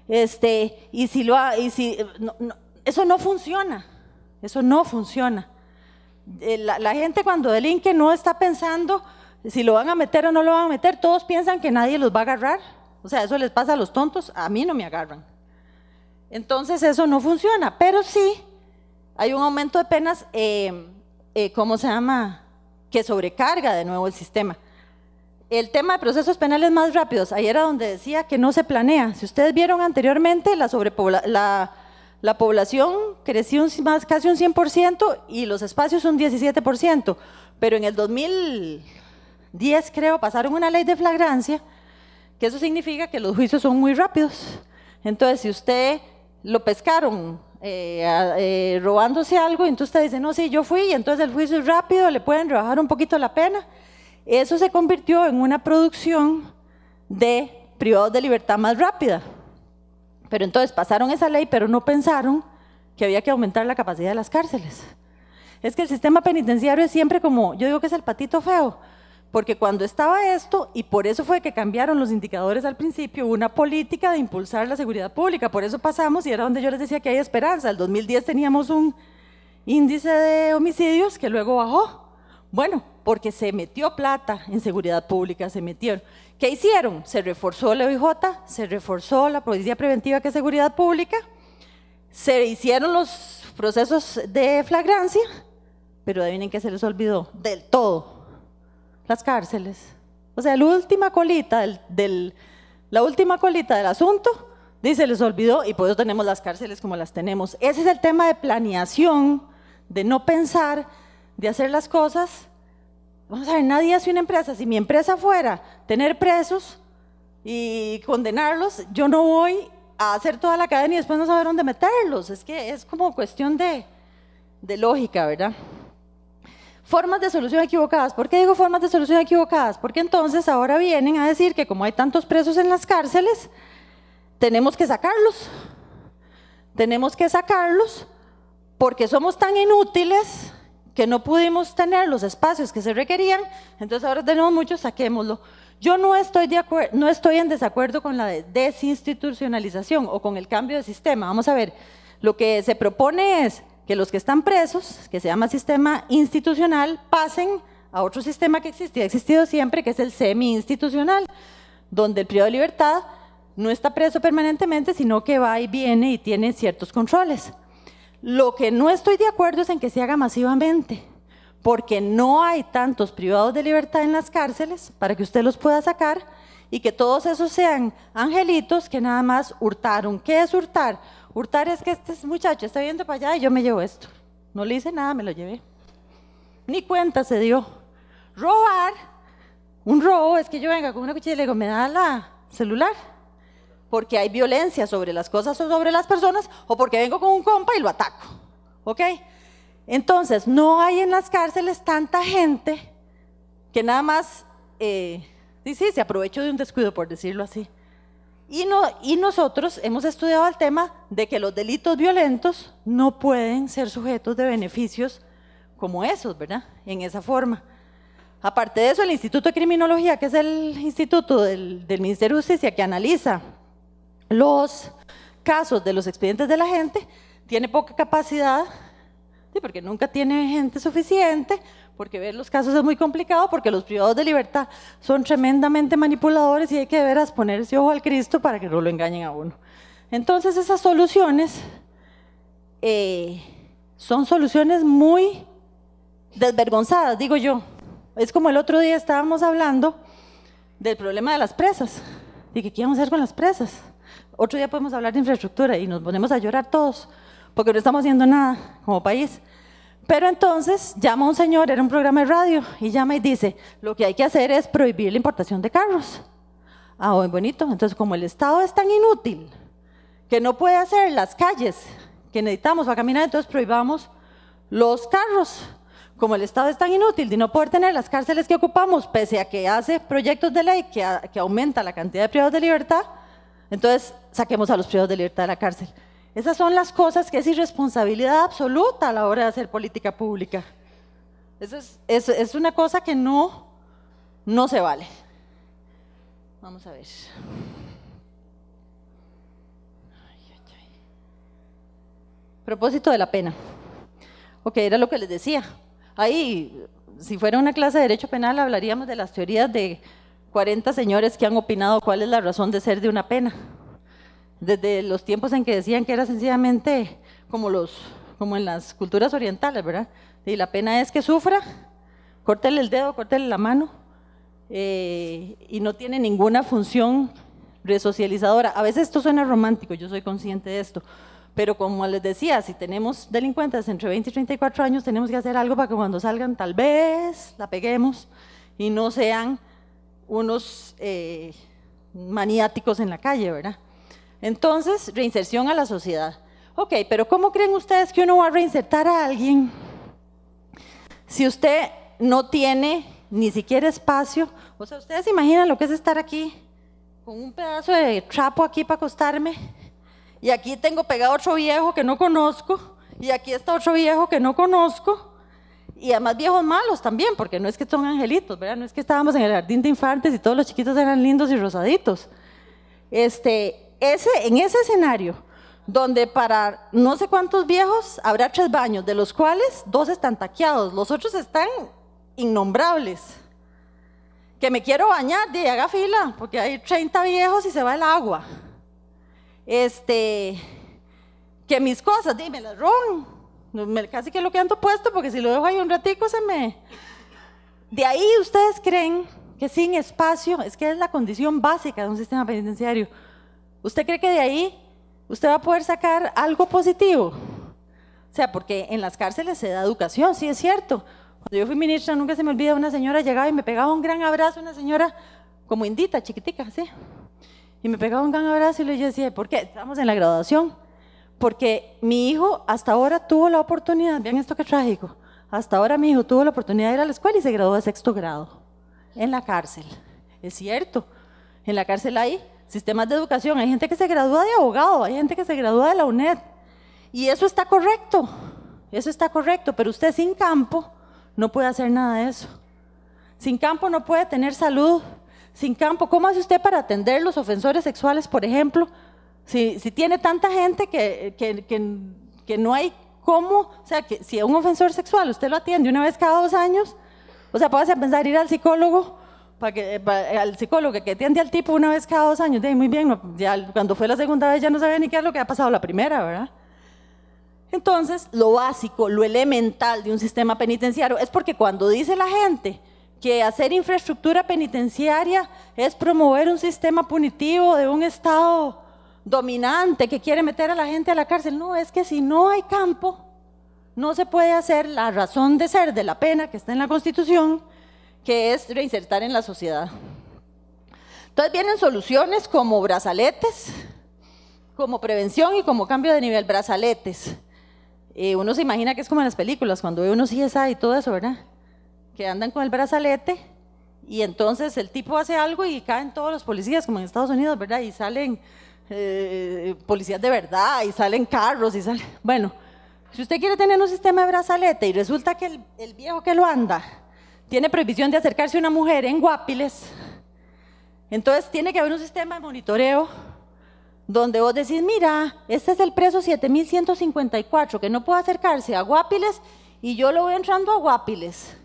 Este, y si lo ha, y si, eh, no, eso no funciona, eso no funciona. Eh, la, gente cuando delinque no está pensando si lo van a meter o no lo van a meter, todos piensan que nadie los va a agarrar. O sea, eso les pasa a los tontos, a mí no me agarran. Entonces eso no funciona, pero sí hay un aumento de penas, eh, eh, ¿cómo se llama? Que sobrecarga de nuevo el sistema. El tema de procesos penales más rápidos, ayer era donde decía que no se planea. Si ustedes vieron anteriormente, la, sobrepoblación, la población creció casi un 100% y los espacios un 17%, pero en el 2010 creo pasaron una ley de flagrancia, que eso significa que los juicios son muy rápidos. Entonces, si usted lo pescaron eh, eh, robándose algo, entonces usted dice, no, sí, yo fui, entonces el juicio es rápido, le pueden rebajar un poquito la pena. Eso se convirtió en una producción de privados de libertad más rápida. Pero entonces pasaron esa ley, pero no pensaron que había que aumentar la capacidad de las cárceles. Es que el sistema penitenciario es siempre como, yo digo que es el patito feo, porque cuando estaba esto, y por eso fue que cambiaron los indicadores al principio, hubo una política de impulsar la seguridad pública, por eso pasamos y era donde yo les decía que hay esperanza. El 2010 teníamos un índice de homicidios que luego bajó. Bueno, porque se metió plata en seguridad pública, se metieron. ¿Qué hicieron? Se reforzó la e OIJ, se reforzó la Policía Preventiva que es Seguridad Pública, se hicieron los procesos de flagrancia, pero adivinen que se les olvidó del todo, las cárceles. O sea, la última colita del, la última colita del asunto, dice, les olvidó y por eso tenemos las cárceles como las tenemos. Ese es el tema de planeación, de no pensar, de hacer las cosas Vamos a ver, nadie hace una empresa. Si mi empresa fuera tener presos y condenarlos, yo no voy a hacer toda la cadena y después no saber dónde meterlos. Es que es como cuestión de, de lógica, ¿verdad? Formas de solución equivocadas. ¿Por qué digo formas de solución equivocadas? Porque entonces ahora vienen a decir que como hay tantos presos en las cárceles, tenemos que sacarlos. Tenemos que sacarlos porque somos tan inútiles que no pudimos tener los espacios que se requerían, entonces ahora tenemos muchos, saquémoslo. Yo no estoy, de no estoy en desacuerdo con la desinstitucionalización o con el cambio de sistema. Vamos a ver, lo que se propone es que los que están presos, que se llama sistema institucional, pasen a otro sistema que existía, ha existido siempre, que es el semi-institucional, donde el privado de libertad no está preso permanentemente, sino que va y viene y tiene ciertos controles. Lo que no estoy de acuerdo es en que se haga masivamente, porque no hay tantos privados de libertad en las cárceles para que usted los pueda sacar y que todos esos sean angelitos que nada más hurtaron. ¿Qué es hurtar? Hurtar es que este muchacho está viendo para allá y yo me llevo esto. No le hice nada, me lo llevé. Ni cuenta se dio. Robar, un robo es que yo venga con una cuchilla y le digo, me da la celular porque hay violencia sobre las cosas o sobre las personas, o porque vengo con un compa y lo ataco. ¿Ok? Entonces, no hay en las cárceles tanta gente que nada más, eh, sí, sí, se aprovechó de un descuido, por decirlo así. Y, no, y nosotros hemos estudiado el tema de que los delitos violentos no pueden ser sujetos de beneficios como esos, ¿verdad? En esa forma. Aparte de eso, el Instituto de Criminología, que es el instituto del, del Ministerio de Justicia que analiza los casos de los expedientes de la gente, tiene poca capacidad, porque nunca tiene gente suficiente, porque ver los casos es muy complicado, porque los privados de libertad son tremendamente manipuladores y hay que de veras ponerse ojo al Cristo para que no lo engañen a uno. Entonces esas soluciones eh, son soluciones muy desvergonzadas, digo yo. Es como el otro día estábamos hablando del problema de las presas. que ¿qué vamos a hacer con las presas? Otro día podemos hablar de infraestructura y nos ponemos a llorar todos, porque no estamos haciendo nada como país. Pero entonces llama un señor, era un programa de radio, y llama y dice, lo que hay que hacer es prohibir la importación de carros. Ah, muy bonito. Entonces, como el Estado es tan inútil que no puede hacer las calles que necesitamos para caminar, entonces prohibamos los carros. Como el Estado es tan inútil de no poder tener las cárceles que ocupamos, pese a que hace proyectos de ley que, que aumenta la cantidad de privados de libertad, entonces, saquemos a los privados de libertad de la cárcel. Esas son las cosas que es irresponsabilidad absoluta a la hora de hacer política pública. es, es una cosa que no, no se vale. Vamos a ver. Propósito de la pena. Ok, era lo que les decía. Ahí, si fuera una clase de derecho penal, hablaríamos de las teorías de 40 señores que han opinado cuál es la razón de ser de una pena. Desde los tiempos en que decían que era sencillamente como, los, como en las culturas orientales, ¿verdad? Y la pena es que sufra, córtele el dedo, córtele la mano, eh, y no tiene ninguna función resocializadora. A veces esto suena romántico, yo soy consciente de esto, pero como les decía, si tenemos delincuentes entre 20 y 34 años, tenemos que hacer algo para que cuando salgan tal vez la peguemos y no sean unos eh, maniáticos en la calle, ¿verdad? Entonces, reinserción a la sociedad. Ok, pero ¿cómo creen ustedes que uno va a reinsertar a alguien si usted no tiene ni siquiera espacio? O sea, ustedes se imaginan lo que es estar aquí con un pedazo de trapo aquí para acostarme y aquí tengo pegado otro viejo que no conozco y aquí está otro viejo que no conozco y además viejos malos también, porque no es que son angelitos, ¿verdad? No es que estábamos en el jardín de infantes y todos los chiquitos eran lindos y rosaditos. Este, ese, en ese escenario, donde para no sé cuántos viejos habrá tres baños, de los cuales dos están taqueados, los otros están innombrables. Que me quiero bañar, de haga fila, porque hay 30 viejos y se va el agua. Este, que mis cosas, dime, las casi que lo que han puesto, porque si lo dejo ahí un ratico se me... De ahí ustedes creen que sin espacio, es que es la condición básica de un sistema penitenciario. ¿Usted cree que de ahí usted va a poder sacar algo positivo? O sea, porque en las cárceles se da educación, sí es cierto. Cuando yo fui ministra, nunca se me olvida, una señora llegaba y me pegaba un gran abrazo, una señora como indita, chiquitica, ¿sí? Y me pegaba un gran abrazo y le decía, ¿por qué? Estamos en la graduación porque mi hijo hasta ahora tuvo la oportunidad, vean esto que trágico, hasta ahora mi hijo tuvo la oportunidad de ir a la escuela y se graduó de sexto grado en la cárcel. Es cierto, en la cárcel hay sistemas de educación, hay gente que se gradúa de abogado, hay gente que se gradúa de la UNED. Y eso está correcto, eso está correcto, pero usted sin campo no puede hacer nada de eso. Sin campo no puede tener salud. Sin campo, ¿cómo hace usted para atender los ofensores sexuales, por ejemplo, si, tiene tanta gente que, que, no hay cómo, o sea, que si es un ofensor sexual usted lo atiende una vez cada dos años, o sea, puede pensar ir al psicólogo, para que, al psicólogo que atiende al tipo una vez cada dos años, de muy bien, cuando fue la segunda vez ya no sabía ni qué es lo que ha pasado la primera, ¿verdad? Entonces, lo básico, lo elemental de un sistema penitenciario es porque cuando dice la gente que hacer infraestructura penitenciaria es promover un sistema punitivo de un Estado dominante que quiere meter a la gente a la cárcel. No, es que si no hay campo, no se puede hacer la razón de ser de la pena que está en la Constitución, que es reinsertar en la sociedad. Entonces vienen soluciones como brazaletes, como prevención y como cambio de nivel, brazaletes. Eh, uno se imagina que es como en las películas, cuando ve uno CSI y todo eso, ¿verdad? Que andan con el brazalete y entonces el tipo hace algo y caen todos los policías, como en Estados Unidos, ¿verdad? Y salen eh, policías de verdad y salen carros y salen... Bueno, si usted quiere tener un sistema de brazalete y resulta que el, el viejo que lo anda tiene prohibición de acercarse a una mujer en Guapiles, entonces tiene que haber un sistema de monitoreo donde vos decís, mira, este es el preso 7154, que no puede acercarse a Guapiles y yo lo voy entrando a Guapiles.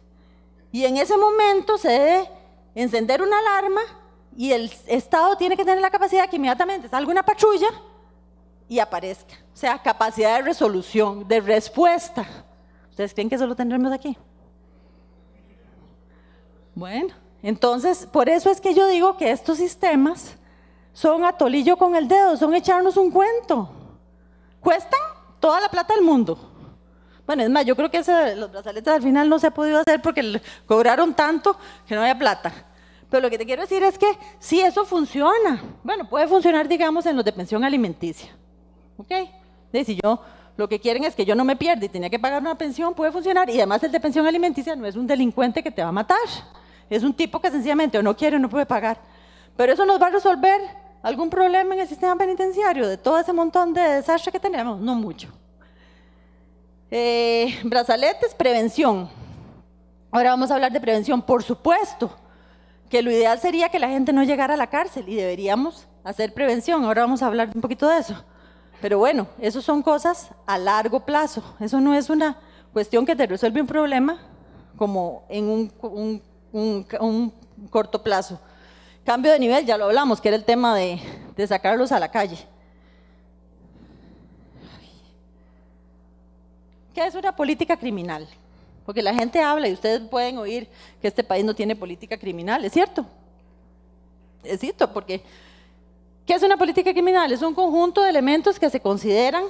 Y en ese momento se debe encender una alarma y el Estado tiene que tener la capacidad que inmediatamente salga una patrulla y aparezca. O sea, capacidad de resolución, de respuesta. ¿Ustedes creen que eso lo tendremos aquí? Bueno, entonces, por eso es que yo digo que estos sistemas son a atolillo con el dedo, son echarnos un cuento. Cuestan toda la plata del mundo. Bueno, es más, yo creo que los brazaletes al final no se ha podido hacer porque cobraron tanto que no había plata. Pero lo que te quiero decir es que si eso funciona, bueno, puede funcionar, digamos, en los de pensión alimenticia. ¿Ok? si yo, lo que quieren es que yo no me pierda y tenía que pagar una pensión, puede funcionar. Y además el de pensión alimenticia no es un delincuente que te va a matar. Es un tipo que sencillamente o no quiere o no puede pagar. Pero eso nos va a resolver algún problema en el sistema penitenciario de todo ese montón de desastre que tenemos. No mucho. Eh, brazaletes, prevención. Ahora vamos a hablar de prevención, por supuesto que lo ideal sería que la gente no llegara a la cárcel y deberíamos hacer prevención. Ahora vamos a hablar un poquito de eso. Pero bueno, eso son cosas a largo plazo. Eso no es una cuestión que te resuelve un problema como en un, corto plazo. Cambio de nivel, ya lo hablamos, que era el tema de, de sacarlos a la calle. ¿Qué es una política criminal? Porque la gente habla y ustedes pueden oír que este país no tiene política criminal, ¿es cierto? Es cierto, porque ¿qué es una política criminal? Es un conjunto de elementos que se consideran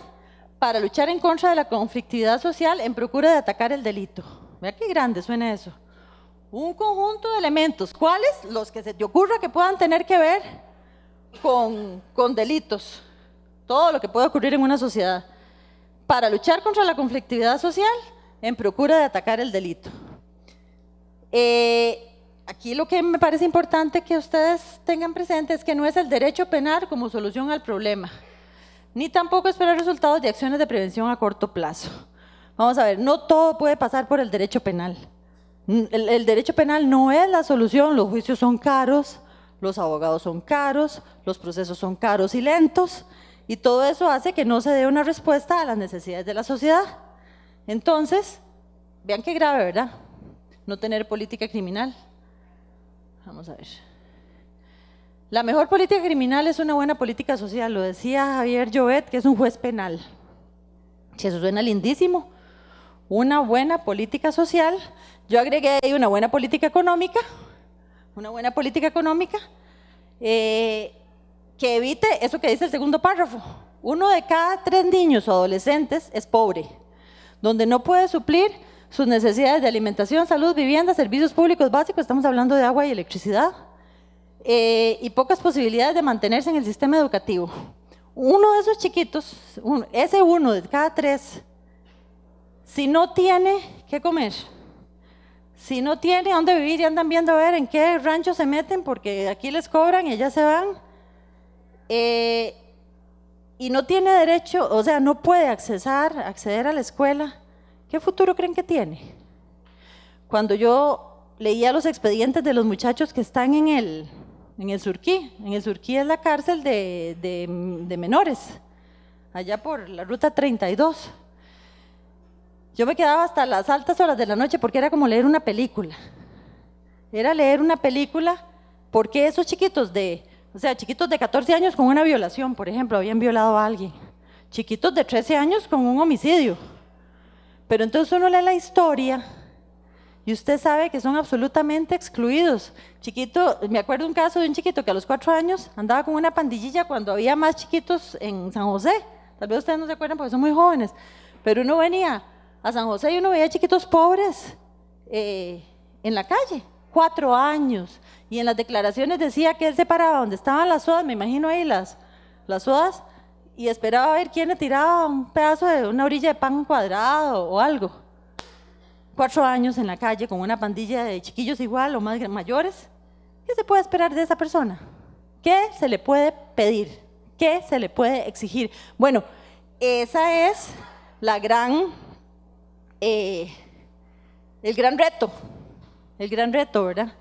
para luchar en contra de la conflictividad social en procura de atacar el delito. Vea qué grande suena eso. Un conjunto de elementos. ¿Cuáles? Los que se te ocurra que puedan tener que ver con, con delitos. Todo lo que puede ocurrir en una sociedad. Para luchar contra la conflictividad social en procura de atacar el delito. Eh, aquí lo que me parece importante que ustedes tengan presente es que no es el derecho penal como solución al problema, ni tampoco esperar resultados de acciones de prevención a corto plazo. Vamos a ver, no todo puede pasar por el derecho penal. el derecho penal no es la solución, los juicios son caros, los abogados son caros, los procesos son caros y lentos, y todo eso hace que no se dé una respuesta a las necesidades de la sociedad. Entonces, vean qué grave, ¿verdad? No tener política criminal. Vamos a ver. La mejor política criminal es una buena política social, lo decía Javier Llovet, que es un juez penal. Si eso suena lindísimo. Una buena política social, yo agregué ahí una buena política económica, una buena política económica, eh, que evite eso que dice el segundo párrafo. Uno de cada tres niños o adolescentes es pobre donde no puede suplir sus necesidades de alimentación, salud, vivienda, servicios públicos básicos, estamos hablando de agua y electricidad, eh, y pocas posibilidades de mantenerse en el sistema educativo. Uno de esos chiquitos, ese uno de cada tres, si no tiene qué comer, si no tiene dónde vivir y andan viendo a ver en qué rancho se meten porque aquí les cobran y ya se van, eh, y no tiene derecho, o sea, no puede accesar, acceder a la escuela, ¿qué futuro creen que tiene? Cuando yo leía los expedientes de los muchachos que están en el, Surquí, en el Surquí es la cárcel de, de menores, allá por la ruta 32. Yo me quedaba hasta las altas horas de la noche porque era como leer una película. Era leer una película porque esos chiquitos de o sea, chiquitos de 14 años con una violación, por ejemplo, habían violado a alguien. Chiquitos de 13 años con un homicidio. Pero entonces uno lee la historia y usted sabe que son absolutamente excluidos. Chiquito, me acuerdo un caso de un chiquito que a los 4 años andaba con una pandillilla cuando había más chiquitos en San José. Tal vez ustedes no se acuerdan porque son muy jóvenes, pero uno venía a San José y uno veía chiquitos pobres eh, en la calle, cuatro años, y en las declaraciones decía que él se paraba donde estaban las sodas, me imagino ahí las, las sodas, y esperaba a ver quién le tiraba un pedazo de una orilla de pan cuadrado o algo. Cuatro años en la calle con una pandilla de chiquillos igual o más mayores. ¿Qué se puede esperar de esa persona? ¿Qué se le puede pedir? ¿Qué se le puede exigir? Bueno, esa es la gran, eh, el gran reto, el gran reto, ¿verdad?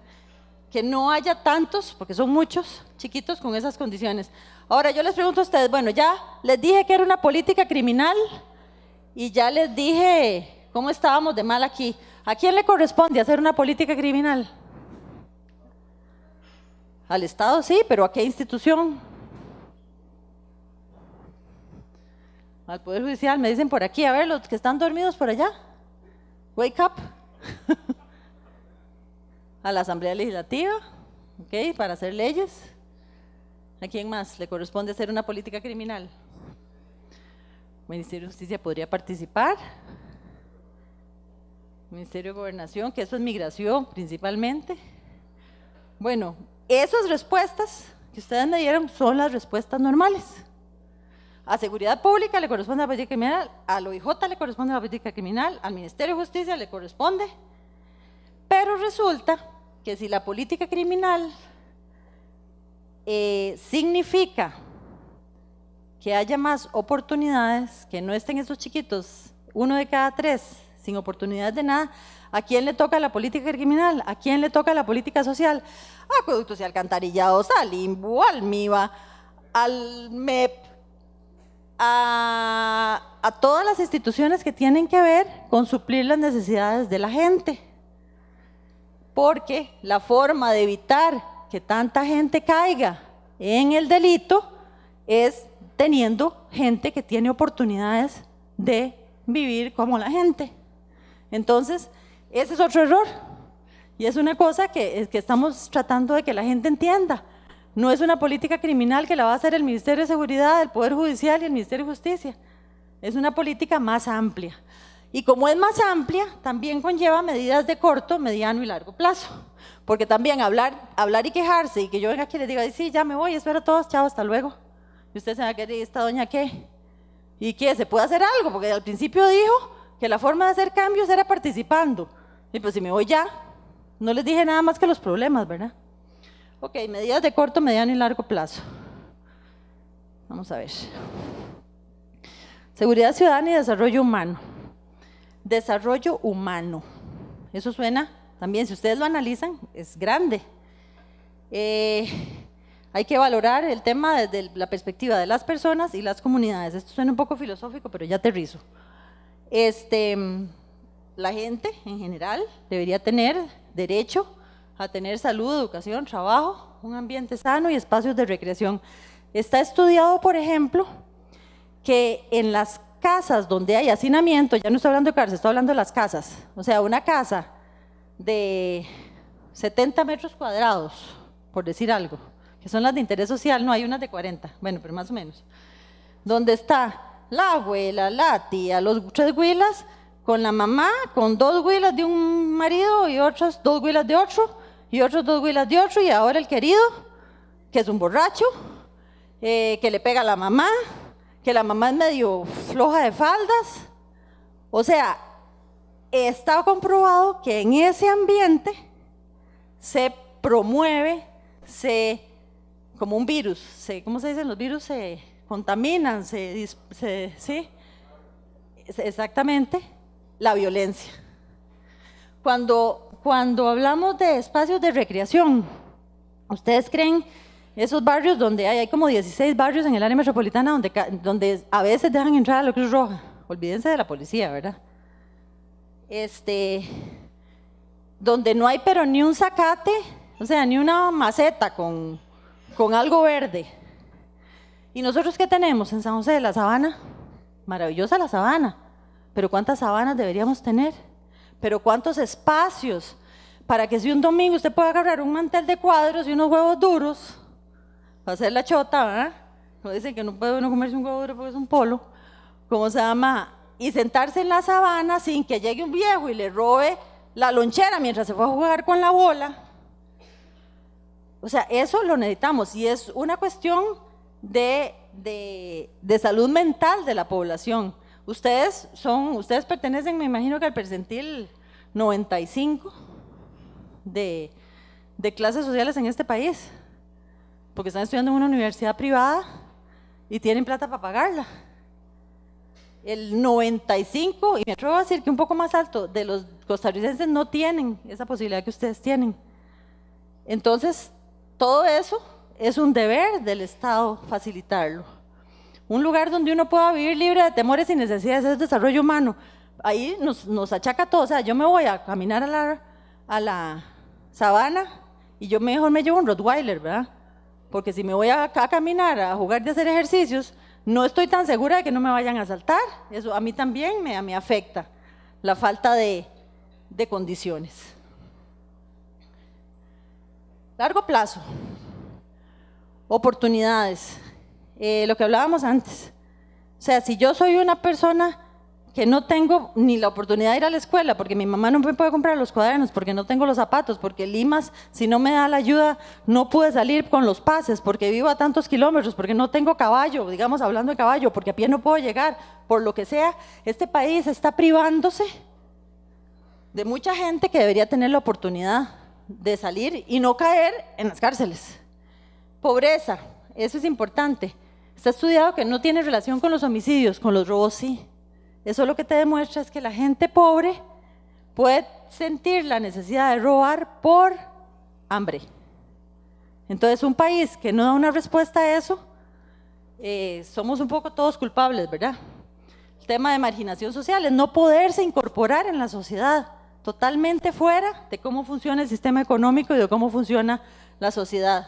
que no haya tantos, porque son muchos chiquitos con esas condiciones. Ahora yo les pregunto a ustedes, bueno, ya les dije que era una política criminal y ya les dije cómo estábamos de mal aquí. ¿A quién le corresponde hacer una política criminal? Al Estado sí, pero ¿a qué institución? Al Poder Judicial, me dicen por aquí, a ver, los que están dormidos por allá, wake up. [laughs] a la Asamblea Legislativa, para hacer leyes. ¿A quién más le corresponde hacer una política criminal? Ministerio de Justicia podría participar. Ministerio de Gobernación, que eso es migración principalmente. Bueno, esas respuestas que ustedes me dieron son las respuestas normales. A seguridad pública le corresponde la política criminal, al OIJ le corresponde la política criminal, al Ministerio de Justicia le corresponde, pero resulta que si la política criminal eh, significa que haya más oportunidades, que no estén esos chiquitos, uno de cada tres, sin oportunidades de nada, ¿a quién le toca la política criminal? ¿A quién le toca la política social? Acueductos y alcantarillados, al limbo, al MIVA, al MEP, a todas las instituciones que tienen que ver con suplir las necesidades de la gente porque la forma de evitar que tanta gente caiga en el delito es teniendo gente que tiene oportunidades de vivir como la gente. Entonces, ese es otro error. Y es una cosa que, estamos tratando de que la gente entienda. No es una política criminal que la va a hacer el Ministerio de Seguridad, el Poder Judicial y el Ministerio de Justicia. Es una política más amplia. Y como es más amplia, también conlleva medidas de corto, mediano y largo plazo. Porque también hablar, hablar y quejarse y que yo venga aquí y les diga, sí, ya me voy, espero a todos, chao, hasta luego. Y usted se va a querer, ¿esta doña qué? ¿Y qué? ¿Se puede hacer algo? Porque al principio dijo que la forma de hacer cambios era participando. Y pues si me voy ya, no les dije nada más que los problemas, ¿verdad? Ok, medidas de corto, mediano y largo plazo. Vamos a ver. Seguridad ciudadana y desarrollo humano desarrollo humano. Eso suena también, si ustedes lo analizan, es grande. Eh, hay que valorar el tema desde la perspectiva de las personas y las comunidades. Esto suena un poco filosófico, pero ya aterrizo. Este, la gente en general debería tener derecho a tener salud, educación, trabajo, un ambiente sano y espacios de recreación. Está estudiado, por ejemplo, que en las casas donde hay hacinamiento, ya no estoy hablando de cárcel, estoy hablando de las casas, o sea, una casa de 70 metros cuadrados, por decir algo, que son las de interés social, no hay unas de 40, bueno, pero más o menos, donde está la abuela, la tía, los tres huilas, con la mamá, con dos huilas de un marido y otras dos huilas de otro, y otros dos huilas de otro, y ahora el querido, que es un borracho, eh, que le pega a la mamá, que la mamá es medio floja de faldas. O sea, está comprobado que en ese ambiente se promueve, se, como un virus, se, ¿cómo se dicen? Los virus se contaminan, se, se ¿sí? Exactamente, la violencia. Cuando, cuando hablamos de espacios de recreación, ¿ustedes creen esos barrios donde hay, como 16 barrios en el área metropolitana donde, a veces dejan entrar a la Cruz Roja. Olvídense de la policía, ¿verdad? Este, donde no hay pero ni un zacate, o sea, ni una maceta con, con algo verde. ¿Y nosotros qué tenemos en San José de la Sabana? Maravillosa la sabana, pero ¿cuántas sabanas deberíamos tener? Pero ¿cuántos espacios para que si un domingo usted pueda agarrar un mantel de cuadros y unos huevos duros hacer la chota, ¿verdad? No dicen que no puede uno comerse un huevo porque es un polo, ¿cómo se llama? Y sentarse en la sabana sin que llegue un viejo y le robe la lonchera mientras se fue a jugar con la bola. O sea, eso lo necesitamos y es una cuestión de, salud mental de la población. Ustedes son, ustedes pertenecen, me imagino que al percentil 95 de, de clases sociales en este país porque están estudiando en una universidad privada y tienen plata para pagarla. El 95, y me atrevo a decir que un poco más alto, de los costarricenses no tienen esa posibilidad que ustedes tienen. Entonces, todo eso es un deber del Estado facilitarlo. Un lugar donde uno pueda vivir libre de temores y necesidades es desarrollo humano. Ahí nos, achaca todo. O sea, yo me voy a caminar a la, a la sabana y yo mejor me llevo un Rottweiler, ¿verdad? porque si me voy a, a caminar, a jugar de hacer ejercicios, no estoy tan segura de que no me vayan a saltar. Eso a mí también me, afecta la falta de, condiciones. Largo plazo, oportunidades, eh, lo que hablábamos antes. O sea, si yo soy una persona que no tengo ni la oportunidad de ir a la escuela porque mi mamá no me puede comprar los cuadernos, porque no tengo los zapatos, porque Limas, si no me da la ayuda, no pude salir con los pases, porque vivo a tantos kilómetros, porque no tengo caballo, digamos hablando de caballo, porque a pie no puedo llegar, por lo que sea, este país está privándose de mucha gente que debería tener la oportunidad de salir y no caer en las cárceles. Pobreza, eso es importante. Está estudiado que no tiene relación con los homicidios, con los robos sí eso lo que te demuestra es que la gente pobre puede sentir la necesidad de robar por hambre. Entonces, un país que no da una respuesta a eso, eh, somos un poco todos culpables, ¿verdad? El tema de marginación social es no poderse incorporar en la sociedad, totalmente fuera de cómo funciona el sistema económico y de cómo funciona la sociedad.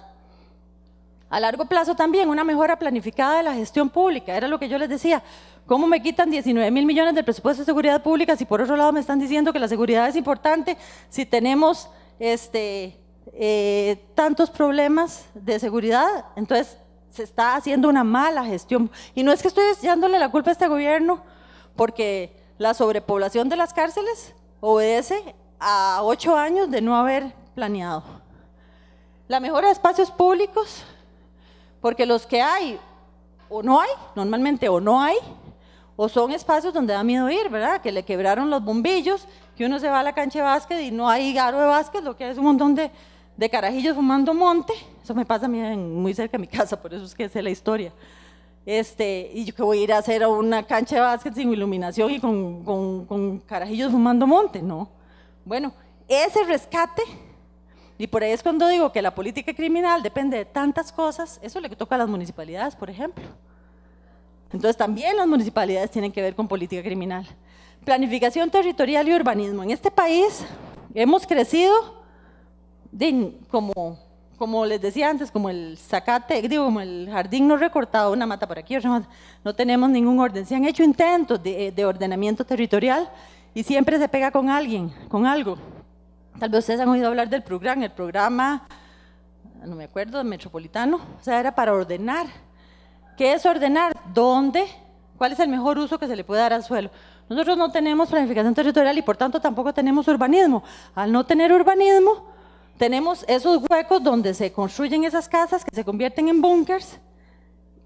A largo plazo también, una mejora planificada de la gestión pública, era lo que yo les decía, ¿Cómo me quitan 19 mil millones del presupuesto de seguridad pública si por otro lado me están diciendo que la seguridad es importante si tenemos este, eh, tantos problemas de seguridad? Entonces se está haciendo una mala gestión. Y no es que estoy echándole la culpa a este gobierno porque la sobrepoblación de las cárceles obedece a ocho años de no haber planeado. La mejora de espacios públicos, porque los que hay o no hay, normalmente o no hay, o son espacios donde da miedo ir, ¿verdad? Que le quebraron los bombillos, que uno se va a la cancha de básquet y no hay garo de básquet, lo que es un montón de, de carajillos fumando monte. Eso me pasa a muy cerca de mi casa, por eso es que sé la historia. Este, y yo que voy a ir a hacer una cancha de básquet sin iluminación y con, con, con carajillos fumando monte, ¿no? Bueno, ese rescate, y por ahí es cuando digo que la política criminal depende de tantas cosas, eso le toca a las municipalidades, por ejemplo. Entonces también las municipalidades tienen que ver con política criminal. Planificación territorial y urbanismo. En este país hemos crecido como, les decía antes, como el zacate, digo, como el jardín no recortado, una mata por aquí, no, no tenemos ningún orden. Se han hecho intentos de, de ordenamiento territorial y siempre se pega con alguien, con algo. Tal vez ustedes han oído hablar del programa, el programa, no me acuerdo, metropolitano, o sea, era para ordenar que es ordenar? ¿Dónde? ¿Cuál es el mejor uso que se le puede dar al suelo? Nosotros no tenemos planificación territorial y por tanto tampoco tenemos urbanismo. Al no tener urbanismo, tenemos esos huecos donde se construyen esas casas que se convierten en búnkers.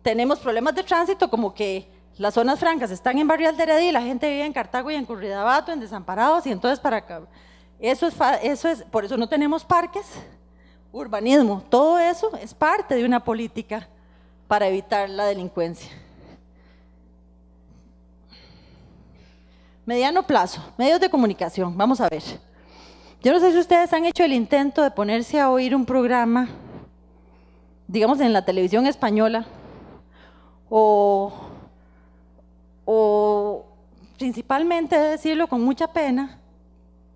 Tenemos problemas de tránsito como que las zonas francas están en barrio de y la gente vive en Cartago y en Curridabato, en Desamparados y entonces para acá. Eso es, eso es, por eso no tenemos parques, urbanismo, todo eso es parte de una política para evitar la delincuencia. Mediano plazo, medios de comunicación, vamos a ver. Yo no sé si ustedes han hecho el intento de ponerse a oír un programa, digamos en la televisión española, o, o principalmente, de decirlo con mucha pena,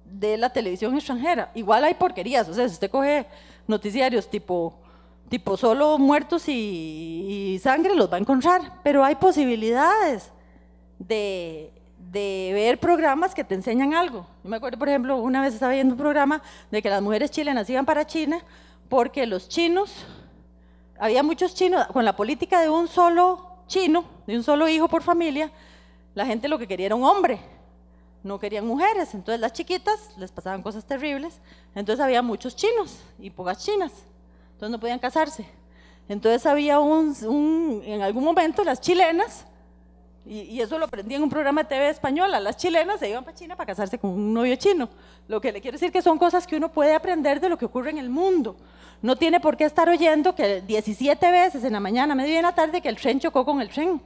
de la televisión extranjera. Igual hay porquerías, o sea, si usted coge noticiarios tipo tipo, solo muertos y, sangre los va a encontrar, pero hay posibilidades de, de, ver programas que te enseñan algo. Yo me acuerdo, por ejemplo, una vez estaba viendo un programa de que las mujeres chilenas iban para China porque los chinos, había muchos chinos, con la política de un solo chino, de un solo hijo por familia, la gente lo que quería era un hombre, no querían mujeres, entonces las chiquitas les pasaban cosas terribles, entonces había muchos chinos y pocas chinas. Entonces no podían casarse. Entonces había un, en algún momento las chilenas, y, eso lo aprendí en un programa de TV española, las chilenas se iban para China para casarse con un novio chino. Lo que le quiero decir que son cosas que uno puede aprender de lo que ocurre en el mundo. No tiene por qué estar oyendo que 17 veces en la mañana, media y en la tarde, que el tren chocó con el tren.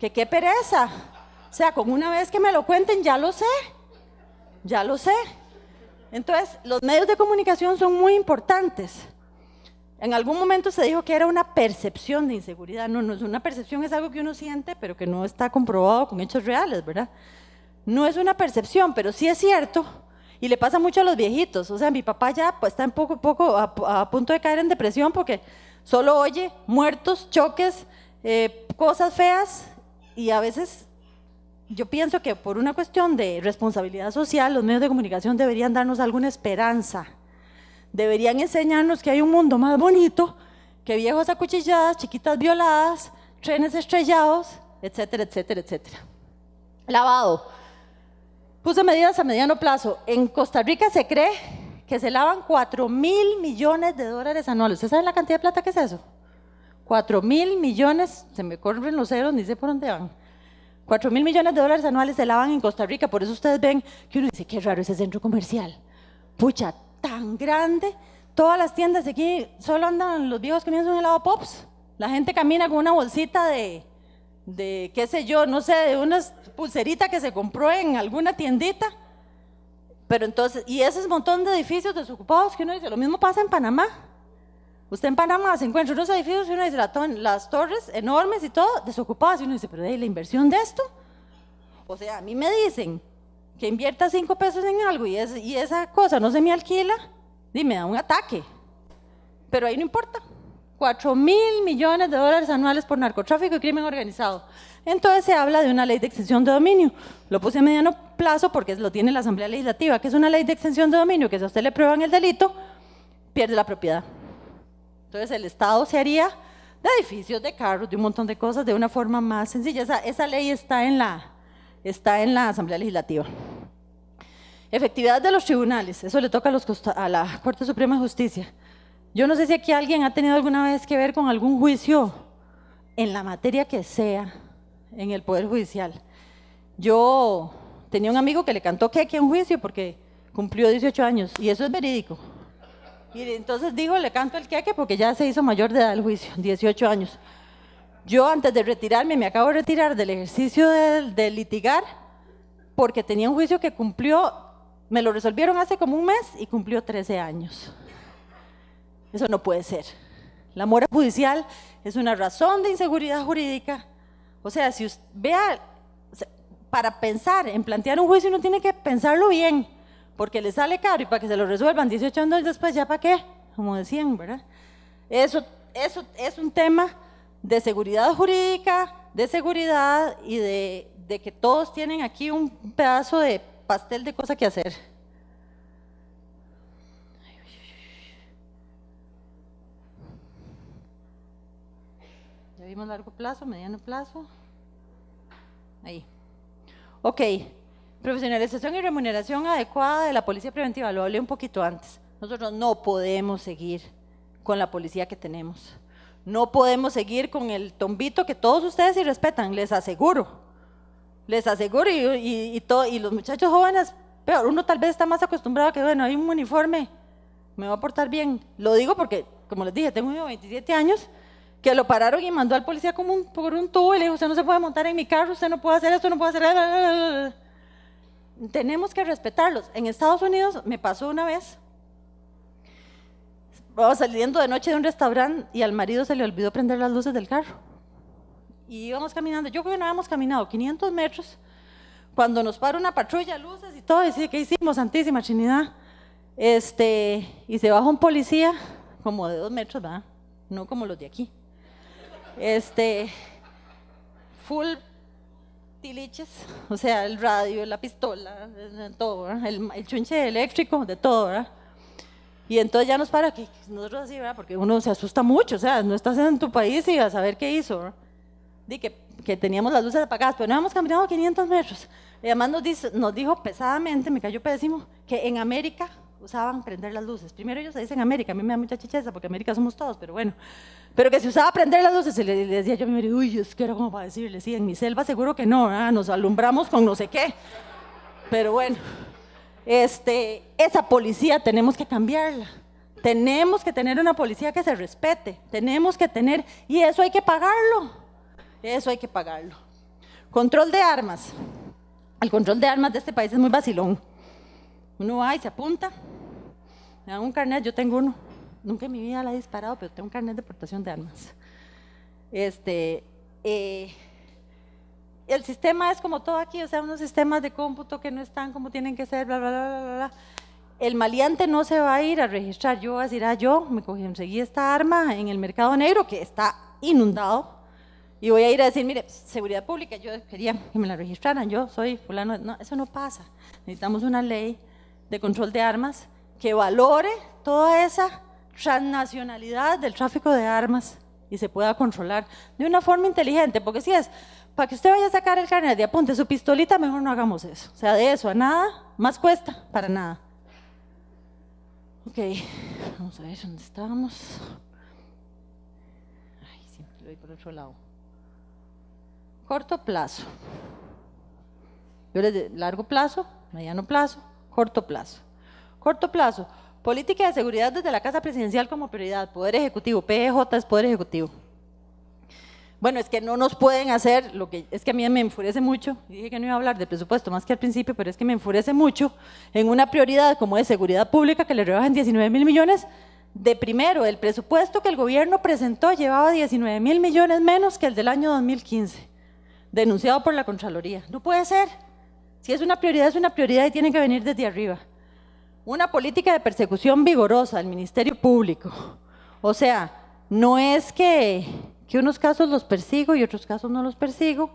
Que qué pereza. O sea, con una vez que me lo cuenten, ya lo sé. Ya lo sé. Entonces, los medios de comunicación son muy importantes. En algún momento se dijo que era una percepción de inseguridad. No, no es una percepción, es algo que uno siente, pero que no está comprobado con hechos reales, ¿verdad? No es una percepción, pero sí es cierto. Y le pasa mucho a los viejitos. O sea, mi papá ya pues, está poco a poco a, punto de caer en depresión porque solo oye muertos, choques, eh, cosas feas. Y a veces yo pienso que por una cuestión de responsabilidad social, los medios de comunicación deberían darnos alguna esperanza deberían enseñarnos que hay un mundo más bonito que viejos acuchilladas, chiquitas violadas, trenes estrellados, etcétera, etcétera, etcétera. Lavado. Puse medidas a mediano plazo. En Costa Rica se cree que se lavan 4 mil millones de dólares anuales. ¿Usted sabe la cantidad de plata que es eso? 4 mil millones, se me corren los ceros, ni sé por dónde van. 4 mil millones de dólares anuales se lavan en Costa Rica, por eso ustedes ven que uno dice, qué raro ese centro comercial. Pucha, tan grande. Todas las tiendas aquí solo andan los viejos que un helado Pops. La gente camina con una bolsita de, qué sé yo, no sé, de una pulserita que se compró en alguna tiendita. Pero entonces, y ese montón de edificios desocupados que uno dice, lo mismo pasa en Panamá. Usted en Panamá se encuentra unos edificios y uno dice, las torres enormes y todo, desocupadas. Y uno dice, pero ahí la inversión de esto? O sea, a mí me dicen que invierta cinco pesos en algo y, esa cosa no se me alquila, y me da un ataque. Pero ahí no importa. Cuatro mil millones de dólares anuales por narcotráfico y crimen organizado. Entonces se habla de una ley de extensión de dominio. Lo puse a mediano plazo porque lo tiene la Asamblea Legislativa, que es una ley de extensión de dominio, que si a usted le prueban el delito, pierde la propiedad. Entonces el Estado se haría de edificios, de carros, de un montón de cosas de una forma más sencilla. esa ley está en la, está en la Asamblea Legislativa. Efectividad de los tribunales, eso le toca a, la Corte Suprema de Justicia. Yo no sé si aquí alguien ha tenido alguna vez que ver con algún juicio en la materia que sea en el Poder Judicial. Yo tenía un amigo que le cantó que aquí un juicio porque cumplió 18 años y eso es verídico. Y entonces digo le canto el queque porque ya se hizo mayor de edad el juicio, 18 años. Yo antes de retirarme, me acabo de retirar del ejercicio de, litigar porque tenía un juicio que cumplió, me lo resolvieron hace como un mes y cumplió 13 años. Eso no puede ser. La mora judicial es una razón de inseguridad jurídica. O sea, si usted vea, para pensar en plantear un juicio uno tiene que pensarlo bien, porque le sale caro y para que se lo resuelvan 18 años después, ¿ya para qué? Como decían, ¿verdad? Eso, eso es un tema de seguridad jurídica, de seguridad y de, que todos tienen aquí un pedazo de pastel de cosa que hacer. Ya vimos largo plazo, mediano plazo. Ahí. Ok, profesionalización y remuneración adecuada de la policía preventiva, lo hablé un poquito antes. Nosotros no podemos seguir con la policía que tenemos. No podemos seguir con el tombito que todos ustedes sí respetan, les aseguro. Les aseguro, y, todo, y los muchachos jóvenes, peor, uno tal vez está más acostumbrado a que, bueno, hay un uniforme, me va a portar bien. Lo digo porque, como les dije, tengo 27 años, que lo pararon y mandó al policía como por un tubo y le dijo, usted no se puede montar en mi carro, usted no puede hacer esto, no puede hacer... Tenemos que respetarlos. En Estados Unidos me pasó una vez Vamos saliendo de noche de un restaurante y al marido se le olvidó prender las luces del carro. Y íbamos caminando, yo creo que no habíamos caminado 500 metros, cuando nos para una patrulla, luces y todo, y dice, ¿qué hicimos, Santísima Trinidad? Este, y se baja un policía, como de dos metros, ¿verdad? No como los de aquí. Este, full tiliches, o sea, el radio, la pistola, todo, El, el chunche eléctrico, de todo, ¿verdad? Y entonces ya nos para que nosotros así, ¿verdad? Porque uno se asusta mucho, o sea, no estás en tu país y vas a ver qué hizo, ¿verdad? que, que, teníamos las luces apagadas, pero no habíamos caminado 500 metros. Y además nos, dice, nos dijo pesadamente, me cayó pésimo, que en América usaban prender las luces. Primero ellos se dicen América, a mí me da mucha chicheza porque América somos todos, pero bueno. Pero que se usaba prender las luces, se le, decía yo a mi uy, es que era como para decirle, sí, en mi selva seguro que no, nos alumbramos con no sé qué. Pero bueno, este, esa policía tenemos que cambiarla. Tenemos que tener una policía que se respete. Tenemos que tener, y eso hay que pagarlo. Eso hay que pagarlo. Control de armas. El control de armas de este país es muy vacilón. Uno va y se apunta. Me un carnet, yo tengo uno. Nunca en mi vida la he disparado, pero tengo un carnet de portación de armas. Este, eh, el sistema es como todo aquí, o sea, unos sistemas de cómputo que no están como tienen que ser, bla, bla, bla, bla, bla. El maleante no se va a ir a registrar, yo voy a decir, ah, yo me conseguí esta arma en el mercado negro que está inundado y voy a ir a decir, mire, seguridad pública, yo quería que me la registraran, yo soy fulano, no, eso no pasa. Necesitamos una ley de control de armas que valore toda esa transnacionalidad del tráfico de armas y se pueda controlar de una forma inteligente, porque si es para que usted vaya a sacar el carnet de apunte, su pistolita, mejor no hagamos eso. O sea, de eso a nada, más cuesta, para nada. Ok, vamos a ver dónde estábamos. Ay, siempre doy por otro lado. Corto plazo. Yo largo plazo, mediano plazo, corto plazo. Corto plazo, política de seguridad desde la Casa Presidencial como prioridad, Poder Ejecutivo, PEJ es Poder Ejecutivo. Bueno, es que no nos pueden hacer, lo que es que a mí me enfurece mucho, dije que no iba a hablar de presupuesto más que al principio, pero es que me enfurece mucho en una prioridad como de seguridad pública que le rebajan 19 mil millones, de primero, el presupuesto que el gobierno presentó llevaba 19 mil millones menos que el del año 2015, denunciado por la Contraloría. No puede ser. Si es una prioridad, es una prioridad y tiene que venir desde arriba. Una política de persecución vigorosa al Ministerio Público. O sea, no es que que unos casos los persigo y otros casos no los persigo,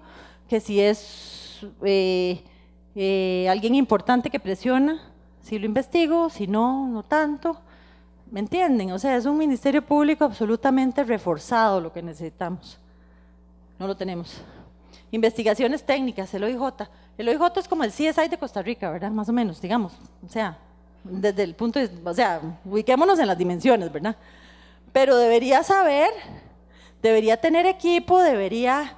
que si es eh, eh, alguien importante que presiona, si lo investigo, si no, no tanto. ¿Me entienden? O sea, es un ministerio público absolutamente reforzado lo que necesitamos. No lo tenemos. Investigaciones técnicas, el OIJ. El OIJ es como el CSI de Costa Rica, ¿verdad? Más o menos, digamos. O sea, desde el punto de... O sea, ubiquémonos en las dimensiones, ¿verdad? Pero debería saber debería tener equipo, debería,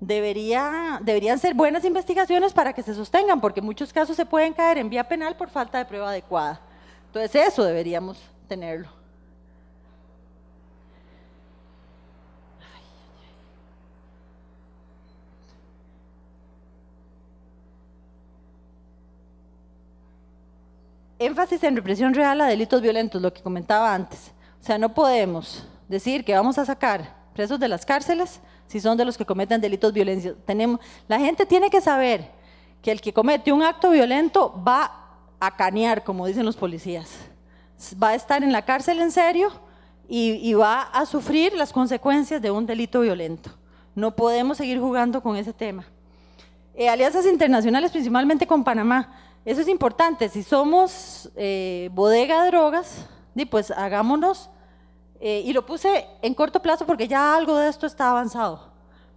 debería, deberían ser buenas investigaciones para que se sostengan, porque en muchos casos se pueden caer en vía penal por falta de prueba adecuada. Entonces eso deberíamos tenerlo. Énfasis en represión real a delitos violentos, lo que comentaba antes. O sea, no podemos decir que vamos a sacar presos de las cárceles, si son de los que cometen delitos violentos. Tenemos, la gente tiene que saber que el que comete un acto violento va a canear, como dicen los policías. Va a estar en la cárcel en serio y, va a sufrir las consecuencias de un delito violento. No podemos seguir jugando con ese tema. Eh, alianzas internacionales, principalmente con Panamá. Eso es importante. Si somos eh, bodega de drogas, pues hagámonos eh, y lo puse en corto plazo porque ya algo de esto está avanzado,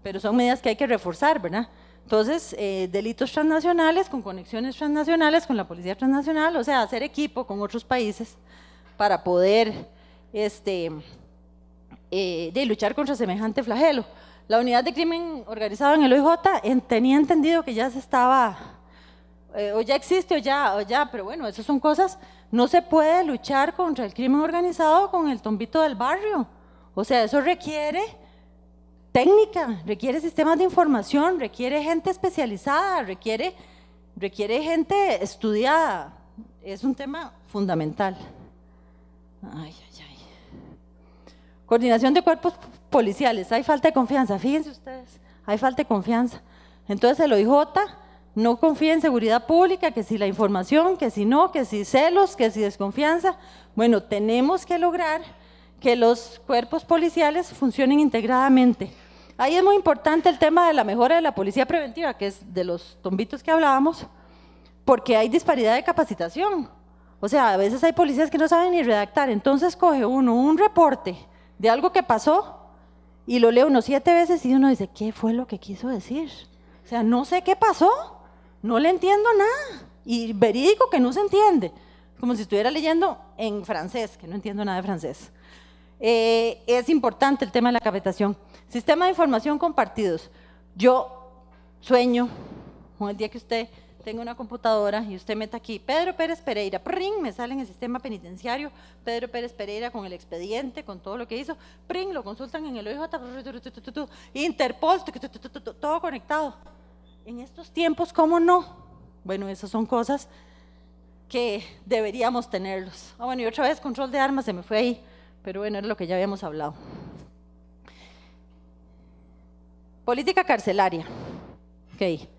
pero son medidas que hay que reforzar, ¿verdad? Entonces, eh, delitos transnacionales con conexiones transnacionales, con la policía transnacional, o sea, hacer equipo con otros países para poder este, eh, luchar contra semejante flagelo. La unidad de crimen organizado en el OIJ tenía entendido que ya se estaba eh, o ya existe o ya, o ya, pero bueno, esas son cosas, no se puede luchar contra el crimen organizado con el tombito del barrio. O sea, eso requiere técnica, requiere sistemas de información, requiere gente especializada, requiere, requiere gente estudiada. Es un tema fundamental. Ay, ay, ay. Coordinación de cuerpos policiales. Hay falta de confianza. Fíjense ustedes, hay falta de confianza. Entonces el OIJ no confía en seguridad pública, que si la información, que si no, que si celos, que si desconfianza. Bueno, tenemos que lograr que los cuerpos policiales funcionen integradamente. Ahí es muy importante el tema de la mejora de la policía preventiva, que es de los tombitos que hablábamos, porque hay disparidad de capacitación. O sea, a veces hay policías que no saben ni redactar, entonces coge uno un reporte de algo que pasó y lo lee uno siete veces y uno dice, ¿qué fue lo que quiso decir? O sea, no sé qué pasó, no le entiendo nada. Y verídico que no se entiende. Como si estuviera leyendo en francés, que no entiendo nada de francés. es importante el tema de la capacitación. Sistema de información compartidos. Yo sueño con el día que usted tenga una computadora y usted meta aquí Pedro Pérez Pereira, pring, me sale en el sistema penitenciario, Pedro Pérez Pereira con el expediente, con todo lo que hizo, pring, lo consultan en el OIJ, Interpol, todo conectado. En estos tiempos, ¿cómo no? Bueno, esas son cosas que deberíamos tenerlos. Ah, bueno, y otra vez control de armas, se me fue ahí, pero bueno, era lo que ya habíamos hablado. Política carcelaria. Eh,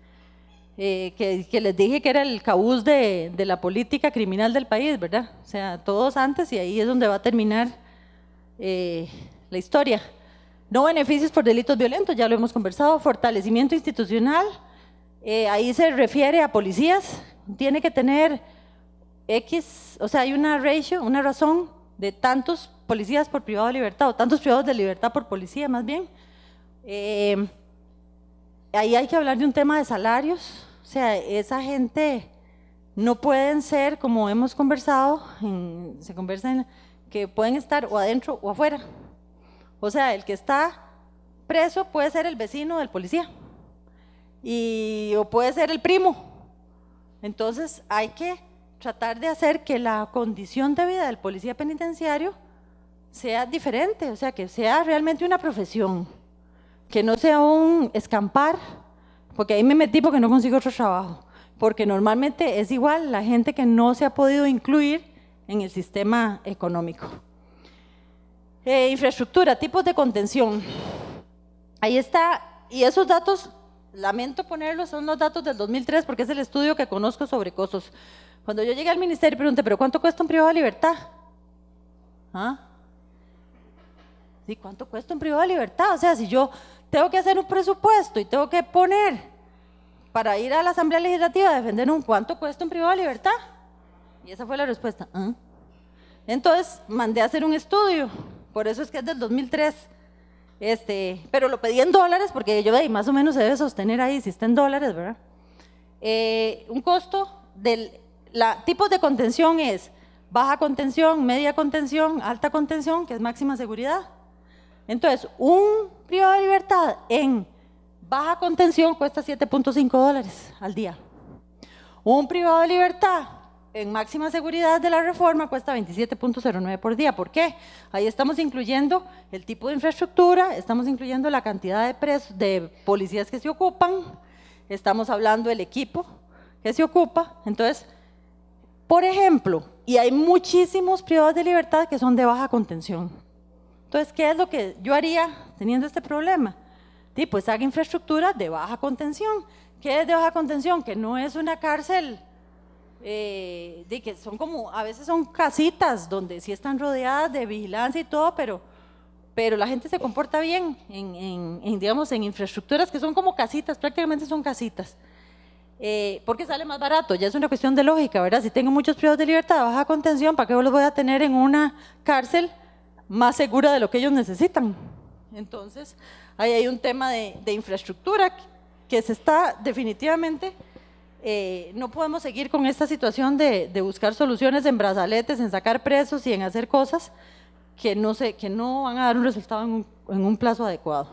que, les dije que era el caus de, la política criminal del país, ¿verdad? O sea, todos antes y ahí es donde va a terminar eh, la historia. No beneficios por delitos violentos, ya lo hemos conversado, fortalecimiento institucional, eh, ahí se refiere a policías, tiene que tener X, o sea, hay una ratio, una razón de tantos policías por privado de libertad, o tantos privados de libertad por policía más bien. Eh, ahí hay que hablar de un tema de salarios, o sea, esa gente no pueden ser, como hemos conversado, se conversa en, que pueden estar o adentro o afuera. O sea, el que está preso puede ser el vecino del policía y, o puede ser el primo. Entonces hay que tratar de hacer que la condición de vida del policía penitenciario sea diferente, o sea, que sea realmente una profesión, que no sea un escampar, porque ahí me metí porque no consigo otro trabajo, porque normalmente es igual la gente que no se ha podido incluir en el sistema económico. Eh, infraestructura, tipos de contención. Ahí está, y esos datos lamento ponerlos, son los datos del 2003 porque es el estudio que conozco sobre cosas. Cuando yo llegué al ministerio pregunté, ¿pero cuánto cuesta un privado de libertad? ¿Ah? ¿Y cuánto cuesta un privado de libertad? O sea, si yo tengo que hacer un presupuesto y tengo que poner para ir a la Asamblea Legislativa a defender un cuánto cuesta un privado de libertad. Y esa fue la respuesta. ¿ah? Entonces mandé a hacer un estudio, por eso es que es del 2003. Este, pero lo pedí en dólares porque yo ahí más o menos se debe sostener ahí si está en dólares, ¿verdad? Eh, un costo del la, tipos de contención es baja contención, media contención, alta contención, que es máxima seguridad. Entonces, un privado de libertad en baja contención cuesta 7.5 dólares al día. Un privado de libertad en máxima seguridad de la reforma cuesta 27.09 por día. ¿Por qué? Ahí estamos incluyendo el tipo de infraestructura, estamos incluyendo la cantidad de, presos, de policías que se ocupan, estamos hablando del equipo que se ocupa. Entonces, por ejemplo, y hay muchísimos privados de libertad que son de baja contención. Entonces, ¿qué es lo que yo haría teniendo este problema? pues haga infraestructura de baja contención. ¿Qué es de baja contención? Que no es una cárcel eh, de que son como, a veces son casitas donde sí están rodeadas de vigilancia y todo, pero, pero la gente se comporta bien en, digamos, en infraestructuras que son como casitas, prácticamente son casitas. Eh, porque sale más barato, ya es una cuestión de lógica, ¿verdad? Si tengo muchos privados de libertad baja contención, ¿para qué los voy a tener en una cárcel más segura de lo que ellos necesitan? Entonces, ahí hay un tema de, de infraestructura que se está definitivamente eh, no podemos seguir con esta situación de, buscar soluciones en brazaletes, en sacar presos y en hacer cosas que no, que no van a dar un resultado en un, plazo adecuado.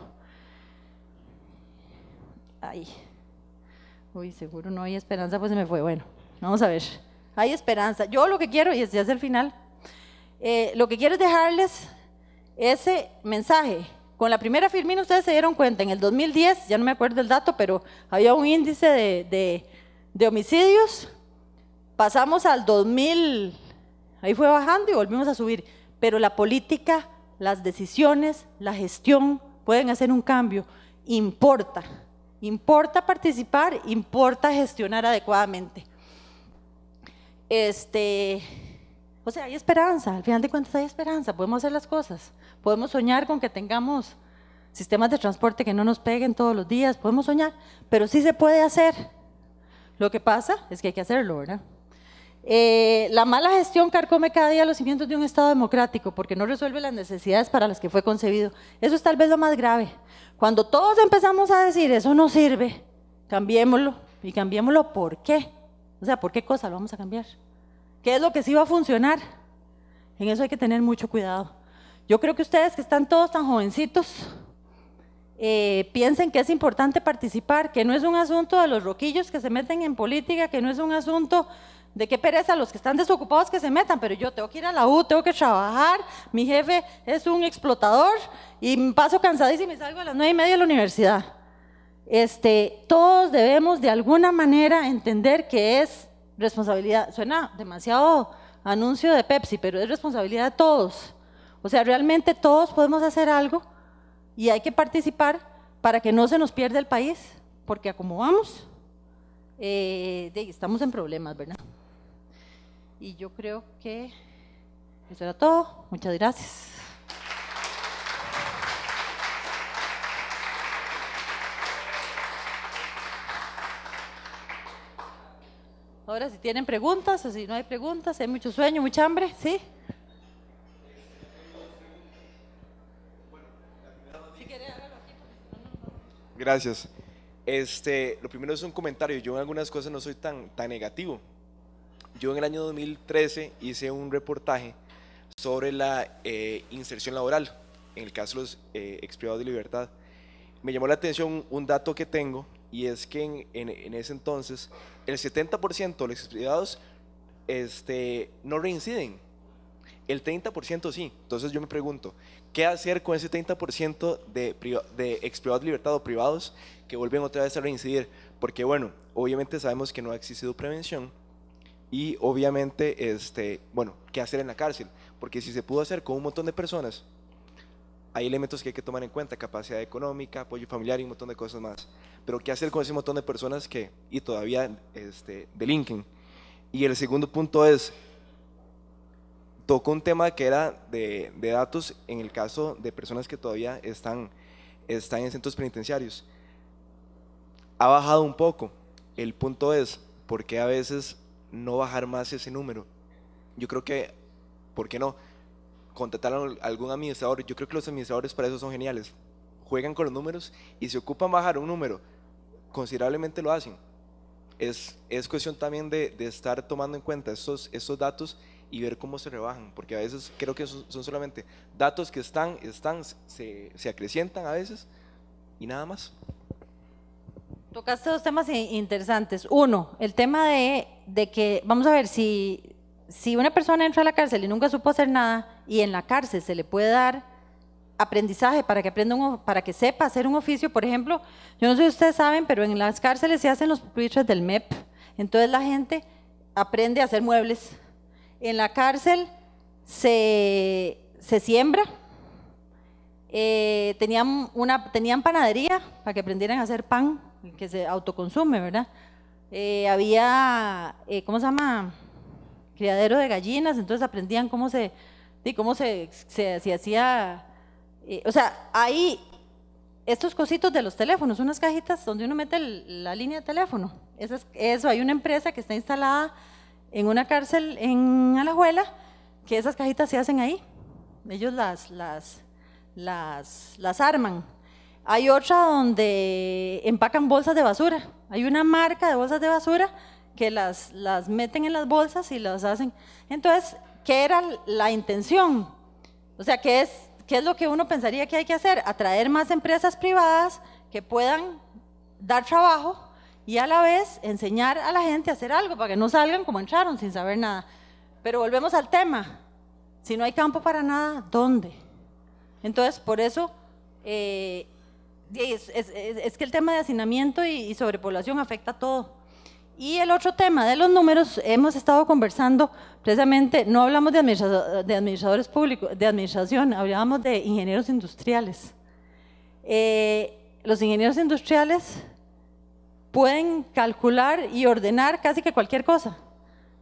Ahí. Uy, seguro no hay esperanza, pues se me fue. Bueno, vamos a ver. Hay esperanza. Yo lo que quiero, y ya es el final, eh, lo que quiero es dejarles ese mensaje. Con la primera firmina ustedes se dieron cuenta, en el 2010, ya no me acuerdo el dato, pero había un índice de de homicidios, pasamos al 2000, ahí fue bajando y volvimos a subir, pero la política, las decisiones, la gestión pueden hacer un cambio, importa, importa participar, importa gestionar adecuadamente. Este, o sea, hay esperanza, al final de cuentas hay esperanza, podemos hacer las cosas, podemos soñar con que tengamos sistemas de transporte que no nos peguen todos los días, podemos soñar, pero sí se puede hacer lo que pasa es que hay que hacerlo, ¿verdad? Eh, la mala gestión carcome cada día los cimientos de un Estado democrático porque no resuelve las necesidades para las que fue concebido. Eso es tal vez lo más grave. Cuando todos empezamos a decir, eso no sirve, cambiémoslo. Y cambiémoslo, ¿por qué? O sea, ¿por qué cosa lo vamos a cambiar? ¿Qué es lo que sí va a funcionar? En eso hay que tener mucho cuidado. Yo creo que ustedes que están todos tan jovencitos, eh, piensen que es importante participar, que no es un asunto de los roquillos que se meten en política, que no es un asunto de qué pereza los que están desocupados que se metan, pero yo tengo que ir a la U, tengo que trabajar, mi jefe es un explotador y paso cansadísimo y salgo a las nueve y media de la universidad. Este, todos debemos de alguna manera entender que es responsabilidad, suena demasiado anuncio de Pepsi, pero es responsabilidad de todos. O sea, realmente todos podemos hacer algo y hay que participar para que no se nos pierda el país, porque como vamos, eh, estamos en problemas, ¿verdad? Y yo creo que eso era todo. Muchas gracias. Ahora, si tienen preguntas, o si no hay preguntas, hay mucho sueño, mucha hambre, ¿sí? Gracias. Este, lo primero es un comentario. Yo en algunas cosas no soy tan, tan negativo. Yo en el año 2013 hice un reportaje sobre la eh, inserción laboral, en el caso de los eh, de libertad. Me llamó la atención un dato que tengo y es que en, en, ese entonces el 70% de los exprivados este, no reinciden, el 30% sí. Entonces yo me pregunto, ¿Qué hacer con ese 30% de, de libertados libertad o privados que vuelven otra vez a reincidir? Porque, bueno, obviamente sabemos que no ha existido prevención y obviamente, este, bueno, ¿qué hacer en la cárcel? Porque si se pudo hacer con un montón de personas, hay elementos que hay que tomar en cuenta, capacidad económica, apoyo familiar y un montón de cosas más. Pero ¿qué hacer con ese montón de personas que y todavía este, delinquen? Y el segundo punto es, tocó un tema que era de, de, datos en el caso de personas que todavía están, están en centros penitenciarios. Ha bajado un poco. El punto es, ¿por qué a veces no bajar más ese número? Yo creo que, ¿por qué no? Contratar a algún administrador. Yo creo que los administradores para eso son geniales. Juegan con los números y se ocupan bajar un número, considerablemente lo hacen. Es, es cuestión también de, de estar tomando en cuenta esos estos datos y ver cómo se rebajan, porque a veces creo que son, solamente datos que están, están se, acrecientan a veces y nada más. Tocaste dos temas interesantes. Uno, el tema de, de que, vamos a ver, si, si una persona entra a la cárcel y nunca supo hacer nada y en la cárcel se le puede dar aprendizaje, para que aprenda para que sepa hacer un oficio, por ejemplo, yo no sé si ustedes saben, pero en las cárceles se hacen los pupitres del MEP. Entonces la gente aprende a hacer muebles, en la cárcel se, siembra. Eh, tenían, una, tenían panadería para que aprendieran a hacer pan, que se autoconsume, ¿verdad? Eh, había, eh, ¿cómo se llama? Criadero de gallinas, entonces aprendían cómo se, cómo se, se, hacía, o sea, ahí estos cositos de los teléfonos, unas cajitas donde uno mete la línea de teléfono. eso, hay una empresa que está instalada en una cárcel en Alajuela, que esas cajitas se hacen ahí. Ellos las, las, las, las arman. Hay otra donde empacan bolsas de basura. Hay una marca de bolsas de basura que las, las meten en las bolsas y las hacen. Entonces, ¿qué era la intención? O sea, ¿qué es, ¿qué es lo que uno pensaría que hay que hacer? Atraer más empresas privadas que puedan dar trabajo y a la vez enseñar a la gente a hacer algo para que no salgan como entraron sin saber nada. Pero volvemos al tema. Si no hay campo para nada, ¿dónde? Entonces, por eso, eh, es, que el tema de hacinamiento y, sobrepoblación afecta a todo. Y el otro tema de los números, hemos estado conversando precisamente, no hablamos de, administradores públicos, de administración, hablábamos de ingenieros industriales. Eh, los ingenieros industriales pueden calcular y ordenar casi que cualquier cosa.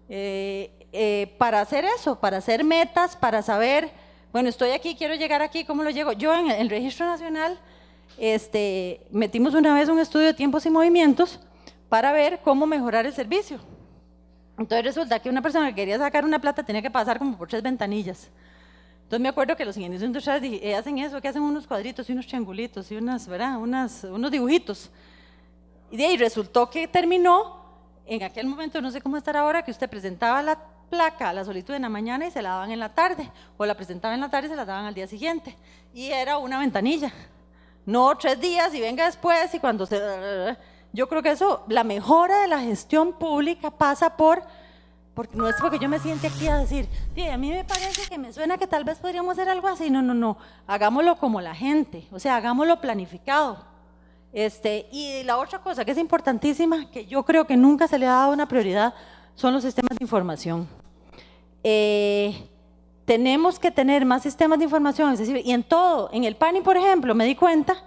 Eh, eh, para hacer eso, para hacer metas, para saber, bueno, estoy aquí, quiero llegar aquí, ¿cómo lo llego? Yo en el Registro Nacional este, metimos una vez un estudio de tiempos y movimientos para ver cómo mejorar el servicio. Entonces resulta que una persona que quería sacar una plata tenía que pasar como por tres ventanillas. Entonces me acuerdo que los ingenieros industriales eh, hacen eso, que hacen unos cuadritos y unos triangulitos y unas, ¿verdad? Unas, unos dibujitos. Y ahí resultó que terminó, en aquel momento, no sé cómo estar ahora, que usted presentaba la placa, la solicitud en la mañana y se la daban en la tarde, o la presentaba en la tarde y se la daban al día siguiente. Y era una ventanilla. No tres días y venga después y cuando se... Yo creo que eso, la mejora de la gestión pública pasa por porque no es porque yo me siente aquí a decir, a mí me parece que me suena que tal vez podríamos hacer algo así. No, no, no. Hagámoslo como la gente, o sea, hagámoslo planificado. Este, y la otra cosa que es importantísima, que yo creo que nunca se le ha dado una prioridad, son los sistemas de información. Eh, tenemos que tener más sistemas de información, es decir, y en todo, en el PANI, por ejemplo, me di cuenta,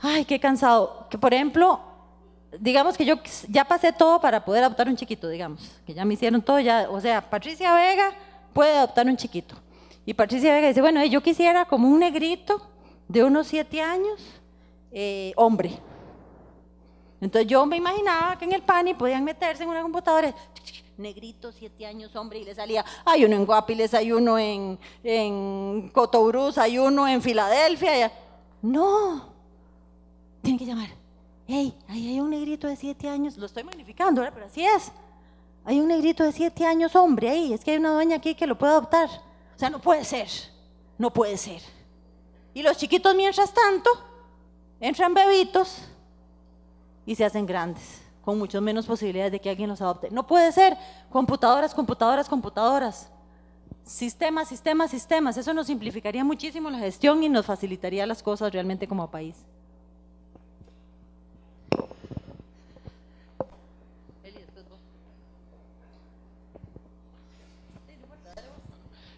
ay, qué cansado, que por ejemplo, digamos que yo ya pasé todo para poder adoptar un chiquito, digamos, que ya me hicieron todo, ya, o sea, Patricia Vega puede adoptar un chiquito. Y Patricia Vega dice, bueno, yo quisiera como un negrito de unos siete años, eh, hombre. Entonces yo me imaginaba que en el PANI podían meterse en una computadora, negrito, siete años, hombre, y le salía, hay uno en Guapiles, hay uno en, en hay uno en Filadelfia. No, tienen que llamar. Hey, ahí hay un negrito de siete años, lo estoy magnificando, pero así es. Hay un negrito de siete años, hombre, ahí, es que hay una dueña aquí que lo puede adoptar. O sea, no puede ser, no puede ser. Y los chiquitos, mientras tanto, entran bebitos y se hacen grandes, con mucho menos posibilidades de que alguien los adopte. No puede ser computadoras, computadoras, computadoras. Sistemas, sistemas, sistemas. Eso nos simplificaría muchísimo la gestión y nos facilitaría las cosas realmente como país.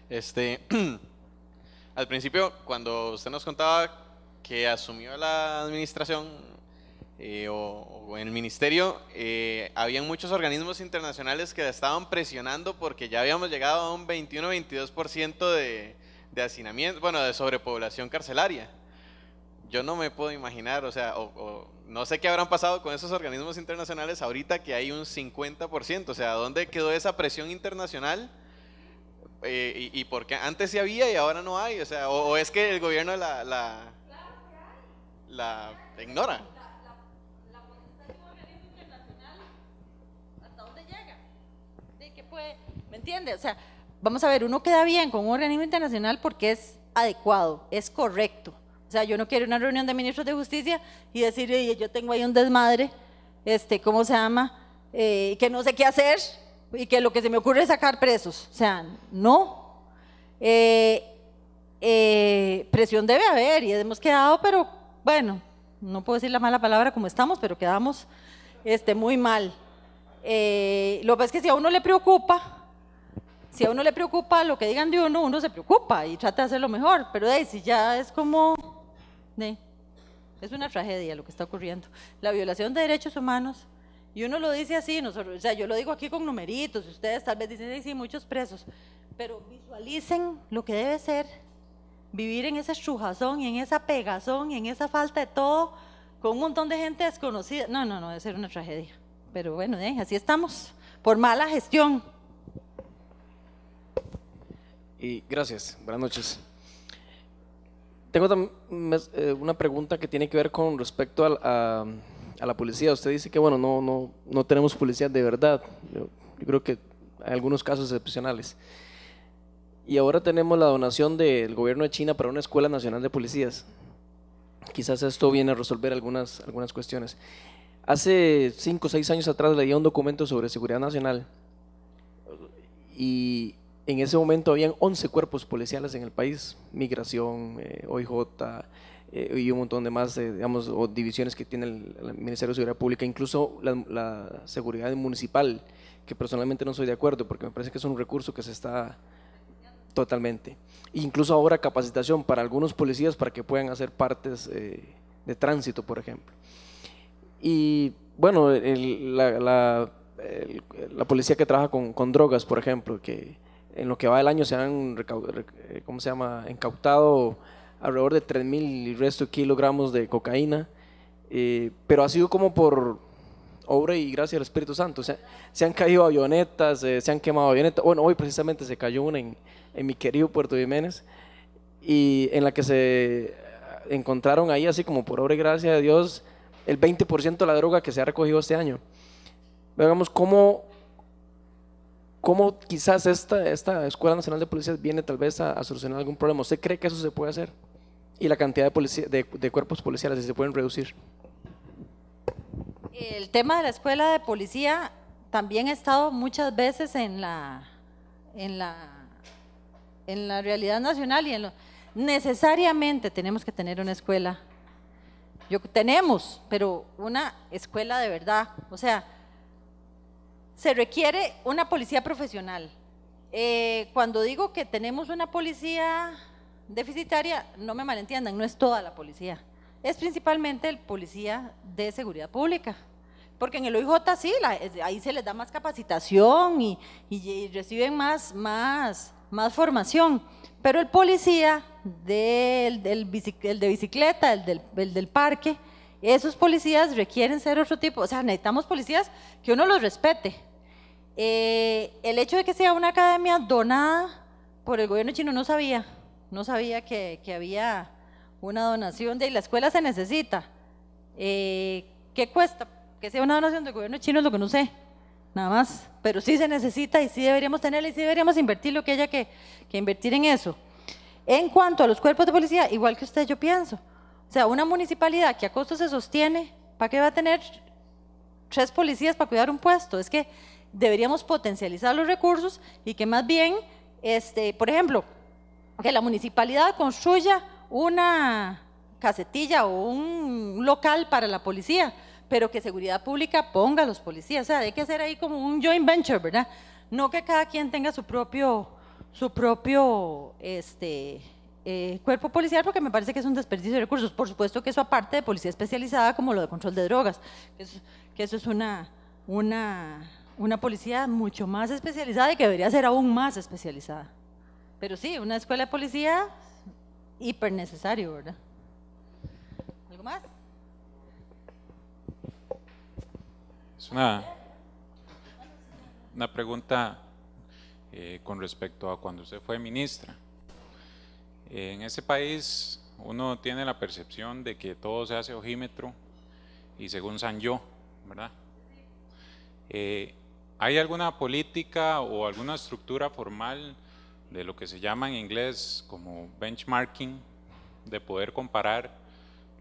Este, [clears throat] al principio, cuando usted nos contaba que asumió la administración eh, o, en el ministerio, eh, habían muchos organismos internacionales que estaban presionando porque ya habíamos llegado a un 21-22% de, de hacinamiento, bueno, de sobrepoblación carcelaria. Yo no me puedo imaginar, o sea, no sé qué habrán pasado con esos organismos internacionales ahorita que hay un 50%, o sea, ¿dónde quedó esa presión internacional? Eh, y, porque antes sí había y ahora no hay, o sea, o, es que el gobierno la la ignora. La, política de un organismo internacional, ¿hasta dónde llega? ¿Me entiendes? O sea, vamos a ver, uno queda bien con un organismo internacional porque es adecuado, es correcto. O sea, yo no quiero una reunión de ministros de justicia y decir, Oye, yo tengo ahí un desmadre, este, ¿cómo se llama? Eh, que no sé qué hacer y que lo que se me ocurre es sacar presos. O sea, no. Eh, eh, presión debe haber y hemos quedado, pero bueno, no puedo decir la mala palabra como estamos, pero quedamos este, muy mal. Eh, lo que es que si a uno le preocupa, si a uno le preocupa lo que digan de uno, uno se preocupa y trata de hacer lo mejor, pero de, si ya es como, es una tragedia lo que está ocurriendo. La violación de derechos humanos, y uno lo dice así, nosotros, o yo lo digo aquí con numeritos, ustedes tal vez dicen, sí, muchos presos, pero visualicen lo que debe ser vivir en esa chujazón y en esa pegazón y en esa falta de todo con un montón de gente desconocida. No, no, no, debe ser una tragedia. Pero bueno, eh, así estamos, por mala gestión. Y gracias, buenas noches. Tengo también eh, una pregunta que tiene que ver con respecto a, la policía. Usted dice que, bueno, no, no, no tenemos policía de verdad. yo creo que hay algunos casos excepcionales. Y ahora tenemos la donación del gobierno de China para una escuela nacional de policías. Quizás esto viene a resolver algunas, algunas cuestiones. Hace cinco o seis años atrás leía un documento sobre seguridad nacional y en ese momento habían 11 cuerpos policiales en el país, migración, eh, OIJ eh, y un montón de más, eh, digamos, divisiones que tiene el, Ministerio de Seguridad Pública, incluso la, la, seguridad municipal, que personalmente no soy de acuerdo porque me parece que es un recurso que se está totalmente. Incluso ahora capacitación para algunos policías para que puedan hacer partes eh, de tránsito, por ejemplo. Y bueno, la, policía que trabaja con, drogas, por ejemplo, que en lo que va del año se han eh, ¿cómo se llama? incautado alrededor de 3.000 y resto kilogramos de cocaína, eh, pero ha sido como por obra y gracia del Espíritu Santo. Se, han caído avionetas, eh, se han quemado avionetas. Bueno, hoy precisamente se cayó una en, en, mi querido Puerto Jiménez y en la que se encontraron ahí, así como por obra y gracia de Dios, el 20% de la droga que se ha recogido este año. Veamos cómo, cómo quizás esta, esta Escuela Nacional de Policías viene tal vez a, solucionar algún problema. ¿Usted cree que eso se puede hacer? Y la cantidad de, policía, de, cuerpos policiales, se pueden reducir. El tema de la escuela de policía también ha estado muchas veces en la, en la, en la realidad nacional y en lo, necesariamente tenemos que tener una escuela. Yo, tenemos, pero una escuela de verdad. O sea, se requiere una policía profesional. Eh, cuando digo que tenemos una policía deficitaria, no me malentiendan, no es toda la policía es principalmente el policía de seguridad pública. Porque en el OIJ sí, eh, ahí se les da más capacitación y, reciben más, más, más formación. Pero el policía del, de bicicleta, el del, parque, esos policías requieren ser otro tipo. O sea, necesitamos policías que uno los respete. Eh, el hecho de que sea una academia donada por el gobierno chino no sabía, no sabía que, que había una donación de la escuela se necesita. Eh, ¿Qué cuesta? Que sea una donación del gobierno chino es lo que no sé, nada más. Pero sí se necesita y sí deberíamos tenerla y sí deberíamos invertir lo que haya que, que invertir en eso. En cuanto a los cuerpos de policía, igual que usted yo pienso. O sea, una municipalidad que a costo se sostiene, ¿para qué va a tener tres policías para cuidar un puesto? Es que deberíamos potencializar los recursos y que más bien, este, por ejemplo, que la municipalidad construya una casetilla o un local para la policía, pero que seguridad pública ponga a los policías. O sea, hay que hacer ahí como un joint venture, ¿verdad? No que cada quien tenga su propio, su propio este, eh, cuerpo policial, porque me parece que es un desperdicio de recursos. Por supuesto que eso aparte de policía especializada, como lo de control de drogas, que eso, es una, una, una policía mucho más especializada y que debería ser aún más especializada. Pero sí, una escuela de policía hiper necesario, ¿verdad? ¿Algo más? Es una, una pregunta eh, con respecto a cuando usted fue ministra. En ese país uno tiene la percepción de que todo se hace ojímetro y según San Yo, ¿verdad? Eh, ¿Hay alguna política o alguna estructura formal de lo que se llama en inglés como benchmarking, de poder comparar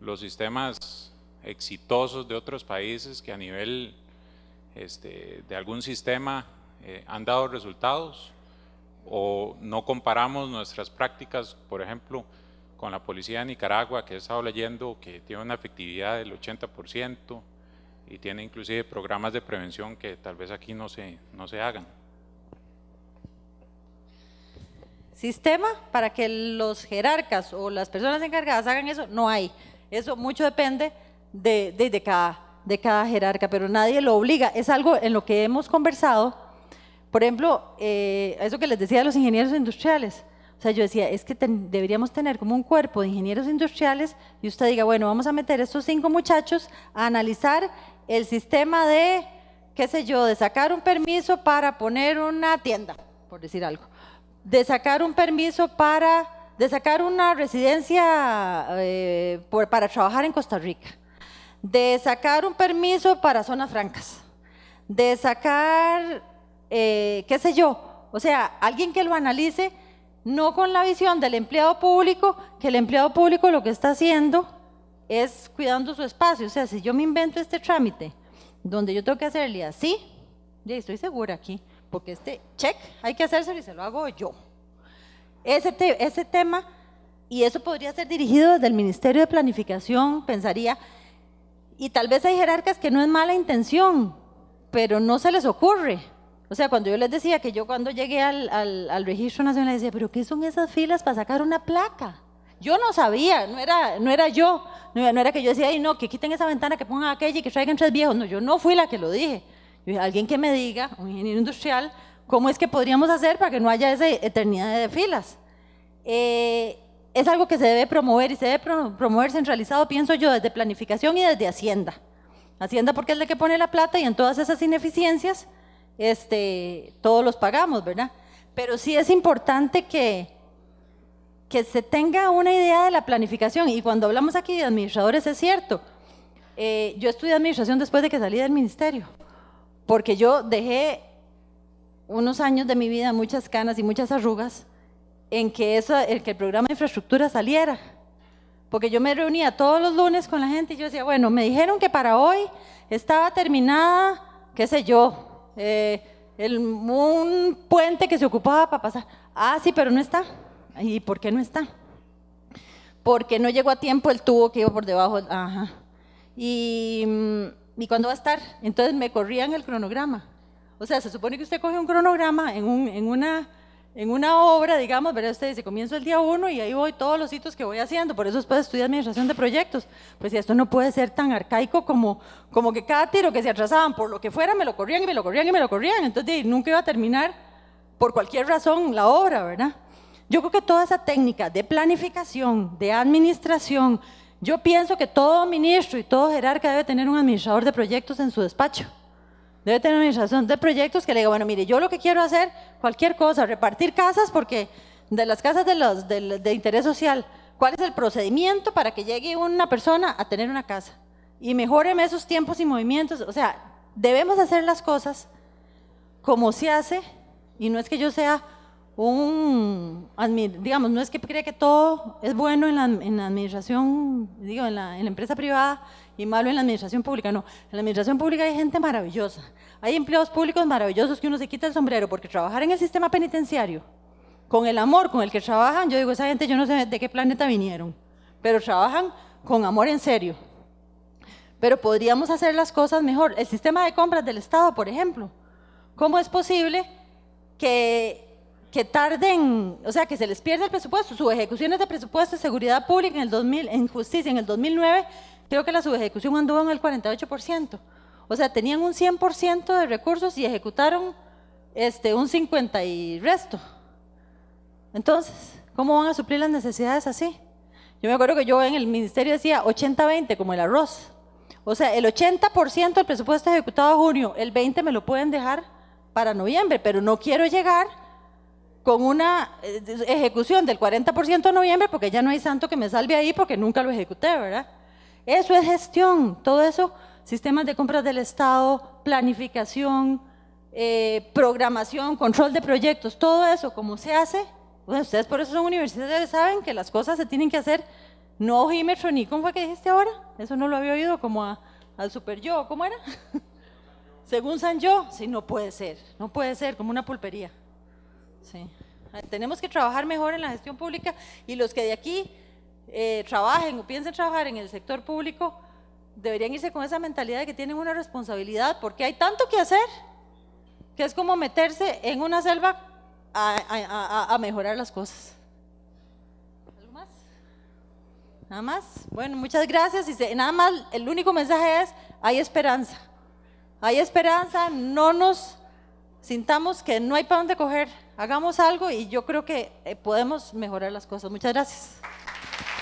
los sistemas exitosos de otros países que a nivel este, de algún sistema eh, han dado resultados o no comparamos nuestras prácticas, por ejemplo, con la policía de Nicaragua, que he estado leyendo que tiene una efectividad del 80% y tiene inclusive programas de prevención que tal vez aquí no se, no se hagan. sistema para que los jerarcas o las personas encargadas hagan eso, no hay. Eso mucho depende de, cada, de cada jerarca, pero nadie lo obliga. Es algo en lo que hemos conversado. Por ejemplo, eh, eso que les decía a los ingenieros industriales. O sea, yo decía, es que deberíamos tener como un cuerpo de ingenieros industriales y usted diga, bueno, vamos a meter estos cinco muchachos a analizar el sistema de, qué sé yo, de sacar un permiso para poner una tienda, por decir algo de sacar un permiso para, de sacar una residencia eh, para trabajar en Costa Rica, de sacar un permiso para zonas francas, de sacar, eh, qué sé yo, o sea, alguien que lo analice, no con la visión del empleado público, que el empleado público lo que está haciendo es cuidando su espacio, o sea, si yo me invento este trámite donde yo tengo que hacerle así, ya estoy segura aquí, porque este check hay que hacérselo y se lo hago yo. Ese, ese tema, y eso podría ser dirigido desde el Ministerio de Planificación, pensaría, y tal vez hay jerarcas que no es mala intención, pero no se les ocurre. O sea, cuando yo les decía que yo cuando llegué al, registro nacional decía, pero ¿qué son esas filas para sacar una placa? Yo no sabía, no era, no era yo, no, no era que yo decía, ay no, que quiten esa ventana, que pongan aquella y que traigan tres viejos. No, yo no fui la que lo dije alguien que me diga, un ingeniero industrial, cómo es que podríamos hacer para que no haya esa eternidad de filas. Eh, es algo que se debe promover y se debe promover centralizado, pienso yo, desde planificación y desde Hacienda. Hacienda porque es la que pone la plata y en todas esas ineficiencias este, todos los pagamos, ¿verdad? Pero sí es importante que, que se tenga una idea de la planificación. Y cuando hablamos aquí de administradores, es cierto. Eh, yo estudié administración después de que salí del ministerio porque yo dejé unos años de mi vida, muchas canas y muchas arrugas, en que, que el programa de infraestructura saliera. Porque yo me reunía todos los lunes con la gente y yo decía, bueno, me dijeron que para hoy estaba terminada, qué sé yo, eh, el, un puente que se ocupaba para pasar. Ah, sí, pero no está. ¿Y por qué no está? Porque no llegó a tiempo el tubo que iba por debajo. Ajá. Y mm, ¿y cuándo va a estar? Entonces me corrían el cronograma. O sea, se supone que usted coge un cronograma en, una, en una obra, digamos, ¿verdad? Usted dice, comienzo el día uno y ahí voy todos los hitos que voy haciendo, por eso después estudié administración de proyectos. Pues esto no puede ser tan arcaico como, como que cada tiro que se atrasaban por lo que fuera, me lo corrían y me lo corrían y me lo corrían. Entonces nunca iba a terminar por cualquier razón la obra, ¿verdad? Yo creo que toda esa técnica de planificación, de administración, yo pienso que todo ministro y todo jerarca debe tener un administrador de proyectos en su despacho. Debe tener una administración de proyectos que le diga, bueno, mire, yo lo que quiero hacer, cualquier cosa, repartir casas porque de las casas de, los, de interés social, ¿cuál es el procedimiento para que llegue una persona a tener una casa? Y mejoreme esos tiempos y movimientos. O sea, debemos hacer las cosas como se hace, y no es que yo sea un, digamos, no es que crea que todo es bueno en la, en la administración, digo, en la, en la, empresa privada y malo en la administración pública, no, en la administración pública hay gente maravillosa, hay empleados públicos maravillosos que uno se quita el sombrero, porque trabajar en el sistema penitenciario, con el amor con el que trabajan, yo digo, esa gente yo no sé de qué planeta vinieron, pero trabajan con amor en serio. Pero podríamos hacer las cosas mejor. El sistema de compras del Estado, por ejemplo, ¿cómo es posible que que tarden, o sea, que se les pierde el presupuesto, su es de presupuesto de seguridad pública en el 2000, en justicia en el 2009, creo que la subejecución anduvo en el 48%. O sea, tenían un 100% de recursos y ejecutaron este, un 50 y resto. Entonces, ¿cómo van a suplir las necesidades así? Yo me acuerdo que yo en el ministerio decía 80-20 como el arroz. O sea, el 80% del presupuesto ejecutado a junio, el 20 me lo pueden dejar para noviembre, pero no quiero llegar con una eh, ejecución del 40% en noviembre, porque ya no hay santo que me salve ahí porque nunca lo ejecuté, ¿verdad? Eso es gestión, todo eso, sistemas de compras del Estado, planificación, eh, programación, control de proyectos, todo eso, ¿cómo se hace, bueno, ustedes por eso son universitarios, saben que las cosas se tienen que hacer, no ojímetro ni, ¿cómo fue que dijiste ahora? Eso no lo había oído, como al super yo, ¿cómo era? [laughs] Según San Yo, sí, no puede ser, no puede ser, como una pulpería. Sí. Ah, tenemos que trabajar mejor en la gestión pública y los que de aquí eh, trabajen o piensen trabajar en el sector público deberían irse con esa mentalidad de que tienen una responsabilidad porque hay tanto que hacer que es como meterse en una selva a, mejorar las cosas. ¿Algo más? Nada más. Bueno, muchas gracias. Y nada más, el único mensaje es, hay esperanza. Hay esperanza, no nos sintamos que no hay para dónde coger. Hagamos algo y yo creo que eh, podemos mejorar las cosas. Muchas gracias.